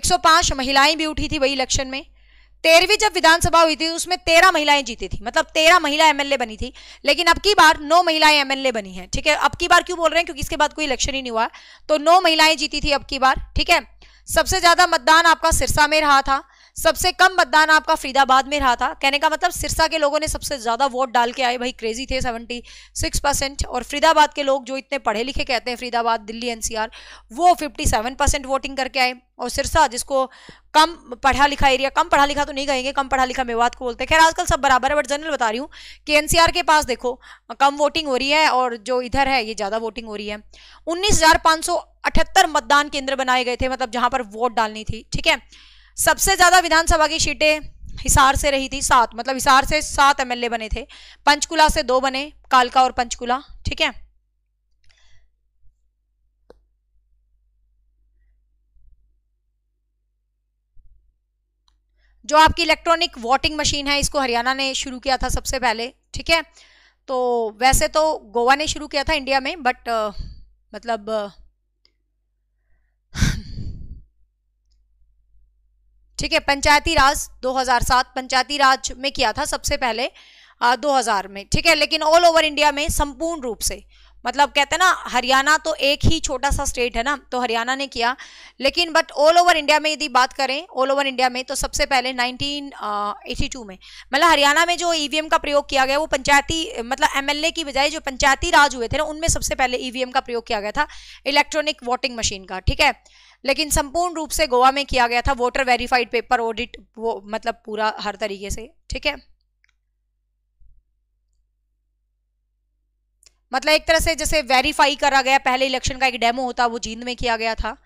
105 महिलाएं भी उठी थी वही इलेक्शन में तेरहवीं जब विधानसभा हुई थी उसमें तेरह महिलाएं जीती थी मतलब तेरह महिला एमएलए बनी थी लेकिन अब की बार नौ महिलाएं एमएलए बनी हैं ठीक है अब की बार क्यों बोल रहे हैं क्योंकि इसके बाद कोई इलेक्शन ही नहीं हुआ तो नौ महिलाएं जीती थी अब की बार ठीक है सबसे ज्यादा मतदान आपका सिरसा में रहा था सबसे कम मतदान आपका फरीदाबाद में रहा था कहने का मतलब सिरसा के लोगों ने सबसे ज़्यादा वोट डाल के आए भाई क्रेजी थे 76 परसेंट और फरीदाबाद के लोग जो इतने पढ़े लिखे कहते हैं फरीदाबाद दिल्ली एनसीआर वो 57 परसेंट वोटिंग करके आए और सिरसा जिसको कम पढ़ा लिखा एरिया कम पढ़ा लिखा तो नहीं कहेंगे कम पढ़ा लिखा मेवात को बोलते हैं खैर आजकल सब बराबर है बट जनरल बता रही हूँ कि एनसीआर के पास देखो कम वोटिंग हो रही है और जो इधर है ये ज़्यादा वोटिंग हो रही है उन्नीस मतदान केंद्र बनाए गए थे मतलब जहाँ पर वोट डालनी थी ठीक है सबसे ज्यादा विधानसभा की सीटें हिसार से रही थी सात मतलब हिसार से सात एमएलए बने थे पंचकुला से दो बने कालका और पंचकुला ठीक है जो आपकी इलेक्ट्रॉनिक वोटिंग मशीन है इसको हरियाणा ने शुरू किया था सबसे पहले ठीक है तो वैसे तो गोवा ने शुरू किया था इंडिया में बट आ, मतलब आ, ठीक है पंचायती राज 2007 पंचायती राज में किया था सबसे पहले आ, 2000 में ठीक है लेकिन ऑल ओवर इंडिया में संपूर्ण रूप से मतलब कहते हैं ना हरियाणा तो एक ही छोटा सा स्टेट है ना तो हरियाणा ने किया लेकिन बट ऑल ओवर इंडिया में यदि बात करें ऑल ओवर इंडिया में तो सबसे पहले 1982 में मतलब हरियाणा में जो ईवीएम e का प्रयोग किया गया वो पंचायती मतलब एमएलए की बजाय जो पंचायती राज हुए थे ना उनमें सबसे पहले ईवीएम e का प्रयोग किया गया था इलेक्ट्रॉनिक वोटिंग मशीन का ठीक है लेकिन संपूर्ण रूप से गोवा में किया गया था वोटर वेरीफाइड पेपर ऑडिट वो मतलब पूरा हर तरीके से ठीक है मतलब एक तरह से जैसे वेरीफाई करा गया पहले इलेक्शन का एक डेमो होता वो जींद में किया गया था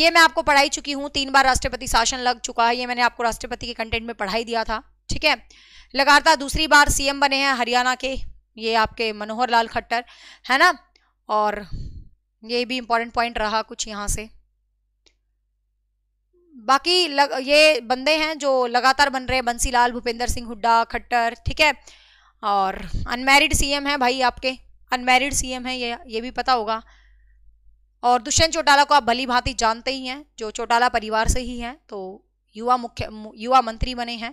ये मैं आपको पढ़ाई चुकी हूँ तीन बार राष्ट्रपति शासन लग चुका है ये मैंने आपको राष्ट्रपति के कंटेंट में पढ़ाई दिया था ठीक है लगातार दूसरी बार सीएम बने हैं हरियाणा के ये आपके मनोहर लाल खट्टर है ना और ये भी इंपॉर्टेंट पॉइंट रहा कुछ यहाँ से बाकी लग, ये बंदे हैं जो लगातार बन रहे हैं बंसीलाल भूपेंद्र सिंह हुड्डा खट्टर ठीक है और अनमेरिड सीएम है भाई आपके अनमेरिड सीएम है ये ये भी पता होगा और दुष्यंत चौटाला को आप भली भांति जानते ही हैं जो चौटाला परिवार से ही हैं तो युवा मुख्य युवा मंत्री बने हैं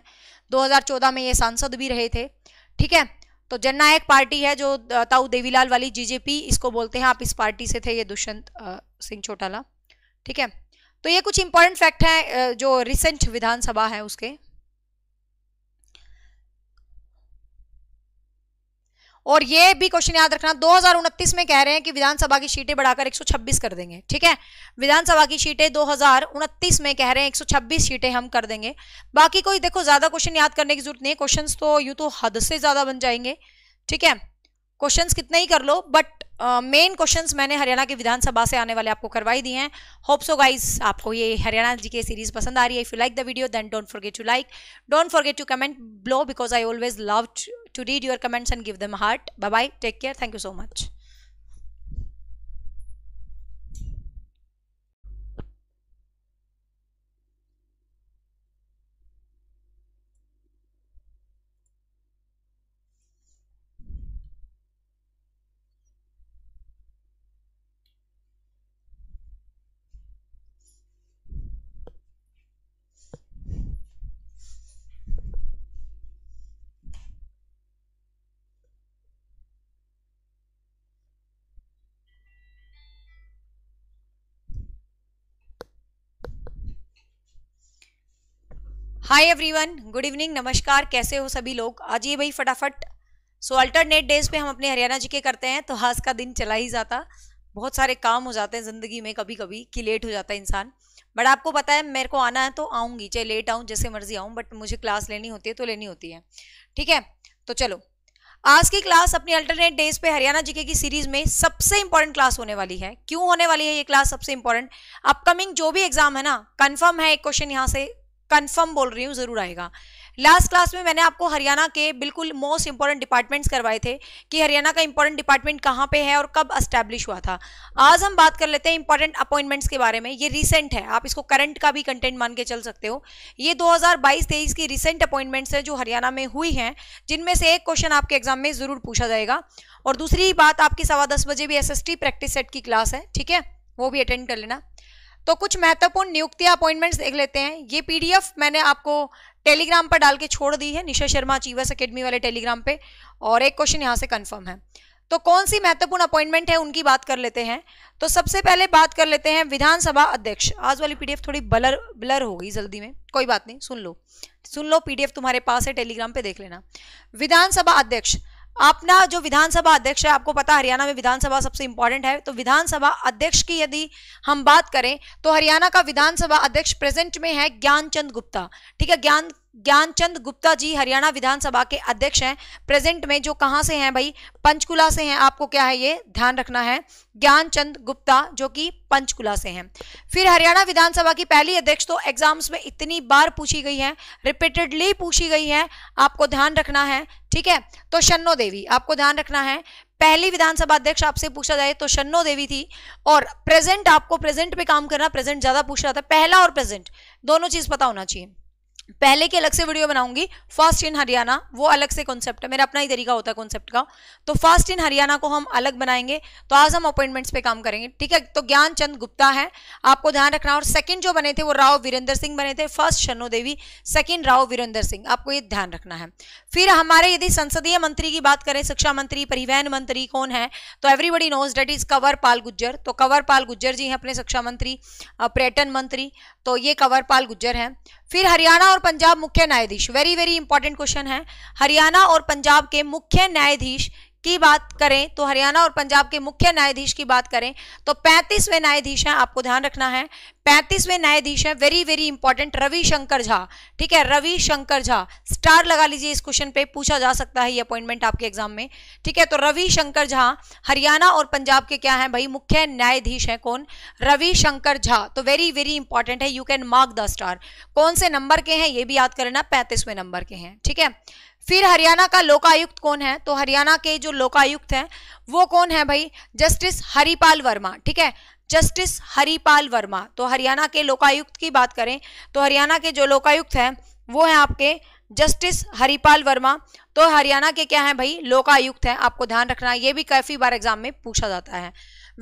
2014 में ये सांसद भी रहे थे ठीक है तो जननायक पार्टी है जो ताऊ देवीलाल वाली जीजेपी इसको बोलते हैं आप इस पार्टी से थे ये दुष्यंत सिंह चौटाला ठीक है तो ये कुछ इंपॉर्टेंट फैक्ट हैं जो रिसेंट विधानसभा है उसके और ये भी क्वेश्चन याद रखना दो में कह रहे हैं कि विधानसभा की सीटें बढ़ाकर 126 कर देंगे ठीक है विधानसभा की सीटें दो में कह रहे हैं 126 सीटें हम कर देंगे बाकी कोई देखो ज्यादा क्वेश्चन याद करने की जरूरत नहीं है क्वेश्चन तो यू तो हद से ज्यादा बन जाएंगे ठीक है क्वेश्चंस कितने ही कर लो बट मेन क्वेश्चंस मैंने हरियाणा के विधानसभा से आने वाले आपको करवाई दिए हैं होप सो गाइस आपको ये हरियाणा जी की सीरीज पसंद आ रही है if you like the video then don't forget to like don't forget to comment below because I always love to read your comments and give them heart bye bye take care thank you so much hi everyone good evening नमस्कार कैसे हो सभी लोग आज ये भाई फटाफट सो अल्टरनेट डेज पे हम अपने हरियाणा जी के करते हैं तो आज का दिन चला ही जाता बहुत सारे काम हो जाते हैं ज़िंदगी में कभी कभी कि लेट हो जाता है इंसान बट आपको पता है मेरे को आना है तो आऊँगी चाहे लेट आऊँ जैसे मर्जी आऊँ बट मुझे क्लास लेनी होती है तो लेनी होती है ठीक है तो चलो आज की क्लास अपनी अल्टरनेट डेज पे हरियाणा जीके की सीरीज में सबसे इंपॉर्टेंट क्लास होने वाली है क्यों होने वाली है ये क्लास सबसे इंपॉर्टेंट अपकमिंग जो भी एग्जाम है ना कंफर्म है एक क्वेश्चन यहाँ से कंफर्म बोल रही हूँ जरूर आएगा लास्ट क्लास में मैंने आपको हरियाणा के बिल्कुल मोस्ट इंपॉर्टेंट डिपार्टमेंट्स करवाए थे कि हरियाणा का इंपॉर्टेंट डिपार्टमेंट कहाँ पे है और कब अस्टैब्लिश हुआ था आज हम बात कर लेते हैं इंपॉर्टेंट अपॉइंटमेंट्स के बारे में ये रिसेंट है आप इसको करंट का भी कंटेंट मान के चल सकते हो ये 2022 हज़ार की रिसेंट अपॉइंटमेंट्स है जो हरियाणा में हुई हैं जिनमें से एक क्वेश्चन आपके एग्जाम में ज़रूर पूछा जाएगा और दूसरी बात आपकी सवा दस बजे भी एस प्रैक्टिस सेट की क्लास है ठीक है वो भी अटेंड कर लेना तो कुछ महत्वपूर्ण नियुक्ति अपॉइंटमेंट्स देख लेते हैं ये पीडीएफ मैंने आपको टेलीग्राम पर डाल के छोड़ दी है निशा शर्मा चीवस अकेडमी वाले टेलीग्राम पे और एक क्वेश्चन यहाँ से कंफर्म है तो कौन सी महत्वपूर्ण अपॉइंटमेंट है उनकी बात कर लेते हैं तो सबसे पहले बात कर लेते हैं विधानसभा अध्यक्ष आज वाली पीडीएफ थोड़ी ब्लर ब्लर हो गई जल्दी में कोई बात नहीं सुन लो सुन लो पीडीएफ तुम्हारे पास है टेलीग्राम पे देख लेना विधानसभा अध्यक्ष अपना जो विधानसभा अध्यक्ष है आपको पता हरियाणा में विधानसभा सबसे इंपॉर्टेंट है तो विधानसभा अध्यक्ष की यदि हम बात करें तो हरियाणा का विधानसभा अध्यक्ष प्रेजेंट में है ज्ञानचंद गुप्ता ठीक है ज्ञान ज्ञानचंद गुप्ता जी हरियाणा विधानसभा के अध्यक्ष हैं प्रेजेंट में जो कहाँ से हैं भाई पंचकुला से हैं आपको क्या है ये ध्यान रखना है ज्ञानचंद गुप्ता जो कि पंचकुला से हैं फिर हरियाणा विधानसभा की पहली अध्यक्ष तो एग्जाम्स में इतनी बार पूछी गई है रिपीटेडली पूछी गई है आपको ध्यान रखना है ठीक है तो शन्नो देवी आपको ध्यान रखना है पहली विधानसभा अध्यक्ष आपसे पूछा जाए तो शन्नो देवी थी और प्रेजेंट आपको प्रेजेंट पे काम करना प्रेजेंट ज्यादा पूछ रहा था पहला और प्रेजेंट दोनों चीज पता होना चाहिए पहले की अलग से वीडियो बनाऊंगी फास्ट इन हरियाणा वो अलग से कॉन्सेप्ट है मेरा अपना ही तरीका होता है कॉन्सेप्ट का तो फास्ट इन हरियाणा को हम अलग बनाएंगे तो आज हम अपॉइंटमेंट्स पे काम करेंगे ठीक है तो ज्ञान चंद गुप्ता है आपको ध्यान रखना और सेकंड जो बने थे वो राव वीरेंद्र सिंह बने थे फर्स्ट शनो देवी सेकंड राव वीरेंद्र सिंह आपको ये ध्यान रखना है फिर हमारे यदि संसदीय मंत्री की बात करें शिक्षा मंत्री परिवहन मंत्री कौन है तो everybody knows that is Kanwar Pal Gujjar तो कंवर पाल गुज्जर जी हैं अपने शिक्षा मंत्री पर्यटन मंत्री तो ये कंवरपाल गुज्जर हैं फिर हरियाणा और पंजाब मुख्य न्यायाधीश वेरी वेरी इंपॉर्टेंट क्वेश्चन है हरियाणा और पंजाब के मुख्य न्यायाधीश की बात करें तो हरियाणा और पंजाब के मुख्य न्यायाधीश की बात करें तो पैंतीसवें न्यायाधीश हैं आपको ध्यान रखना है पैंतीसवें न्यायाधीश हैं very very important Ravishankar Jha ठीक है रविशंकर झा स्टार लगा लीजिए इस क्वेश्चन पे पूछा जा सकता है ये अपॉइंटमेंट आपके एग्जाम में ठीक है तो रविशंकर झा हरियाणा और पंजाब के क्या है भाई मुख्य न्यायाधीश है कौन रविशंकर झा तो वेरी वेरी इंपॉर्टेंट है you can mark the star कौन से नंबर के हैं ये भी याद करना पैंतीसवें नंबर के हैं ठीक है फिर हरियाणा का लोकायुक्त कौन है तो हरियाणा के जो लोकायुक्त हैं वो कौन है भाई जस्टिस हरिपाल वर्मा ठीक है जस्टिस हरिपाल वर्मा तो हरियाणा के लोकायुक्त की बात करें तो हरियाणा के जो लोकायुक्त हैं वो हैं आपके जस्टिस हरिपाल वर्मा तो हरियाणा के क्या है भाई लोकायुक्त है आपको ध्यान रखना ये भी काफी बार एग्जाम में पूछा जाता है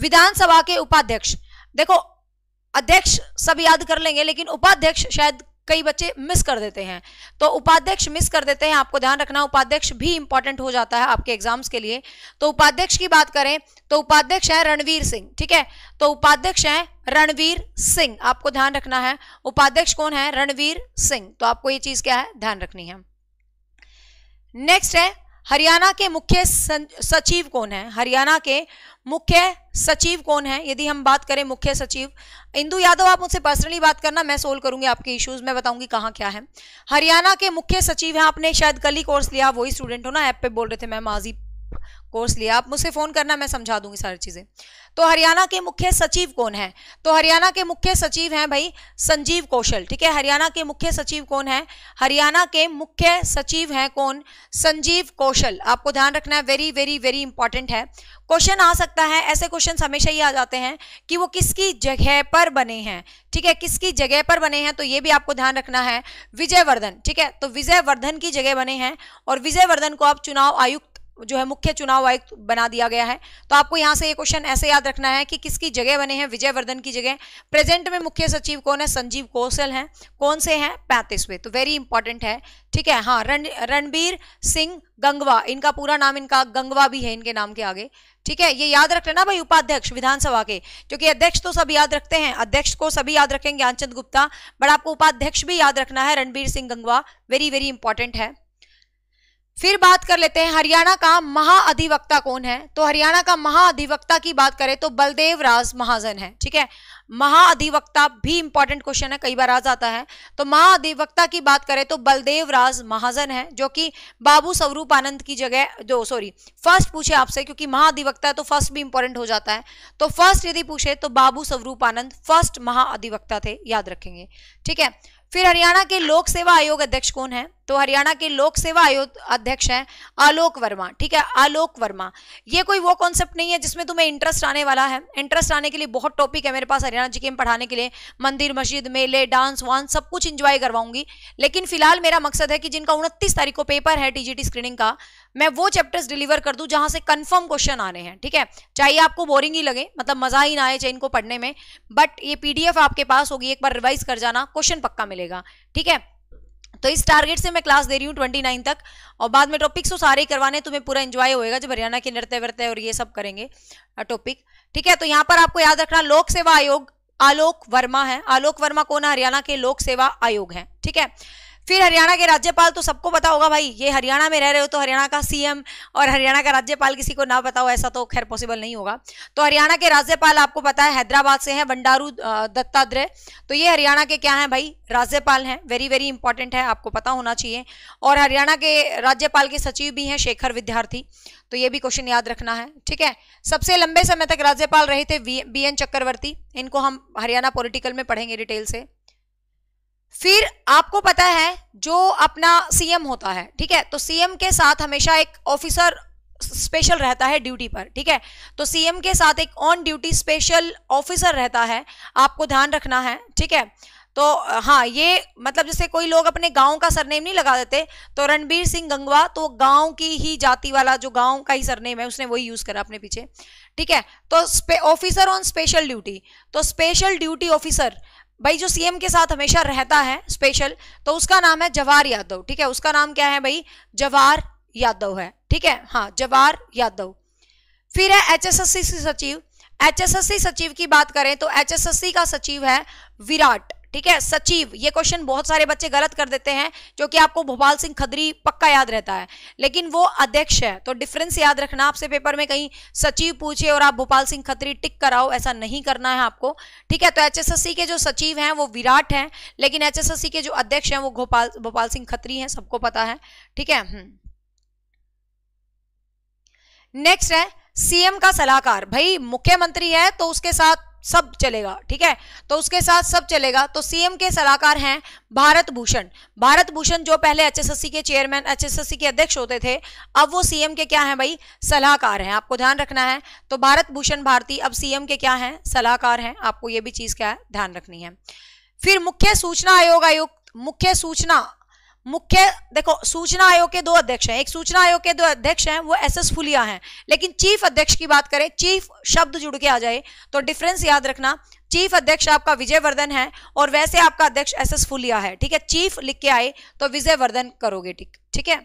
विधानसभा के उपाध्यक्ष देखो अध्यक्ष सब याद कर लेंगे लेकिन उपाध्यक्ष शायद कई बच्चे मिस कर देते हैं तो उपाध्यक्ष मिस कर देते हैं आपको ध्यान रखना उपाध्यक्ष भी इंपॉर्टेंट हो जाता है आपके एग्जाम्स के लिए तो उपाध्यक्ष की बात करें तो उपाध्यक्ष है रणवीर सिंह ठीक है तो उपाध्यक्ष है रणवीर सिंह आपको ध्यान रखना है उपाध्यक्ष कौन है रणवीर सिंह तो आपको ये चीज क्या है ध्यान रखनी है नेक्स्ट है हरियाणा के मुख्य सचिव कौन है हरियाणा के मुख्य सचिव कौन है यदि हम बात करें मुख्य सचिव इंदू यादव आप मुझसे पर्सनली बात करना मैं सोल्व करूंगी आपके इश्यूज मैं बताऊंगी कहाँ क्या है हरियाणा के मुख्य सचिव हैं आपने शायद कल ही कोर्स लिया वही स्टूडेंट हो ना ऐप पे बोल रहे थे मैम आज कोर्स लिया आप मुझसे फ़ोन करना मैं समझा दूंगी सारी चीज़ें तो हरियाणा के मुख्य सचिव कौन है तो हरियाणा के मुख्य सचिव हैं भाई संजीव कौशल ठीक है हरियाणा के मुख्य सचिव कौन है हरियाणा के मुख्य सचिव हैं कौन संजीव कौशल आपको ध्यान रखना है वेरी वेरी वेरी इंपॉर्टेंट है क्वेश्चन आ सकता है ऐसे क्वेश्चन हमेशा ही आ जाते हैं कि वो किसकी जगह पर बने हैं ठीक है किसकी जगह पर बने हैं तो ये भी आपको ध्यान रखना है विजयवर्धन ठीक है तो विजयवर्धन की जगह बने हैं और विजयवर्धन को आप चुनाव आयुक्त जो है मुख्य चुनाव आयुक्त बना दिया गया है तो आपको यहाँ से ये क्वेश्चन ऐसे याद रखना है कि किसकी जगह बने हैं विजय वर्धन की जगह प्रेजेंट में मुख्य सचिव कौन है संजीव कौशल हैं कौन से हैं पैंतीसवें तो वेरी इंपॉर्टेंट है ठीक है हाँ रण रणबीर सिंह गंगवा इनका पूरा नाम इनका गंगवा भी है इनके नाम के आगे ठीक है ये याद रख लेना भाई उपाध्यक्ष विधानसभा के क्योंकि अध्यक्ष तो सब याद रखते हैं अध्यक्ष को सभी याद रखेंगे ज्ञानचंद गुप्ता बट आपको उपाध्यक्ष भी याद रखना है Ranbir Singh Gangwa very very important है फिर बात कर लेते हैं हरियाणा का महाअधिवक्ता कौन है तो हरियाणा का महाअधिवक्ता की बात करें तो बलदेव राज महाजन है ठीक है महाअधिवक्ता भी इंपॉर्टेंट क्वेश्चन है कई बार आ जाता है तो महाअधिवक्ता की बात करें तो बलदेव राज महाजन है जो कि बाबू स्वरूप आनंद की जगह जो सॉरी फर्स्ट पूछे आपसे क्योंकि महाअधिवक्ता है तो फर्स्ट भी इंपॉर्टेंट हो जाता है तो फर्स्ट यदि पूछे तो बाबू स्वरूप आनंद फर्स्ट महाअधिवक्ता थे याद रखेंगे ठीक है फिर हरियाणा के लोक सेवा आयोग अध्यक्ष कौन है तो हरियाणा के लोक सेवा आयोग अध्यक्ष हैं आलोक वर्मा ठीक है आलोक वर्मा ये कोई वो कॉन्सेप्ट नहीं है जिसमें तुम्हें इंटरेस्ट आने वाला है इंटरेस्ट आने के लिए बहुत टॉपिक है मेरे पास हरियाणा जी के पढ़ाने के लिए मंदिर मस्जिद मेले डांस वांस सब कुछ इंजॉय करवाऊंगी लेकिन फिलहाल मेरा मकसद है कि जिनका उनतीस तारीख को पेपर है टीजीटी स्क्रीनिंग का मैं वो चैप्टर्स डिलीवर कर दूं जहां से कंफर्म क्वेश्चन आने हैं ठीक है चाहे आपको बोरिंग ही लगे मतलब मजा ही ना आए चाहे इनको पढ़ने में बट ये पीडीएफ आपके पास होगी एक बार रिवाइज कर जाना क्वेश्चन पक्का मिलेगा ठीक है तो इस टारगेट से मैं क्लास दे रही हूँ ट्वेंटी नाइन तक और बाद में टॉपिक्स तो सारे ही करवाने तुम्हें पूरा एंजॉय होएगा जब हरियाणा के नृत्य वृत्य और ये सब करेंगे टॉपिक ठीक है तो यहाँ पर आपको याद रखना लोक सेवा आयोग आलोक वर्मा है आलोक वर्मा कौन है हरियाणा के लोक सेवा आयोग है ठीक है फिर हरियाणा के राज्यपाल तो सबको पता होगा भाई ये हरियाणा में रह रहे हो तो हरियाणा का सीएम और हरियाणा का राज्यपाल किसी को ना पता हो ऐसा तो खैर पॉसिबल नहीं होगा तो हरियाणा के राज्यपाल आपको पता है हैदराबाद से हैं बंडारू दत्तात्रेय तो ये हरियाणा के क्या हैं भाई राज्यपाल हैं वेरी वेरी इंपॉर्टेंट है आपको पता होना चाहिए और हरियाणा के राज्यपाल के सचिव भी हैं शेखर विद्यार्थी तो ये भी क्वेश्चन याद रखना है ठीक है सबसे लंबे समय तक राज्यपाल रहे थे बी एन चक्रवर्ती इनको हम हरियाणा पॉलिटिकल में पढ़ेंगे डिटेल से फिर आपको पता है जो अपना सीएम होता है ठीक है तो सीएम के साथ हमेशा एक ऑफिसर स्पेशल रहता है ड्यूटी पर ठीक है तो सीएम के साथ एक ऑन ड्यूटी स्पेशल ऑफिसर रहता है आपको ध्यान रखना है ठीक है तो हाँ ये मतलब जैसे कोई लोग अपने गांव का सरनेम नहीं लगा देते तो रणबीर सिंह गंगवा तो गांव की ही जाति वाला जो गांव का ही सरनेम है उसने वही यूज करा अपने पीछे ठीक है तो ऑफिसर ऑन स्पेशल ड्यूटी तो स्पेशल ड्यूटी ऑफिसर भाई जो सीएम के साथ हमेशा रहता है स्पेशल तो उसका नाम है जवाहर यादव ठीक है उसका नाम क्या है भाई जवाहर यादव है ठीक है हाँ जवाहर यादव फिर है एचएसएससी सचिव एचएसएससी सचिव की बात करें तो एचएसएससी का सचिव है विराट ठीक है सचिव ये क्वेश्चन बहुत सारे बच्चे गलत कर देते हैं जो कि आपको भोपाल सिंह खदरी पक्का याद रहता है लेकिन वो अध्यक्ष है तो डिफरेंस याद रखना आपसे पेपर में कहीं सचिव पूछे और आप भोपाल सिंह खत्री टिक कराओ ऐसा नहीं करना है आपको ठीक है तो एच के जो सचिव हैं वो विराट हैं लेकिन एच के जो अध्यक्ष हैं वो भोपाल भोपाल सिंह खत्री हैं सबको पता है ठीक है नेक्स्ट हम्म। है सीएम का सलाहकार भाई मुख्यमंत्री है तो उसके साथ सब चलेगा ठीक है तो उसके साथ सब चलेगा तो सीएम के सलाहकार हैं भारत भूषण भारत भूषण जो पहले एचएसएससी के चेयरमैन एचएसएससी के अध्यक्ष होते थे अब वो सीएम के क्या हैं भाई सलाहकार हैं आपको ध्यान रखना है तो भारत भूषण भारती अब सीएम के क्या हैं सलाहकार हैं आपको ये भी चीज क्या है ध्यान रखनी है फिर मुख्य सूचना आयोग आयुक्त मुख्य सूचना मुख्य देखो सूचना आयोग के दो अध्यक्ष हैं एक सूचना आयोग के दो अध्यक्ष हैं वो एस एस फुलिया हैं लेकिन चीफ अध्यक्ष की बात करें चीफ शब्द जुड़ के आ जाए तो डिफरेंस याद रखना चीफ अध्यक्ष आपका विजय वर्धन है और वैसे आपका अध्यक्ष एस एस फुलिया है ठीक है चीफ लिख के आए तो विजय वर्धन करोगे ठीक ठीक है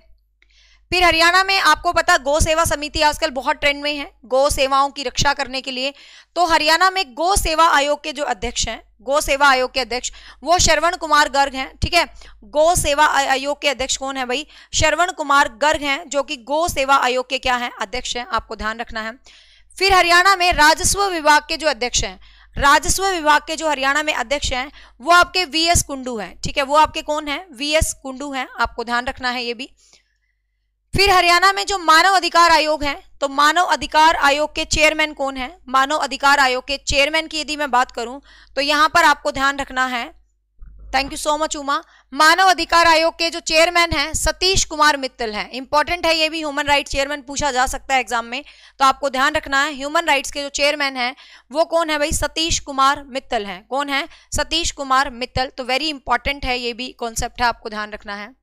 फिर हरियाणा में आपको पता गो सेवा समिति आजकल बहुत ट्रेंड में है गो सेवाओं की रक्षा करने के लिए तो हरियाणा में गो सेवा आयोग के जो अध्यक्ष हैं गो सेवा आयोग के अध्यक्ष वो श्रवण कुमार गर्ग हैं ठीक है गो सेवा आयोग के अध्यक्ष कौन है भाई श्रवण कुमार गर्ग हैं जो कि गो सेवा आयोग के क्या है अध्यक्ष हैं आपको ध्यान रखना है फिर हरियाणा में राजस्व विभाग के जो अध्यक्ष हैं राजस्व विभाग के जो हरियाणा में अध्यक्ष हैं वो आपके वी एस कुंडू हैं ठीक है वो आपके कौन है वी एस कुंडू हैं आपको ध्यान रखना है ये भी फिर हरियाणा में जो मानव अधिकार आयोग है तो मानव अधिकार आयोग के चेयरमैन कौन है मानव अधिकार आयोग के चेयरमैन की यदि मैं बात करूं तो यहां पर आपको ध्यान रखना है thank you so much Uma मानव अधिकार आयोग के जो चेयरमैन हैं सतीश कुमार मित्तल हैं इंपॉर्टेंट है ये भी ह्यूमन राइट चेयरमैन पूछा जा सकता है एग्जाम में तो आपको ध्यान रखना है ह्यूमन राइट्स के जो चेयरमैन हैं वो कौन है भाई सतीश कुमार मित्तल हैं कौन है सतीश कुमार मित्तल तो वेरी इंपॉर्टेंट है ये भी कॉन्सेप्ट है आपको ध्यान रखना है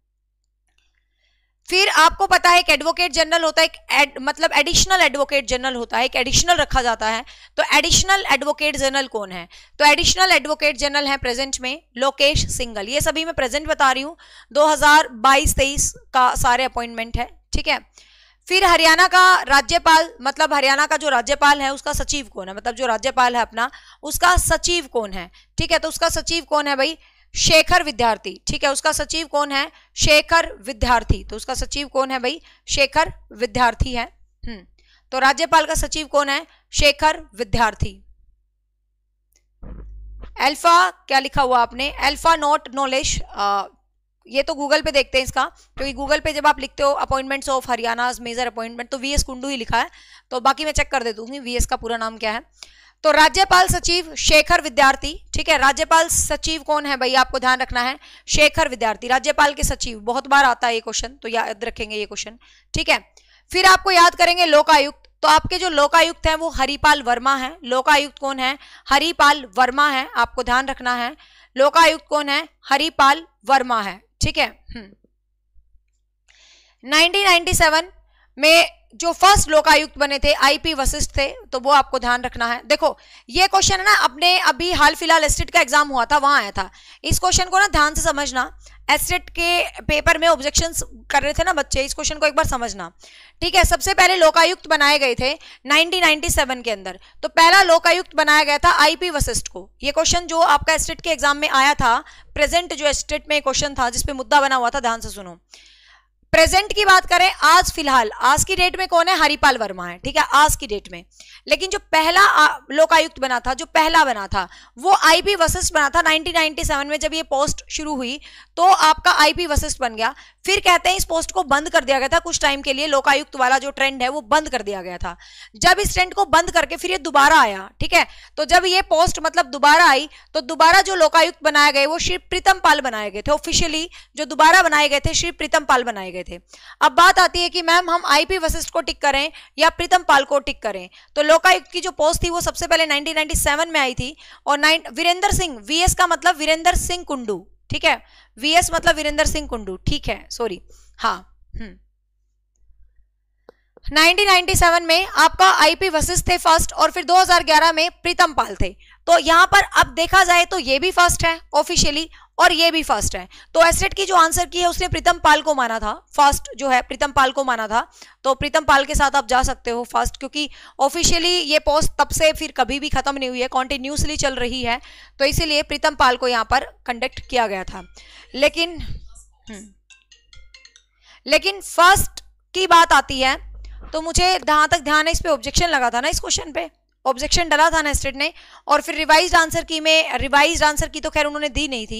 फिर आपको पता है एक एडवोकेट जनरल होता है एक एड, मतलब एडिशनल एडवोकेट जनरल होता है एक एडिशनल रखा जाता है तो एडिशनल एडवोकेट जनरल कौन है तो एडिशनल एडवोकेट जनरल है प्रेजेंट में लोकेश सिंगल ये सभी मैं प्रेजेंट बता रही हूँ 2022-23 का सारे अपॉइंटमेंट है ठीक है फिर हरियाणा का राज्यपाल मतलब हरियाणा का जो राज्यपाल है उसका सचिव कौन है मतलब जो राज्यपाल है अपना उसका सचिव कौन है ठीक है तो उसका सचिव कौन है भाई शेखर विद्यार्थी ठीक है उसका सचिव कौन है शेखर विद्यार्थी तो उसका सचिव कौन है भाई शेखर विद्यार्थी है हम्म, तो राज्यपाल का सचिव कौन है शेखर विद्यार्थी अल्फा क्या लिखा हुआ आपने अल्फा नॉट नॉलेज ये तो गूगल पे देखते हैं इसका क्योंकि तो गूगल पे जब आप लिखते हो appointments of Haryana major appointment तो वी एस कुंडू ही लिखा है तो बाकी मैं चेक कर दे दूंगी वीएस का पूरा नाम क्या है तो राज्यपाल सचिव शेखर विद्यार्थी ठीक है राज्यपाल सचिव कौन है भाई आपको ध्यान रखना है शेखर विद्यार्थी राज्यपाल के सचिव बहुत बार आता है ये क्वेश्चन तो याद रखेंगे ये क्वेश्चन ठीक है फिर आपको याद करेंगे लोकायुक्त तो आपके जो लोकायुक्त हैं वो हरिपाल वर्मा हैं लोकायुक्त कौन है हरिपाल वर्मा है आपको ध्यान रखना है लोकायुक्त कौन है हरिपाल वर्मा है ठीक है 1997 हम्म। में जो फर्स्ट लोकायुक्त बने थे आईपी वशिष्ठ थे तो वो आपको ध्यान रखना है देखो ये क्वेश्चन है ना अपने अभी हाल फिलहाल एस्टेट का एग्जाम हुआ था वहां आया था इस क्वेश्चन को ना ध्यान से समझना एस्टेट के पेपर में ऑब्जेक्शन कर रहे थे ना बच्चे इस क्वेश्चन को एक बार समझना ठीक है सबसे पहले लोकायुक्त बनाए गए थे नाइनटीन के अंदर तो पहला लोकायुक्त बनाया गया था आईपी वशिष्ठ को ये क्वेश्चन जो आपका एस्टेट के एग्जाम में आया था प्रेजेंट जो एस्टेट में क्वेश्चन था जिसपे मुद्दा बना हुआ था ध्यान से सुनो प्रेजेंट की बात करें आज फिलहाल आज की डेट में कौन है हरिपाल वर्मा है ठीक है आज की डेट में लेकिन जो पहला लोकायुक्त बना था जो पहला बना था वो आईपी वशिष्ठ बना था 1997 में जब ये पोस्ट शुरू हुई तो आपका आईपी वशिष्ठ बन गया फिर कहते हैं इस पोस्ट को बंद कर दिया गया था कुछ टाइम के लिए लोकायुक्त वाला जो ट्रेंड है वो बंद कर दिया गया था जब इस ट्रेंड को बंद करके फिर ये दोबारा आया ठीक है तो जब ये पोस्ट मतलब दोबारा आई तो दोबारा जो लोकायुक्त बनाए गए वो श्री प्रीतम पाल बनाए गए थे ऑफिशियली जो दोबारा बनाए गए थे श्री प्रीतम पाल बनाए गए थे अब बात आती है कि मैम हम आईपी वशिष्ठ को टिक करें या प्रीतम पाल को टिक करें तो लोकायुक्त की जो पोस्ट थी वो सबसे पहले 1997 में आई थी और नाइन वीरेंद्र सिंह वीएस का मतलब वीरेंद्र सिंह कुंडू ठीक है वीएस मतलब वीरेंद्र सिंह कुंडू ठीक है सॉरी हाँ हम्म 1997 में आपका आईपी वशिष्ठ थे फर्स्ट और फिर 2011 में प्रीतम पाल थे तो यहां पर अब देखा जाए तो ये भी फर्स्ट है ऑफिशियली और ये भी फर्स्ट है तो एसरेट की जो आंसर की है उसने प्रीतम पाल को माना था फर्स्ट जो है प्रीतम पाल को माना था तो प्रीतम पाल के साथ आप जा सकते हो फर्स्ट क्योंकि ऑफिशियली ये पोस्ट तब से फिर कभी भी खत्म नहीं हुई है कॉन्टिन्यूसली चल रही है तो इसीलिए प्रीतम पाल को यहाँ पर कंडक्ट किया गया था लेकिन हम्म, लेकिन फर्स्ट की बात आती है तो मुझे जहां तक ध्यान है इस पर ऑब्जेक्शन लगा था ना इस क्वेश्चन पे ऑब्जेक्शन डाला था नेस्टेड ने और फिर रिवाइज आंसर की में रिवाइज आंसर की तो खैर उन्होंने दी नहीं थी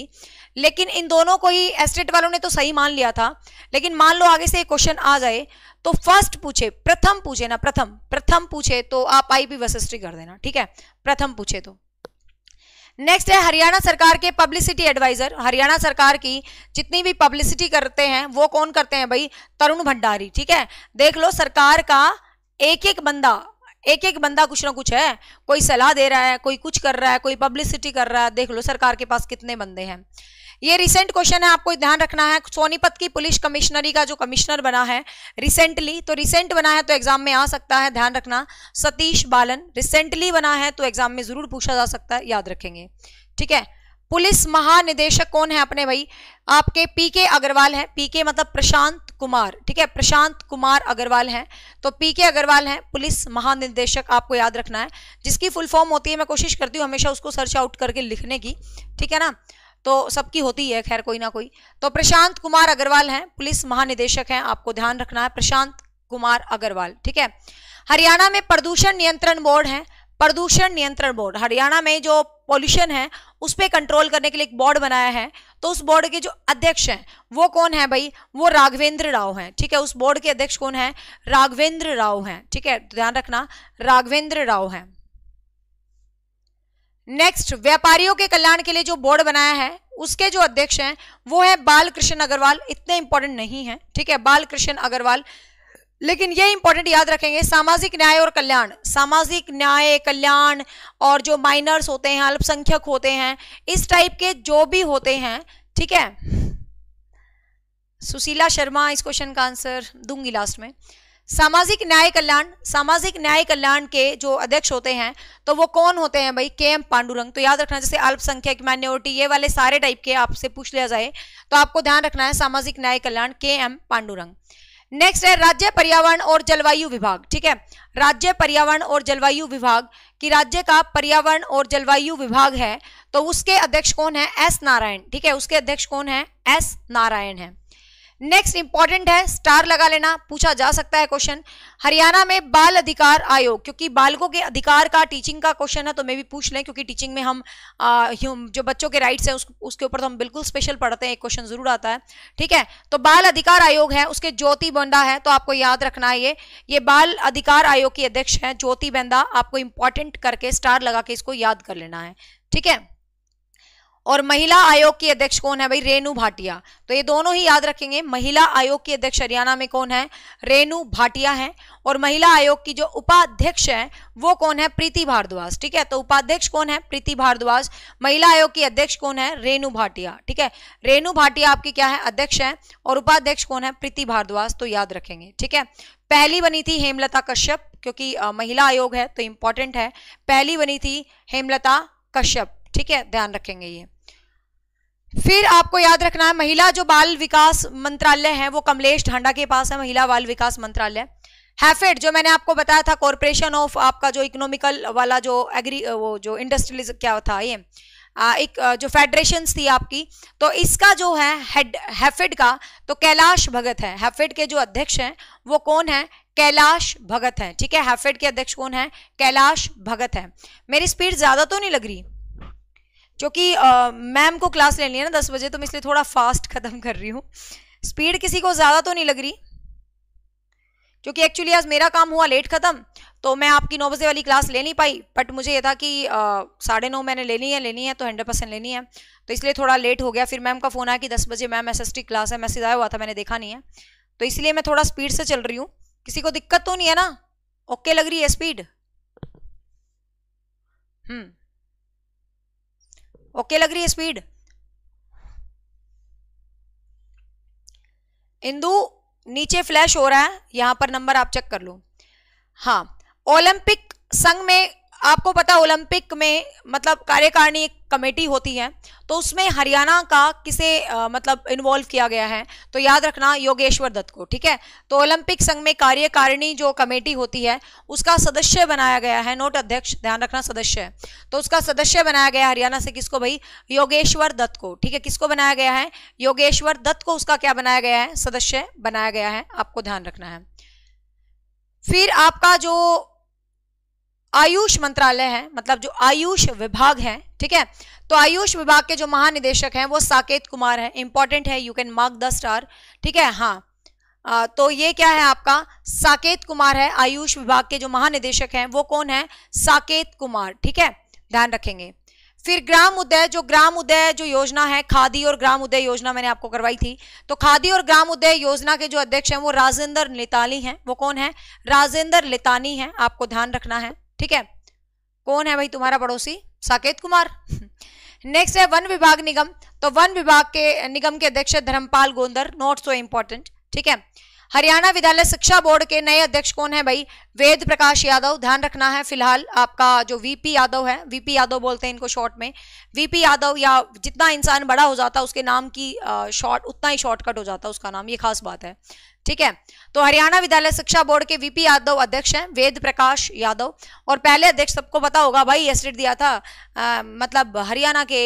लेकिन इन दोनों को ही एस्टेट वालों ने तो सही मान लिया था लेकिन मान लो आगे से एक क्वेश्चन आ जाए तो फर्स्ट पूछे प्रथम पूछे ना प्रथम प्रथम पूछे तो आप आई भी वशिस्ट्री कर देना ठीक है प्रथम पूछे तो नेक्स्ट है हरियाणा सरकार के पब्लिसिटी एडवाइजर हरियाणा सरकार की जितनी भी पब्लिसिटी करते हैं वो कौन करते हैं भाई तरुण भंडारी ठीक है देख लो सरकार का एक एक बंदा एक एक बंदा कुछ ना कुछ है कोई सलाह दे रहा है कोई कुछ कर रहा है कोई पब्लिसिटी कर रहा है देख लो सरकार के पास कितने बंदे हैं ये रिसेंट क्वेश्चन है आपको ध्यान रखना है सोनीपत की पुलिस कमिश्नरी का जो कमिश्नर बना है रिसेंटली तो रिसेंट बना है तो एग्जाम में आ सकता है ध्यान रखना सतीश बालन रिसेंटली बना है तो एग्जाम में जरूर पूछा जा सकता है याद रखेंगे ठीक है पुलिस महानिदेशक कौन है अपने भाई आपके पीके अग्रवाल है पीके मतलब प्रशांत कुमार ठीक है प्रशांत कुमार अग्रवाल हैं तो पी के अग्रवाल हैं पुलिस महानिदेशक आपको याद रखना है जिसकी फुल फॉर्म होती है मैं कोशिश करती हूँ हमेशा उसको सर्च आउट करके लिखने की ठीक है ना तो सबकी होती है खैर कोई ना कोई तो प्रशांत कुमार अग्रवाल हैं पुलिस महानिदेशक हैं आपको ध्यान रखना है प्रशांत कुमार अग्रवाल ठीक है हरियाणा में प्रदूषण नियंत्रण बोर्ड है प्रदूषण नियंत्रण बोर्ड हरियाणा में जो पॉल्यूशन है उस पर कंट्रोल करने के लिए एक बोर्ड बनाया है तो उस बोर्ड के जो अध्यक्ष हैं वो कौन है भाई वो राघवेंद्र राव हैं ठीक है उस बोर्ड के अध्यक्ष कौन है राघवेंद्र राव हैं ठीक है ध्यान रखना राघवेंद्र राव हैं नेक्स्ट व्यापारियों के कल्याण के लिए जो बोर्ड बनाया है उसके जो अध्यक्ष हैं वो है बालकृष्ण अग्रवाल इतने इंपॉर्टेंट नहीं है ठीक है बालकृष्ण अग्रवाल लेकिन ये इंपॉर्टेंट याद रखेंगे सामाजिक न्याय और कल्याण सामाजिक न्याय कल्याण और जो माइनर्स होते हैं अल्पसंख्यक होते हैं इस टाइप के जो भी होते हैं ठीक है सुशीला शर्मा इस क्वेश्चन का आंसर दूंगी लास्ट में सामाजिक न्याय कल्याण सामाजिक न्याय कल्याण के जो अध्यक्ष होते हैं तो वो कौन होते हैं भाई के एम पांडुरंग तो याद रखना जैसे अल्पसंख्यक माइनोरिटी ये वाले सारे टाइप के आपसे पूछ लिया जाए तो आपको ध्यान रखना है सामाजिक न्याय कल्याण के एम पांडुरंग नेक्स्ट है राज्य पर्यावरण और जलवायु विभाग ठीक है राज्य पर्यावरण और जलवायु विभाग की राज्य का पर्यावरण और जलवायु विभाग है तो उसके अध्यक्ष कौन है एस नारायण ठीक है उसके अध्यक्ष कौन है एस नारायण है नेक्स्ट इंपॉर्टेंट है स्टार लगा लेना पूछा जा सकता है क्वेश्चन हरियाणा में बाल अधिकार आयोग क्योंकि बालकों के अधिकार का टीचिंग का क्वेश्चन है तो मैं भी पूछ लें क्योंकि टीचिंग में हम आ, जो बच्चों के राइट्स हैं उस, उसके ऊपर तो हम बिल्कुल स्पेशल पढ़ते हैं एक क्वेश्चन जरूर आता है ठीक है तो बाल अधिकार आयोग है उसके ज्योति बंदा है तो आपको याद रखना है ये ये बाल अधिकार आयोग की अध्यक्ष है ज्योति बंदा आपको इंपॉर्टेंट करके स्टार लगा के इसको याद कर लेना है ठीक है और महिला आयोग की अध्यक्ष कौन है भाई रेणु भाटिया तो ये दोनों ही याद रखेंगे महिला आयोग की अध्यक्ष हरियाणा में कौन है रेणु भाटिया है और महिला आयोग की जो उपाध्यक्ष है वो कौन है प्रीति भारद्वाज ठीक है तो उपाध्यक्ष कौन है प्रीति भारद्वाज महिला आयोग की अध्यक्ष कौन है रेणु भाटिया ठीक है रेणु भाटिया आपकी क्या है अध्यक्ष है और उपाध्यक्ष कौन है प्रीति भारद्वाज तो याद रखेंगे ठीक है पहली बनी थी हेमलता कश्यप क्योंकि महिला आयोग है तो इंपॉर्टेंट है पहली बनी थी हेमलता कश्यप ठीक है ध्यान रखेंगे ये फिर आपको याद रखना है महिला जो बाल विकास मंत्रालय है वो कमलेश ढांडा के पास है महिला बाल विकास मंत्रालय हैफेड जो मैंने आपको बताया था कॉरपोरेशन ऑफ आपका जो इकोनॉमिकल वाला जो एग्री वो जो इंडस्ट्रियल क्या था ये आ, एक जो फेडरेशन थी आपकी तो इसका जो है हेड हैफेड का तो कैलाश भगत है हैफेड के जो अध्यक्ष हैं वो कौन है कैलाश भगत है ठीक है हैफेड के अध्यक्ष कौन है कैलाश भगत है मेरी स्पीड ज़्यादा तो नहीं लग रही क्योंकि मैम को क्लास लेनी है ना दस बजे तो मैं इसलिए थोड़ा फास्ट ख़त्म कर रही हूँ स्पीड किसी को ज़्यादा तो नहीं लग रही क्योंकि एक्चुअली आज मेरा काम हुआ लेट ख़त्म तो मैं आपकी नौ बजे वाली क्लास ले नहीं पाई बट मुझे ये था कि साढ़े नौ मैंने लेनी है लेनी है तो हंड्रेड परसेंट लेनी है तो इसलिए थोड़ा लेट हो गया फिर मैम का फ़ोन आया कि दस बजे मैम एस क्लास है मैसेज आया हुआ था मैंने देखा नहीं है तो इसलिए मैं थोड़ा स्पीड से चल रही हूँ किसी को दिक्कत तो नहीं है ना ओके लग रही है स्पीड हम्म ओके लग रही है स्पीड इंदु नीचे फ्लैश हो रहा है यहां पर नंबर आप चेक कर लो हाँ ओलंपिक संघ में आपको पता ओलंपिक में मतलब कार्यकारिणी एक कमेटी होती है तो उसमें हरियाणा का किसे आ, मतलब इन्वॉल्व किया गया है तो याद रखना योगेश्वर दत्त को ठीक है तो ओलंपिक संघ में कार्यकारिणी जो कमेटी होती है उसका सदस्य बनाया गया है नोट अध्यक्ष ध्यान रखना सदस्य है तो उसका सदस्य बनाया गया हरियाणा से किसको भाई योगेश्वर दत्त को ठीक है किसको बनाया गया है योगेश्वर दत्त को उसका क्या बनाया गया है सदस्य बनाया गया है आपको ध्यान रखना है फिर आपका जो आयुष मंत्रालय है मतलब जो आयुष विभाग है ठीक है तो आयुष विभाग के जो महानिदेशक हैं वो साकेत कुमार हैं इंपॉर्टेंट है you can mark the star ठीक है हाँ आ, तो ये क्या है आपका साकेत कुमार है आयुष विभाग के जो महानिदेशक हैं वो कौन है साकेत कुमार ठीक है ध्यान रखेंगे फिर ग्राम उदय जो ग्राम उदय जो योजना है खादी और ग्राम उदय योजना मैंने आपको करवाई थी तो खादी और ग्राम उदय योजना के जो अध्यक्ष हैं वो राजेंद्र लेताली हैं वो कौन है राजेंद्र लेतानी हैं आपको ध्यान रखना है ठीक है कौन है भाई तुम्हारा पड़ोसी साकेत कुमार नेक्स्ट है वन विभाग निगम तो वन विभाग के निगम के अध्यक्ष Dharampal Gondar not so important ठीक है हरियाणा विद्यालय शिक्षा बोर्ड के नए अध्यक्ष कौन है भाई वेद प्रकाश यादव ध्यान रखना है फिलहाल आपका जो वीपी यादव है वीपी यादव बोलते हैं इनको शॉर्ट में वीपी यादव या जितना इंसान बड़ा हो जाता है उसके नाम की शॉर्ट उतना ही शॉर्टकट हो जाता है उसका नाम ये खास बात है ठीक है तो हरियाणा विद्यालय शिक्षा बोर्ड के वीपी यादव अध्यक्ष हैं वेद प्रकाश यादव और पहले अध्यक्ष सबको पता होगा भाई एसिड दिया था आ, मतलब हरियाणा के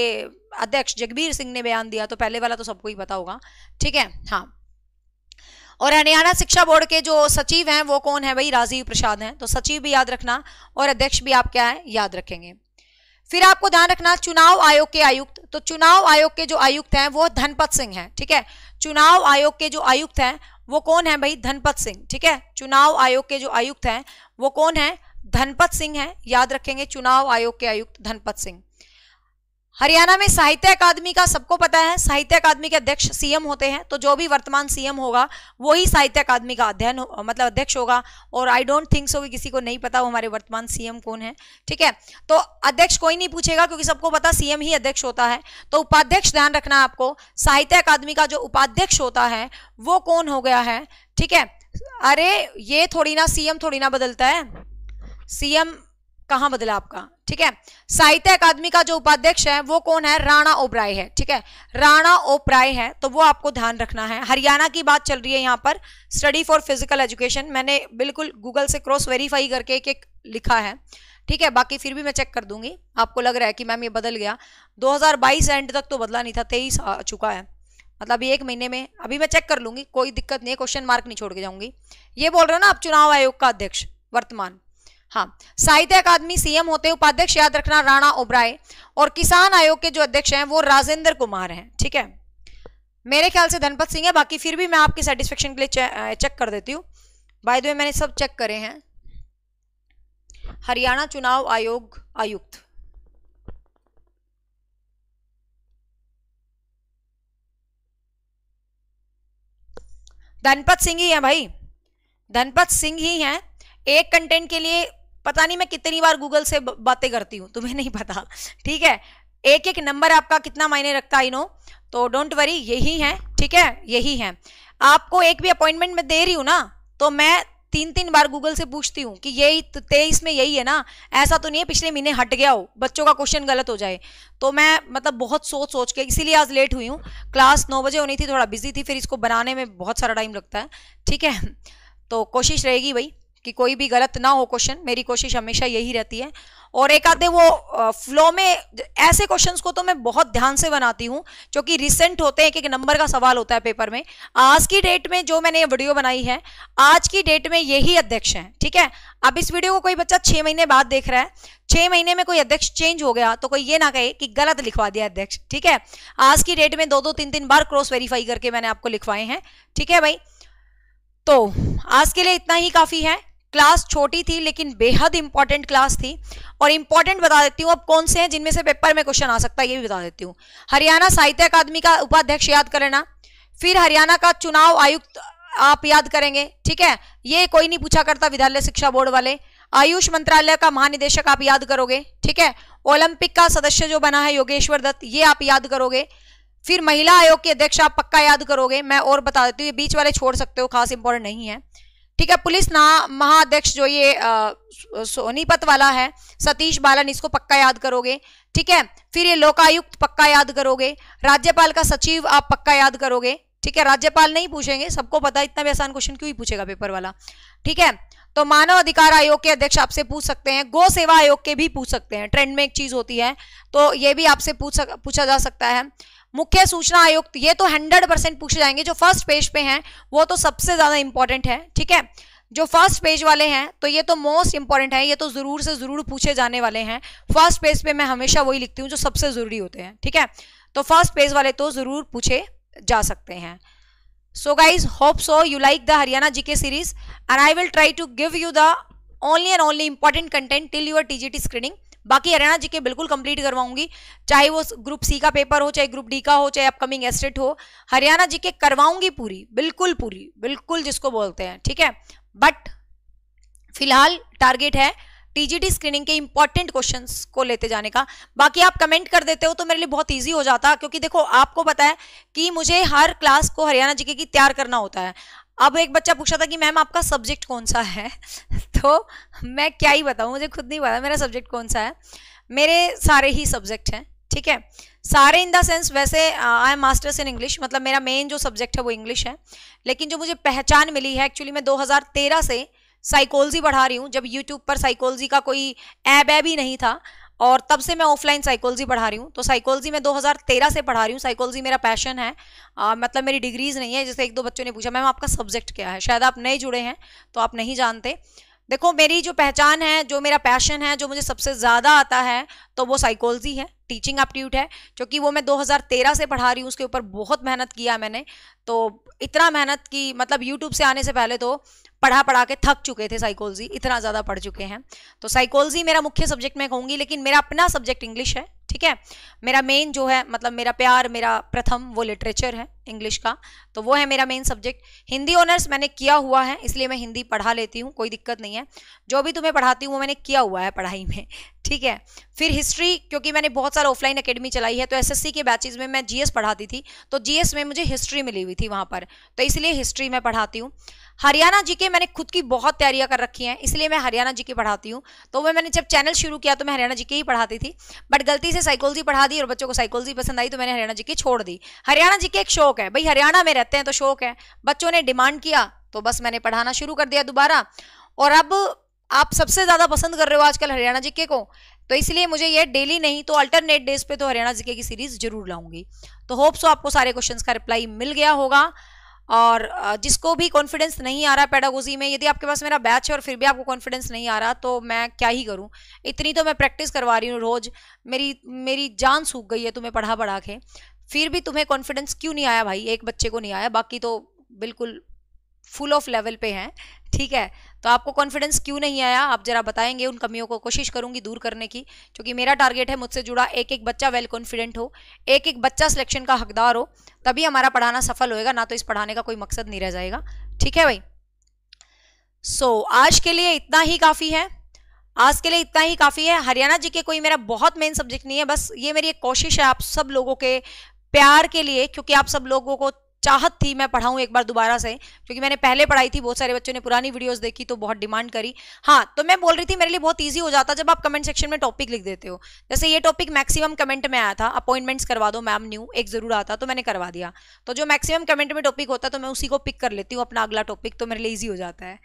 अध्यक्ष जगबीर सिंह ने बयान दिया तो पहले वाला तो सबको ही पता होगा ठीक है हाँ और हरियाणा शिक्षा बोर्ड के जो सचिव हैं वो कौन है भाई राजीव प्रसाद हैं तो सचिव भी याद रखना और अध्यक्ष भी आप क्या है याद रखेंगे फिर आपको ध्यान रखना चुनाव आयोग के आयुक्त तो चुनाव आयोग के जो आयुक्त हैं वो धनपत सिंह हैं ठीक है चुनाव आयोग के जो आयुक्त हैं वो कौन है भाई धनपत सिंह ठीक है चुनाव आयोग के जो आयुक्त हैं वो कौन है धनपत सिंह है याद रखेंगे चुनाव आयोग के आयुक्त धनपत सिंह हरियाणा में साहित्य अकादमी का सबको पता है साहित्य अकादमी के अध्यक्ष सीएम होते हैं तो जो भी वर्तमान सीएम होगा वही साहित्य अकादमी का अध्ययन मतलब अध्यक्ष होगा और आई डोंट थिंक सो कि किसी को नहीं पता हमारे वर्तमान सीएम कौन है ठीक है तो अध्यक्ष कोई नहीं पूछेगा क्योंकि सबको पता सीएम ही अध्यक्ष होता है तो उपाध्यक्ष ध्यान रखना आपको साहित्य अकादमी का जो उपाध्यक्ष होता है वो कौन हो गया है ठीक है अरे ये थोड़ी ना सीएम थोड़ी ना बदलता है सीएम कहा बदला आपका ठीक है साहित्य अकादमी का जो उपाध्यक्ष है वो कौन है राणा ओबराय है ठीक है राणा ओबराय है तो वो आपको ध्यान रखना है हरियाणा की बात चल रही है यहाँ पर स्टडी फॉर फिजिकल एजुकेशन मैंने बिल्कुल गूगल से क्रॉस वेरीफाई करके एक एक लिखा है ठीक है बाकी फिर भी मैं चेक कर दूंगी आपको लग रहा है कि मैम ये बदल गया दो एंड तक तो बदला नहीं था तेईस आ चुका है मतलब एक महीने में अभी मैं चेक कर लूंगी कोई दिक्कत नहीं है क्वेश्चन मार्क नहीं छोड़ के जाऊंगी ये बोल रहे हो ना आप चुनाव आयोग का अध्यक्ष वर्तमान हाँ साहित्य अकादमी सीएम होते हैं उपाध्यक्ष याद रखना राणा ओबराय और किसान आयोग के जो अध्यक्ष हैं वो राजेंद्र कुमार हैं ठीक है मेरे ख्याल से धनपत सिंह है बाकी फिर भी मैं आपकी सेटिस्फेक्शन के लिए चे, चेक कर देती हूँ बाय द वे मैंने सब चेक करे हैं हरियाणा चुनाव आयोग आयुक्त धनपत सिंह ही है भाई धनपत सिंह ही हैं एक कंटेंट के लिए पता नहीं मैं कितनी बार गूगल से बातें करती हूँ तुम्हें नहीं पता ठीक है एक एक नंबर आपका कितना मायने रखता है नो तो डोंट वरी यही है ठीक है यही है आपको एक भी अपॉइंटमेंट में दे रही हूँ ना तो मैं तीन तीन बार गूगल से पूछती हूँ कि यही तेईस में यही है ना ऐसा तो नहीं है पिछले महीने हट गया हो बच्चों का क्वेश्चन गलत हो जाए तो मैं मतलब बहुत सोच सोच के इसीलिए आज लेट हुई हूँ क्लास नौ बजे होनी थी थोड़ा बिजी थी फिर इसको बनाने में बहुत सारा टाइम लगता है ठीक है तो कोशिश रहेगी भाई कि कोई भी गलत ना हो क्वेश्चन मेरी कोशिश हमेशा यही रहती है और एक आधे वो फ्लो में ऐसे क्वेश्चंस को तो मैं बहुत ध्यान से बनाती हूँ जो कि रिसेंट होते हैं एक एक नंबर का सवाल होता है पेपर में आज की डेट में जो मैंने ये वीडियो बनाई है आज की डेट में यही अध्यक्ष हैं ठीक है अब इस वीडियो को कोई बच्चा छः महीने बाद देख रहा है छः महीने में कोई अध्यक्ष चेंज हो गया तो कोई ये ना कहे कि गलत लिखवा दिया अध्यक्ष ठीक है आज की डेट में दो दो तीन तीन बार क्रॉस वेरीफाई करके मैंने आपको लिखवाए हैं ठीक है भाई तो आज के लिए इतना ही काफ़ी है क्लास छोटी थी लेकिन बेहद इंपॉर्टेंट क्लास थी और इंपॉर्टेंट बता देती हूँ अब कौन से हैं जिनमें से पेपर में क्वेश्चन आ सकता है ये भी बता देती हूँ हरियाणा साहित्य अकादमी का उपाध्यक्ष याद कर लेना फिर हरियाणा का चुनाव आयुक्त आप याद करेंगे ठीक है ये कोई नहीं पूछा करता विद्यालय शिक्षा बोर्ड वाले आयुष मंत्रालय का महानिदेशक आप याद करोगे ठीक है ओलंपिक का सदस्य जो बना है योगेश्वर दत्त ये आप याद करोगे फिर महिला आयोग के अध्यक्ष आप पक्का याद करोगे मैं और बता देती हूँ ये बीच वाले छोड़ सकते हो खास इंपॉर्टेंट नहीं है ठीक है पुलिस ना महाध्यक्ष जो ये सोनीपत वाला है सतीश बालन इसको पक्का याद करोगे ठीक है फिर ये लोकायुक्त पक्का याद करोगे राज्यपाल का सचिव आप पक्का याद करोगे ठीक है राज्यपाल नहीं पूछेंगे सबको पता इतना भी आसान क्वेश्चन क्यों ही पूछेगा पेपर वाला ठीक है तो मानव अधिकार आयोग के अध्यक्ष आपसे पूछ सकते हैं गो सेवा आयोग के भी पूछ सकते हैं ट्रेंड में एक चीज होती है तो ये भी आपसे पूछ सक, पूछा जा सकता है मुख्य सूचना आयुक्त ये तो हंड्रेड परसेंट पूछे जाएंगे जो फर्स्ट पेज पे हैं वो तो सबसे ज्यादा इंपॉर्टेंट है ठीक है जो फर्स्ट पेज वाले हैं तो ये तो मोस्ट इंपॉर्टेंट है ये तो ज़रूर से ज़रूर पूछे जाने वाले हैं फर्स्ट पेज पे मैं हमेशा वही लिखती हूँ जो सबसे ज़रूरी होते हैं ठीक है तो फर्स्ट पेज वाले तो ज़रूर पूछे जा सकते हैं so guys hope so you like the Haryana G series and I will try to give you the only and only important content till your TGT screening बाकी हरियाणा जी के बिल्कुल कंप्लीट करवाऊंगी चाहे वो ग्रुप सी का पेपर हो चाहे ग्रुप डी का हो चाहे अपकमिंग एस्टेट e हो हरियाणा जी के करवाऊंगी पूरी बिल्कुल पूरी बिल्कुल जिसको बोलते हैं ठीक है बट फिलहाल टारगेट है टीजीटी स्क्रीनिंग के इंपॉर्टेंट क्वेश्चन को लेते जाने का बाकी आप कमेंट कर देते हो तो मेरे लिए बहुत ईजी हो जाता क्योंकि देखो आपको पता है कि मुझे हर क्लास को हरियाणा जीके की तैयार करना होता है अब एक बच्चा पूछा था कि मैम आपका सब्जेक्ट कौन सा है तो मैं क्या ही बताऊँ मुझे खुद नहीं पता मेरा सब्जेक्ट कौन सा है मेरे सारे ही सब्जेक्ट हैं ठीक है सारे इन द सेंस वैसे I am masters in English मतलब मेरा मेन जो सब्जेक्ट है वो इंग्लिश है लेकिन जो मुझे पहचान मिली है एक्चुअली मैं 2013 से साइकोलॉजी पढ़ा रही हूँ जब यूट्यूब पर साइकोलॉजी का कोई ऐप ऐप ही नहीं था और तब से मैं ऑफलाइन साइकोलॉजी पढ़ा रही हूँ तो साइकोलॉजी मैं 2013 से पढ़ा रही हूँ साइकोलॉजी मेरा पैशन है आ, मतलब मेरी डिग्रीज नहीं है जैसे एक दो बच्चों ने पूछा मैम आपका सब्जेक्ट क्या है शायद आप नए जुड़े हैं तो आप नहीं जानते देखो मेरी जो पहचान है जो मेरा पैशन है जो मुझे सबसे ज़्यादा आता है तो वो साइकोलॉजी है टीचिंग एप्टीट्यूड है क्योंकि वो मैं 2013 से पढ़ा रही हूँ उसके ऊपर बहुत मेहनत किया मैंने तो इतना मेहनत की मतलब यूट्यूब से आने से पहले तो पढ़ा पढ़ा के थक चुके थे साइकोलॉजी इतना ज़्यादा पढ़ चुके हैं तो साइकोलॉजी मेरा मुख्य सब्जेक्ट मैं कहूँगी लेकिन मेरा अपना सब्जेक्ट इंग्लिश है ठीक है मेरा मेन जो है मतलब मेरा प्यार मेरा प्रथम वो लिटरेचर है इंग्लिश का तो वो है मेरा मेन सब्जेक्ट हिंदी ऑनर्स मैंने किया हुआ है इसलिए मैं हिंदी पढ़ा लेती हूँ कोई दिक्कत नहीं है जो भी तुम्हें पढ़ाती हूँ वो मैंने किया हुआ है पढ़ाई में ठीक है फिर हिस्ट्री क्योंकि मैंने बहुत सारे ऑफलाइन अकेडमी चलाई है तो एसएससी के बैचेज में मैं जीएस पढ़ाती थी तो जीएस में मुझे हिस्ट्री मिली हुई थी वहाँ पर तो इसलिए हिस्ट्री मैं पढ़ाती हूँ हरियाणा जी के मैंने खुद की बहुत तैयारियां कर रखी हैं इसलिए मैं हरियाणा जी की पढ़ाती हूँ तो वह मैंने जब चैनल शुरू किया तो मैं हरियाणा जी के ही पढ़ाती थी बट गलती से साइकोलॉजी पढ़ा दी और बच्चों को साइकोलॉजी पसंद आई तो मैंने हरियाणा जी की छोड़ दी हरियाणा जी के एक शौक है भाई हरियाणा में रहते हैं तो शौक है बच्चों ने डिमांड किया तो बस मैंने पढ़ाना शुरू कर दिया दोबारा और अब आप सबसे ज़्यादा पसंद कर रहे हो आजकल हरियाणा जीके को तो इसलिए मुझे ये डेली नहीं तो अल्टरनेट डेज पे तो हरियाणा जीके की सीरीज जरूर लाऊंगी तो होप्स तो आपको सारे क्वेश्चंस का रिप्लाई मिल गया होगा और जिसको भी कॉन्फिडेंस नहीं आ रहा पैडागोजी में यदि आपके पास मेरा बैच है और फिर भी आपको कॉन्फिडेंस नहीं आ रहा तो मैं क्या ही करूँ इतनी तो मैं प्रैक्टिस करवा रही हूँ रोज़ मेरी मेरी जान सूख गई है तुम्हें पढ़ा पढ़ा के फिर भी तुम्हें कॉन्फिडेंस क्यों नहीं आया भाई एक बच्चे को नहीं आया बाकी तो बिल्कुल फुल ऑफ लेवल पे हैं ठीक है तो आपको कॉन्फिडेंस क्यों नहीं आया आप जरा बताएंगे उन कमियों को कोशिश करूंगी दूर करने की क्योंकि मेरा टारगेट है मुझसे जुड़ा एक एक बच्चा वेल कॉन्फिडेंट हो एक एक बच्चा सिलेक्शन का हकदार हो तभी हमारा पढ़ाना सफल होएगा ना तो इस पढ़ाने का कोई मकसद नहीं रह जाएगा ठीक है भाई सो so, आज के लिए इतना ही काफ़ी है आज के लिए इतना ही काफ़ी है हरियाणा जी के कोई मेरा बहुत मेन सब्जेक्ट नहीं है बस ये मेरी एक कोशिश है आप सब लोगों के प्यार के लिए क्योंकि आप सब लोगों को चाहत थी मैं पढ़ाऊँ एक बार दोबारा से क्योंकि मैंने पहले पढ़ाई थी बहुत सारे बच्चों ने पुरानी वीडियोस देखी तो बहुत डिमांड करी हाँ तो मैं बोल रही थी मेरे लिए बहुत इजी हो जाता जब आप कमेंट सेक्शन में टॉपिक लिख देते हो जैसे ये टॉपिक मैक्सिमम कमेंट में आया था अपॉइंटमेंट्स करवा दो मैम न्यू एक जरूर आता तो मैंने करवा दिया तो जो मैक्सिमम कमेंट में टॉपिक होता तो मैं उसी को पिक कर लेती हूँ अपना अगला टॉपिक तो मेरे लिए ईजी हो जाता है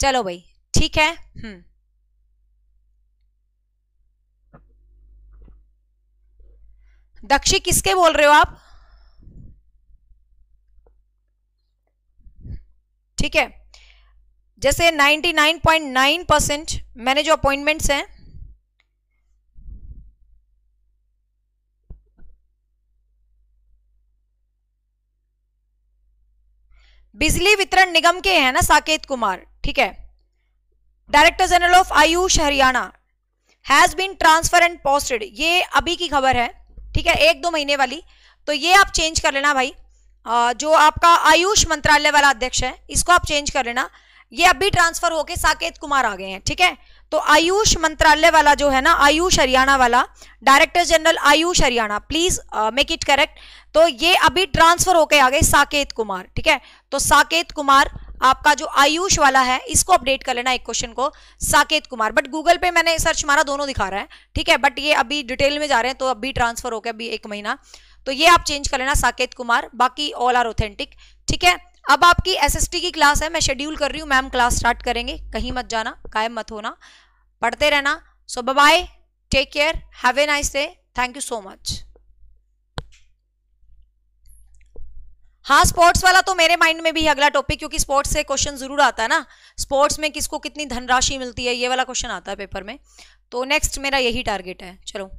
चलो भाई ठीक है हम्म। दक्षी किसके बोल रहे हो आप ठीक है जैसे 99.9 परसेंट मैंने जो अपॉइंटमेंट्स हैं बिजली वितरण निगम के हैं ना साकेत कुमार ठीक है director general of Ayush Haryana has been transfer and posted ये अभी की खबर है ठीक है एक दो महीने वाली तो ये आप चेंज कर लेना भाई जो आपका आयुष मंत्रालय वाला अध्यक्ष है इसको आप चेंज कर लेना ये अभी ट्रांसफर होके साकेत कुमार आ गए हैं ठीक है तो आयुष मंत्रालय वाला जो है ना आयुष हरियाणा वाला director general Ayush Haryana please make it correct तो ये अभी ट्रांसफर होके आ गए साकेत कुमार ठीक है तो साकेत कुमार आपका जो आयुष वाला है इसको अपडेट कर लेना एक क्वेश्चन को साकेत कुमार बट गूगल पे मैंने सर्च मारा दोनों दिखा रहा है ठीक है बट ये अभी डिटेल में जा रहे हैं तो अभी ट्रांसफर होकर अभी एक महीना तो ये आप चेंज कर लेना साकेत कुमार बाकी ऑल आर ऑथेंटिक ठीक है अब आपकी एसएसटी की क्लास है मैं शेड्यूल कर रही हूँ मैम क्लास स्टार्ट करेंगे कहीं मत जाना गायब मत होना पढ़ते रहना so bye take care have a nice day thank you so much हाँ स्पोर्ट्स वाला तो मेरे माइंड में भी अगला टॉपिक क्योंकि स्पोर्ट्स से क्वेश्चन जरूर आता है ना स्पोर्ट्स में किसको कितनी धनराशि मिलती है ये वाला क्वेश्चन आता है पेपर में तो नेक्स्ट मेरा यही टारगेट है चलो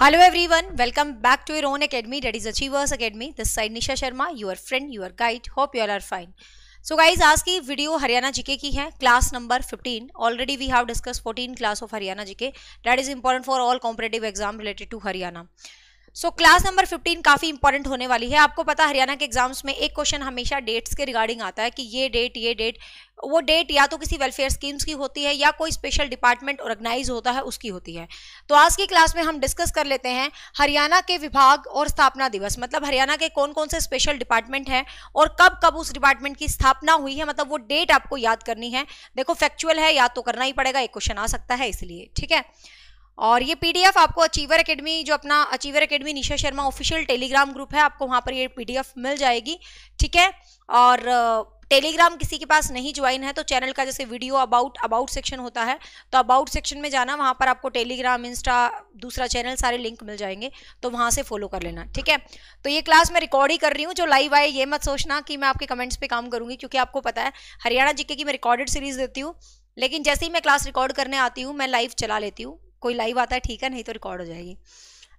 hello everyone welcome back to your own academy that is achievers academy this side Nisha Sharma your friend your guide hope you are fine so guys आज की वीडियो हरियाणा जीके की है class number 15 already we have discuss 14 class of Haryana GK that is important for all competitive exam related to Haryana so class number 15 काफ़ी इंपॉर्टेंट होने वाली है आपको पता हरियाणा के एग्जाम्स में एक क्वेश्चन हमेशा डेट्स के रिगार्डिंग आता है कि ये डेट ये डेट वो डेट या तो किसी वेलफेयर स्कीम्स की होती है या कोई स्पेशल डिपार्टमेंट ऑर्गेनाइज होता है उसकी होती है तो आज की क्लास में हम डिस्कस कर लेते हैं हरियाणा के विभाग और स्थापना दिवस मतलब हरियाणा के कौन कौन से स्पेशल डिपार्टमेंट हैं और कब कब उस डिपार्टमेंट की स्थापना हुई है मतलब वो डेट आपको याद करनी है देखो फैक्चुअल है याद तो करना ही पड़ेगा एक क्वेश्चन आ सकता है इसलिए ठीक है और ये पीडीएफ आपको अचीवर एकेडमी जो अपना achiever academy Nisha Sharma official Telegram group है आपको वहाँ पर ये पीडीएफ मिल जाएगी ठीक है और टेलीग्राम किसी के पास नहीं ज्वाइन है तो चैनल का जैसे वीडियो अबाउट अबाउट सेक्शन होता है तो अबाउट सेक्शन में जाना वहाँ पर आपको टेलीग्राम इंस्टा दूसरा चैनल सारे लिंक मिल जाएंगे तो वहाँ से फॉलो कर लेना ठीक है तो ये क्लास मैं रिकॉर्ड ही कर रही हूँ जो लाइव आए ये मत सोचना कि मैं आपके कमेंट्स पर काम करूँगी क्योंकि आपको पता है हरियाणा जीके की मैं रिकॉर्डेड सीरीज देती हूँ लेकिन जैसे ही मैं क्लास रिकॉर्ड करने आती हूँ मैं लाइव चला लेती हूँ कोई लाइव आता है ठीक है नहीं तो रिकॉर्ड हो जाएगी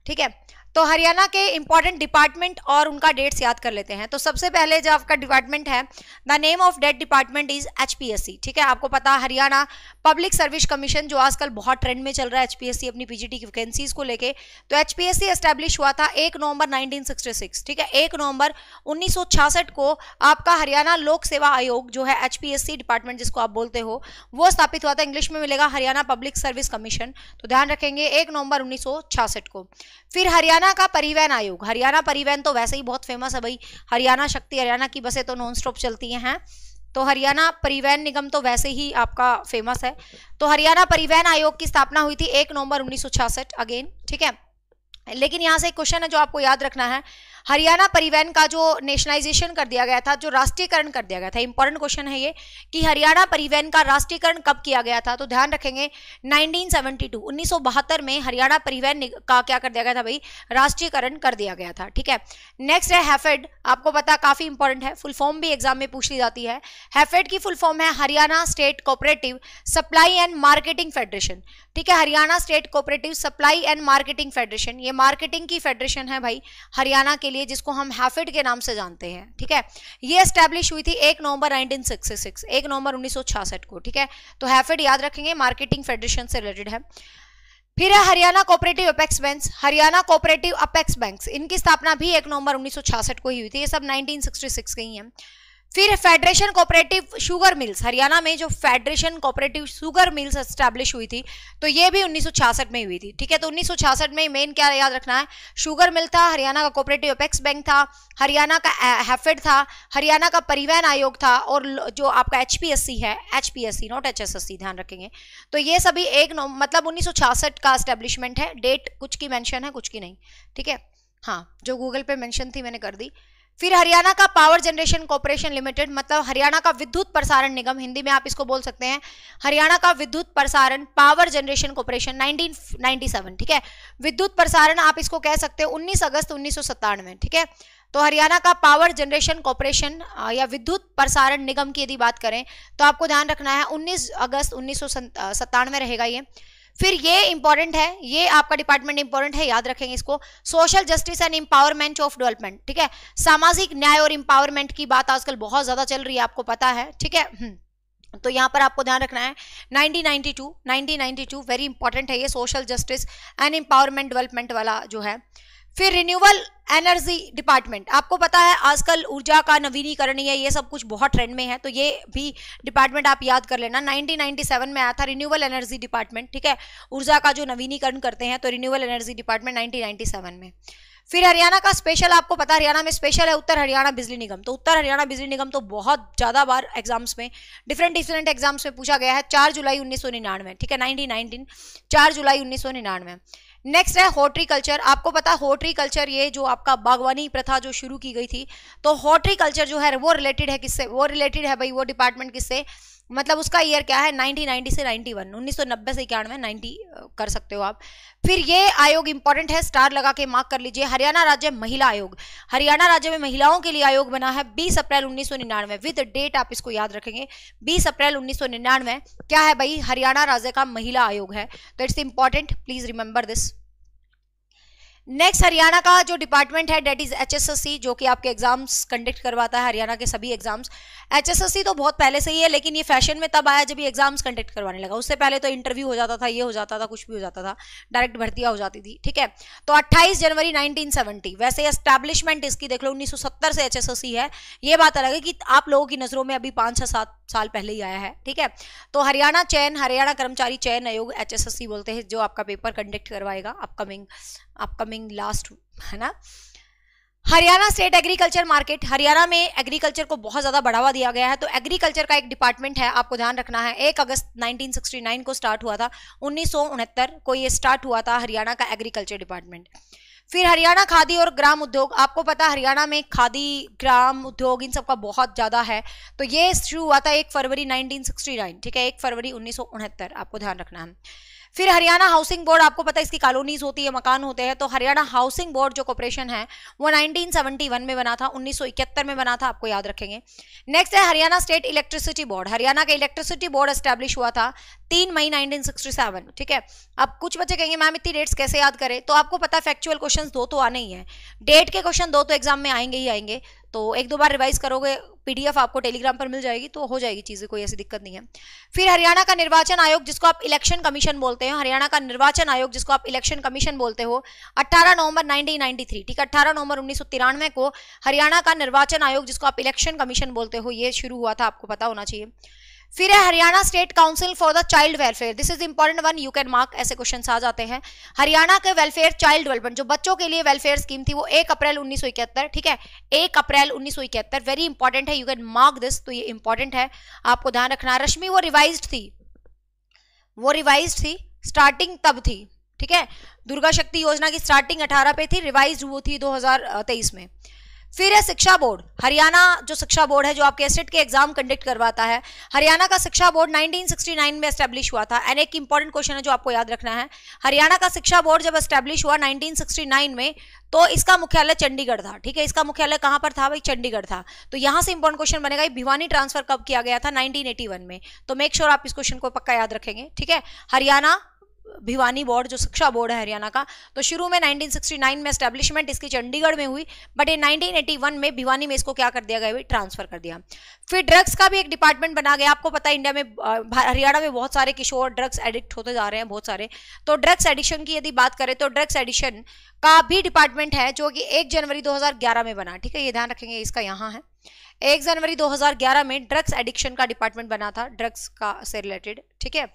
ठीक है तो हरियाणा के इंपॉर्टेंट डिपार्टमेंट और उनका डेट्स याद कर लेते हैं तो सबसे पहले जो आपका डिपार्टमेंट है the name of that department is H ठीक है आपको पता हरियाणा पब्लिक सर्विस कमीशन जो आजकल बहुत ट्रेंड में चल रहा है एचपीएससी अपनी पीजीटी की वैकेंसीज को लेके तो एचपीएससी एस्टेब्लिश हुआ था एक नवंबर 1966 ठीक है एक नवंबर 1966 को आपका हरियाणा लोक सेवा आयोग जो है एचपीएससी डिपार्टमेंट जिसको आप बोलते हो वो स्थापित हुआ था इंग्लिश में मिलेगा हरियाणा पब्लिक सर्विस कमीशन तो ध्यान रखेंगे एक नवंबर उन्नीस को फिर हरियाणा का परिवहन आयोग हरियाणा परिवहन तो वैसे ही बहुत फेमस है भाई हरियाणा शक्ति हरियाणा की बसें तो नॉन स्टॉप चलती हैं तो हरियाणा परिवहन निगम तो वैसे ही आपका फेमस है तो हरियाणा परिवहन आयोग की स्थापना हुई थी एक नवंबर उन्नीस अगेन ठीक है लेकिन यहाँ से एक क्वेश्चन है जो आपको याद रखना है हरियाणा परिवहन का जो नेशनलाइजेशन कर दिया गया था जो राष्ट्रीयकरण कर दिया गया था इंपॉर्टेंट क्वेश्चन है ये कि हरियाणा परिवहन का राष्ट्रीयकरण कब किया गया था तो ध्यान रखेंगे 1972 1972 में हरियाणा परिवहन का क्या कर दिया गया था भाई राष्ट्रीयकरण कर दिया गया था ठीक है नेक्स्ट है हैफेड आपको पता काफी इंपॉर्टेंट है फुल फॉर्म भी एग्जाम में पूछ ली जाती है हैफेड की फुल फॉर्म है Haryana state cooperative supply and marketing federation ठीक है Haryana state cooperative supply and marketing federation ये मार्केटिंग की फेडरेशन है भाई हरियाणा के लिए जिसको हम हैफेड के नाम से जानते हैं ठीक है ये एस्टेब्लिश हुई थी एक नवंबर 1966 एक नवंबर 1966 को ठीक है तो हैफेड याद रखेंगे मार्केटिंग फेडरेशन से रिलेटेड है फिर है Haryana cooperative apex bank Haryana cooperative apex bank इनकी स्थापना भी एक नवंबर 1966 को ही हुई थी ये सब 1966 के ही हैं फिर federation cooperative sugar mills Haryana में जो federation cooperative sugar mills establish हुई थी तो ये भी 1966 में हुई थी ठीक है तो 1966 में मेन क्या याद रखना है शुगर मिल था हरियाणा का कोऑपरेटिव अपेक्स बैंक था हरियाणा का हैफेड था हरियाणा का परिवहन आयोग था और जो आपका एच है एच नॉट एच ध्यान रखेंगे तो ये सभी एक मतलब उन्नीस का एस्टेब्लिशमेंट है डेट कुछ की मैंशन है कुछ की नहीं ठीक है हाँ जो गूगल पे मैंशन थी मैंने कर दी फिर हरियाणा का पावर जनरेशन कॉरपोरेशन लिमिटेड मतलब हरियाणा का विद्युत प्रसारण निगम हिंदी में आप इसको बोल सकते हैं हरियाणा का विद्युत प्रसारण पावर जनरेशन कॉरपोरेशन 1997 ठीक है विद्युत प्रसारण आप इसको कह सकते हैं 19 अगस्त उन्नीस ठीक है तो हरियाणा का पावर जनरेशन कॉरपोरेशन या विद्युत प्रसारण निगम की यदि बात करें तो आपको ध्यान रखना है उन्नीस अगस्त उन्नीस रहेगा ये फिर ये इंपॉर्टेंट है ये आपका डिपार्टमेंट इंपॉर्टेंट है याद रखेंगे इसको social justice and empowerment of development ठीक है सामाजिक न्याय और इंपावरमेंट की बात आजकल बहुत ज्यादा चल रही है आपको पता है ठीक है हम्म। तो यहाँ पर आपको ध्यान रखना है 1992 1992 वेरी इंपॉर्टेंट है ये social justice and empowerment development वाला जो है फिर रिन्यूअल एनर्जी डिपार्टमेंट आपको पता है आजकल ऊर्जा का नवीनीकरणीय ये सब कुछ बहुत ट्रेंड में है तो ये भी डिपार्टमेंट आप याद कर लेना 1997 में आया था रिन्यूअल एनर्जी डिपार्टमेंट ठीक है ऊर्जा का जो नवीनीकरण करते हैं तो रिन्यूअल एनर्जी डिपार्टमेंट 1997 में फिर हरियाणा का स्पेशल आपको पता हरियाणा में स्पेशल है उत्तर हरियाणा बिजली निगम तो उत्तर हरियाणा बिजली निगम तो बहुत ज़्यादा बार एग्जाम्स में डिफरेंट डिफरेंट एग्जाम्स में पूछा गया है चार जुलाई उन्नीस ठीक है नाइनटीन नाइनटीन चार जुलाई उन्नीस नेक्स्ट है हॉर्ट्रीकल्चर आपको पता हॉर्ट्रीकल्चर ये जो आपका बागवानी प्रथा जो शुरू की गई थी तो हॉर्ट्रीकल्चर जो है वो रिलेटेड है किससे वो रिलेटेड है भाई वो डिपार्टमेंट किससे मतलब उसका ईयर क्या है 1990 से 91 1990 से इक्यानवे 90 कर सकते हो आप फिर ये आयोग इंपॉर्टेंट है स्टार लगा के मार्क कर लीजिए हरियाणा राज्य महिला आयोग हरियाणा राज्य में महिलाओं के लिए आयोग बना है 20 अप्रैल 1999 विद डेट आप इसको याद रखेंगे 20 अप्रैल 1999 क्या है भाई हरियाणा राज्य का महिला आयोग है तो it's important please remember this next Haryana का जो डिपार्टमेंट है डेट इज एच जो कि आपके एग्जाम्स कंडक्ट करवाता है हरियाणा के सभी एग्जाम्स एच तो बहुत पहले से ही है लेकिन ये फैशन में तब आया जब ये एग्जाम्स कंडक्ट करवाने लगा उससे पहले तो इंटरव्यू हो जाता था ये हो जाता था कुछ भी हो जाता था डायरेक्ट भर्तियां हो जाती थी ठीक है तो अट्ठाईस जनवरी नाइनटीन वैसे एस्टैब्लिशमेंट इसकी देख लो उन्नीस से एच है ये बात अलग है कि आप लोगों की नजरों में अभी पांच छह सात साल पहले ही आया है ठीक है तो हरियाणा चयन हरियाणा कर्मचारी चयन आयोग एच बोलते हैं जो आपका पेपर कंडक्ट करवाएगा अपकमिंग अपकमिंग लास्ट है ना Haryana state agriculture market Haryana में एग्रीकल्चर को बहुत ज़्यादा बढ़ावा दिया गया है तो एग्रीकल्चर का एक डिपार्टमेंट है आपको ध्यान रखना है एक अगस्त 1969 को स्टार्ट हुआ था उन्नीस को ये स्टार्ट हुआ था हरियाणा का एग्रीकल्चर डिपार्टमेंट फिर हरियाणा खादी और ग्राम उद्योग आपको पता हरियाणा में खादी ग्राम उद्योग इन सब का बहुत ज़्यादा है तो ये शुरू हुआ था एक फरवरी नाइनटीन ठीक है एक फरवरी उन्नीस आपको ध्यान रखना है फिर हरियाणा हाउसिंग बोर्ड आपको पता है इसकी कॉलोनीज होती है मकान होते हैं तो हरियाणा हाउसिंग बोर्ड जो कॉपरेशन है वो 1971 में बना था 1971 में बना था आपको याद रखेंगे नेक्स्ट है Haryana state electricity board Haryana का इलेक्ट्रिसिटी बोर्ड एस्टेब्लिश हुआ था तीन मई 1967 ठीक है अब कुछ बच्चे कहेंगे मैम इतनी डेट्स कैसे याद करें तो आपको पता फैक्चुअल क्वेश्चन दो तो आने ही है डेट के क्वेश्चन दो तो एग्जाम में आएंगे ही आएंगे तो एक दो बार रिवाइज करोगे पीडीएफ आपको टेलीग्राम पर मिल जाएगी तो हो जाएगी चीज़ें कोई ऐसी दिक्कत नहीं है फिर हरियाणा का निर्वाचन आयोग जिसको आप इलेक्शन कमीशन बोलते हो हरियाणा का निर्वाचन आयोग जिसको आप इलेक्शन कमीशन बोलते हो 18 नवंबर 1993 ठीक है 18 नवंबर उन्नीस को हरियाणा का निर्वाचन आयोग जिसको आप इलेक्शन कमीशन बोलते हो ये शुरू हुआ था आपको पता होना चाहिए फिर है Haryana state council for the child welfare this is important one you can mark ऐसे क्वेश्चन आ जाते हैं हरियाणा के वेलफेयर चाइल्ड डेवलपमेंट जो बच्चों के लिए वेलफेयर स्कीम थी वो एक अप्रैल उन्नीस ठीक है एक अप्रैल उन्नीस वेरी इंपॉर्टेंट है यू कैन मार्क दिस तो ये इंपॉर्टेंट है आपको ध्यान रखना रश्मि वो रिवाइज थी वो रिवाइज थी स्टार्टिंग तब थी ठीक है दुर्गा शक्ति योजना की स्टार्टिंग 18 पे थी रिवाइज वो थी 2023 में फिर है शिक्षा बोर्ड हरियाणा जो शिक्षा बोर्ड है जो आपके एसेट e के एग्जाम कंडक्ट करवाता है हरियाणा का शिक्षा बोर्ड 1969 में एस्टेब्लिश हुआ था एंड एक इंपॉर्टेंट क्वेश्चन है जो आपको याद रखना है हरियाणा का शिक्षा बोर्ड जब एस्टेब्लिश हुआ 1969 में तो इसका मुख्यालय चंडीगढ़ था ठीक है इसका मुख्यालय कहां पर था भाई चंडीगढ़ था तो यहां से इंपॉर्टेंट क्वेश्चन बनेगा भिवानी ट्रांसफर कब किया गया था नाइनटीन में तो मेक श्योर sure आप इस क्वेश्चन को पक्का याद रखेंगे ठीक है हरियाणा भिवानी बोर्ड जो शिक्षा बोर्ड है हरियाणा का तो शुरू में 1969 में एस्टेब्लिशमेंट इसकी चंडीगढ़ में हुई बट ये 1981 में भिवानी में इसको क्या कर दिया गया ट्रांसफर कर दिया फिर ड्रग्स का भी एक डिपार्टमेंट बना गया आपको पता है इंडिया में हरियाणा में बहुत सारे किशोर ड्रग्स एडिक्ट होते जा रहे हैं बहुत सारे तो ड्रग्स एडिक्शन की यदि बात करें तो ड्रग्स एडिक्शन का भी डिपार्टमेंट है जो कि एक जनवरी दो में बना ठीक है ये ध्यान रखेंगे इसका यहाँ है एक जनवरी 2011 में ड्रग्स एडिक्शन का डिपार्टमेंट बना था ड्रग्स का से रिलेटेड ठीक है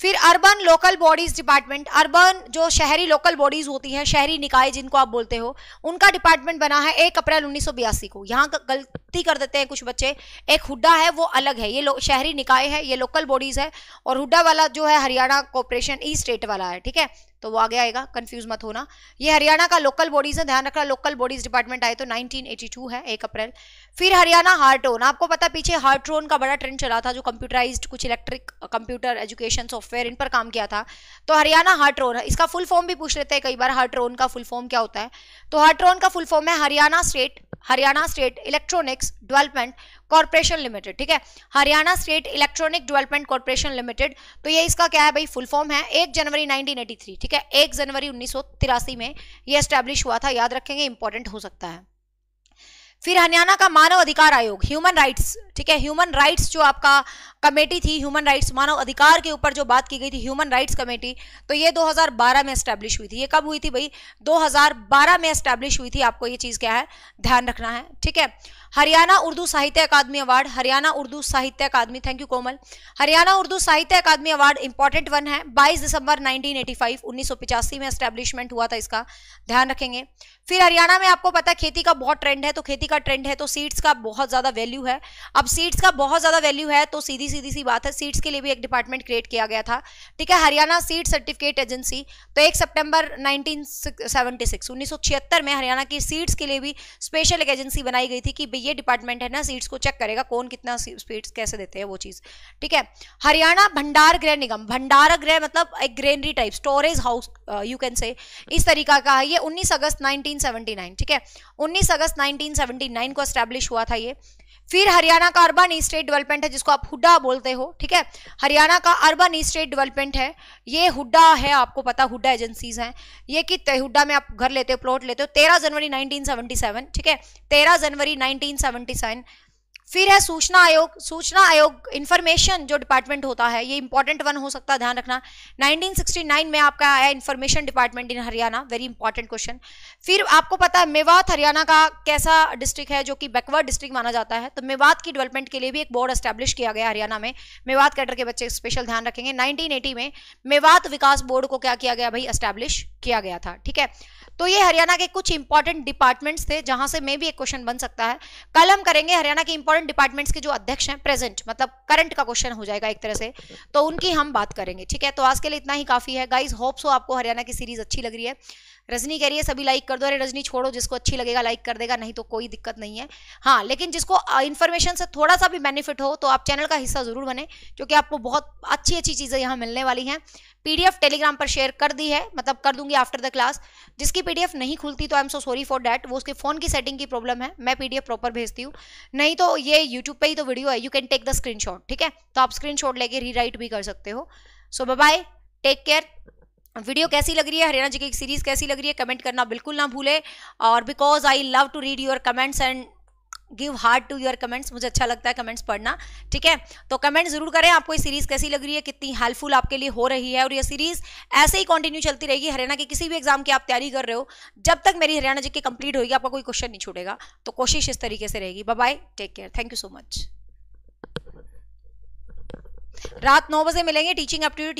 फिर urban local bodies department urban जो शहरी लोकल बॉडीज होती हैं शहरी निकाय जिनको आप बोलते हो उनका डिपार्टमेंट बना है एक अप्रैल उन्नीस को यहाँ गलती कर देते हैं कुछ बच्चे एक हुड्डा है वो अलग है ये शहरी निकाय है ये लोकल बॉडीज है और हुड्डा वाला जो है हरियाणा कॉपरेशन ई स्टेट वाला है ठीक है तो वो आगे आएगा कंफ्यूज मत होना ये हरियाणा का लोकल बॉडीज है ध्यान रखना लोकल बॉडीज डिपार्टमेंट आए तो 1982 है एक अप्रैल फिर हरियाणा हार्टोन आपको पता पीछे हार्टोन का बड़ा ट्रेंड चला था जो कंप्यूटराइज्ड कुछ इलेक्ट्रिक कंप्यूटर एजुकेशन सॉफ्टवेयर इन पर काम किया था तो हरियाणा हार्टरोन इसका फुल फॉर्म भी पूछ लेते हैं कई बार हार्टरोन का फुल फॉर्म क्या होता है तो हार्टरोन का फुल फॉर्म है Haryana state Haryana state electronics development corporation limited ठीक है Haryana state electronic development corporation limited तो ये इसका क्या है भाई फुल फॉर्म है एक जनवरी 1983 ठीक है एक जनवरी उन्नीस में ये स्टैब्लिश हुआ था याद रखेंगे इंपॉर्टेंट हो सकता है फिर हरियाणा का मानव अधिकार आयोग ह्यूमन राइट्स ठीक है ह्यूमन राइट्स जो आपका कमेटी थी ह्यूमन राइट्स मानव अधिकार के ऊपर जो बात की गई थी ह्यूमन राइट्स कमेटी तो ये 2012 में स्टैब्लिश हुई थी ये कब हुई थी भाई 2012 में स्टैब्लिश हुई थी आपको ये चीज़ क्या है ध्यान रखना है ठीक है Haryana Urdu Sahitya Akademi award Haryana Urdu Sahitya Akademi thank you Komal Haryana Urdu Sahitya Akademi award important one है 22 दिसंबर 1985 1985 में एस्टेब्लिशमेंट हुआ था इसका ध्यान रखेंगे फिर हरियाणा में आपको पता है खेती का बहुत ट्रेंड है तो खेती का ट्रेंड है तो सीड्स का बहुत ज़्यादा वैल्यू है अब सीड्स का बहुत ज़्यादा वैल्यू है तो सीधी सीधी सी बात है सीड्स के लिए भी एक डिपार्टमेंट क्रिएट किया गया था ठीक है हरियाणा सीड सर्टिफिकेट एजेंसी तो एक सितंबर 1976 1976 में हरियाणा की सीड्स के लिए भी स्पेशल एक एजेंसी बनाई गई थी कि ये डिपार्टमेंट है ना सीट्स को चेक करेगा कौन कितना स्पीड कैसे देते हैं वो चीज़ ठीक है हरियाणा भंडार गृह निगम भंडार गृह मतलब एक granary type storage house you can say इस तरीका का है ये 19 अगस्त 1979 ठीक है 19 अगस्त 1979 को एस्टेब्लिश हुआ था ये फिर हरियाणा का अर्बन स्टेट डेवलपमेंट है जिसको आप हुड्डा बोलते हो ठीक है हरियाणा का अर्बन स्टेट डेवलपमेंट है ये हुड्डा है आपको पता हुड्डा एजेंसीज हैं ये कि हुड्डा में आप घर लेते हो प्लॉट लेते हो तेरह जनवरी 1977 ठीक है तेरह जनवरी 1977 फिर है सूचना आयोग सूचना आयोग इंफॉर्मेशन जो डिपार्टमेंट होता है ये इंपॉर्टेंट वन हो सकता है ध्यान रखना 1969 में आपका आया information department in Haryana very important question फिर आपको पता है मेवात हरियाणा का कैसा डिस्ट्रिक्ट है जो कि बैकवर्ड डिस्ट्रिक्ट माना जाता है तो मेवात की डेवलपमेंट के लिए भी एक बोर्ड एस्टेब्लिश किया गया हरियाणा में मेवात कैडर के बच्चे स्पेशल ध्यान रखेंगे नाइनटीन में मेवात विकास बोर्ड को क्या किया गया भाई एस्टैब्लिश किया गया था ठीक है तो ये हरियाणा के कुछ इंपॉर्टेंट डिपार्टमेंट्स थे जहां से मे भी एक क्वेश्चन बन सकता है कल हम करेंगे हरियाणा के इंपॉर्टेंट फॉरेन डिपार्टमेंट्स के जो अध्यक्ष हैं प्रेजेंट मतलब करंट का क्वेश्चन हो जाएगा एक तरह से तो उनकी हम बात करेंगे ठीक है तो आज के लिए इतना ही काफी है गाइज होप्स हो आपको हरियाणा की सीरीज अच्छी लग रही है रजनी कह रही है सभी लाइक कर दो अरे रजनी छोड़ो जिसको अच्छी लगेगा लाइक कर देगा नहीं तो कोई दिक्कत नहीं है हाँ लेकिन जिसको इन्फॉर्मेशन से थोड़ा सा भी बेनिफिट हो तो आप चैनल का हिस्सा जरूर बने क्योंकि आपको बहुत अच्छी अच्छी चीज़ें यहाँ मिलने वाली हैं पीडीएफ टेलीग्राम पर शेयर कर दी है मतलब कर दूंगी आफ्टर द क्लास जिसकी पीडीएफ नहीं खुलती तो I am so sorry for that वो उसके फ़ोन की सेटिंग की प्रॉब्लम है मैं पीडीएफ प्रॉपर भेजती हूँ नहीं तो ये यूट्यूब पे ही तो वीडियो है you can take the screen ठीक है तो आप शॉट लेके रीराइट भी कर सकते हो so bye take care video कैसी लग रही है हरियाणा जी की सीरीज कैसी लग रही है कमेंट करना बिल्कुल ना भूले और because I love to read your comments and give heart to your comments मुझे अच्छा लगता है कमेंट्स पढ़ना ठीक है तो कमेंट जरूर करें आपको ये सीरीज कैसी लग रही है कितनी हेल्पफुल आपके लिए हो रही है और ये सीरीज ऐसे ही कंटिन्यू चलती रहेगी हरियाणा के किसी भी एग्जाम की आप तैयारी कर रहे हो जब तक मेरी हरियाणा जी की कंप्लीट होगी आपका कोई क्वेश्चन नहीं छूटेगा तो कोशिश इस तरीके से रहेगी bye take care thank you so much रात नौ बजे मिलेंगे टीचिंग एप्टीट्यूड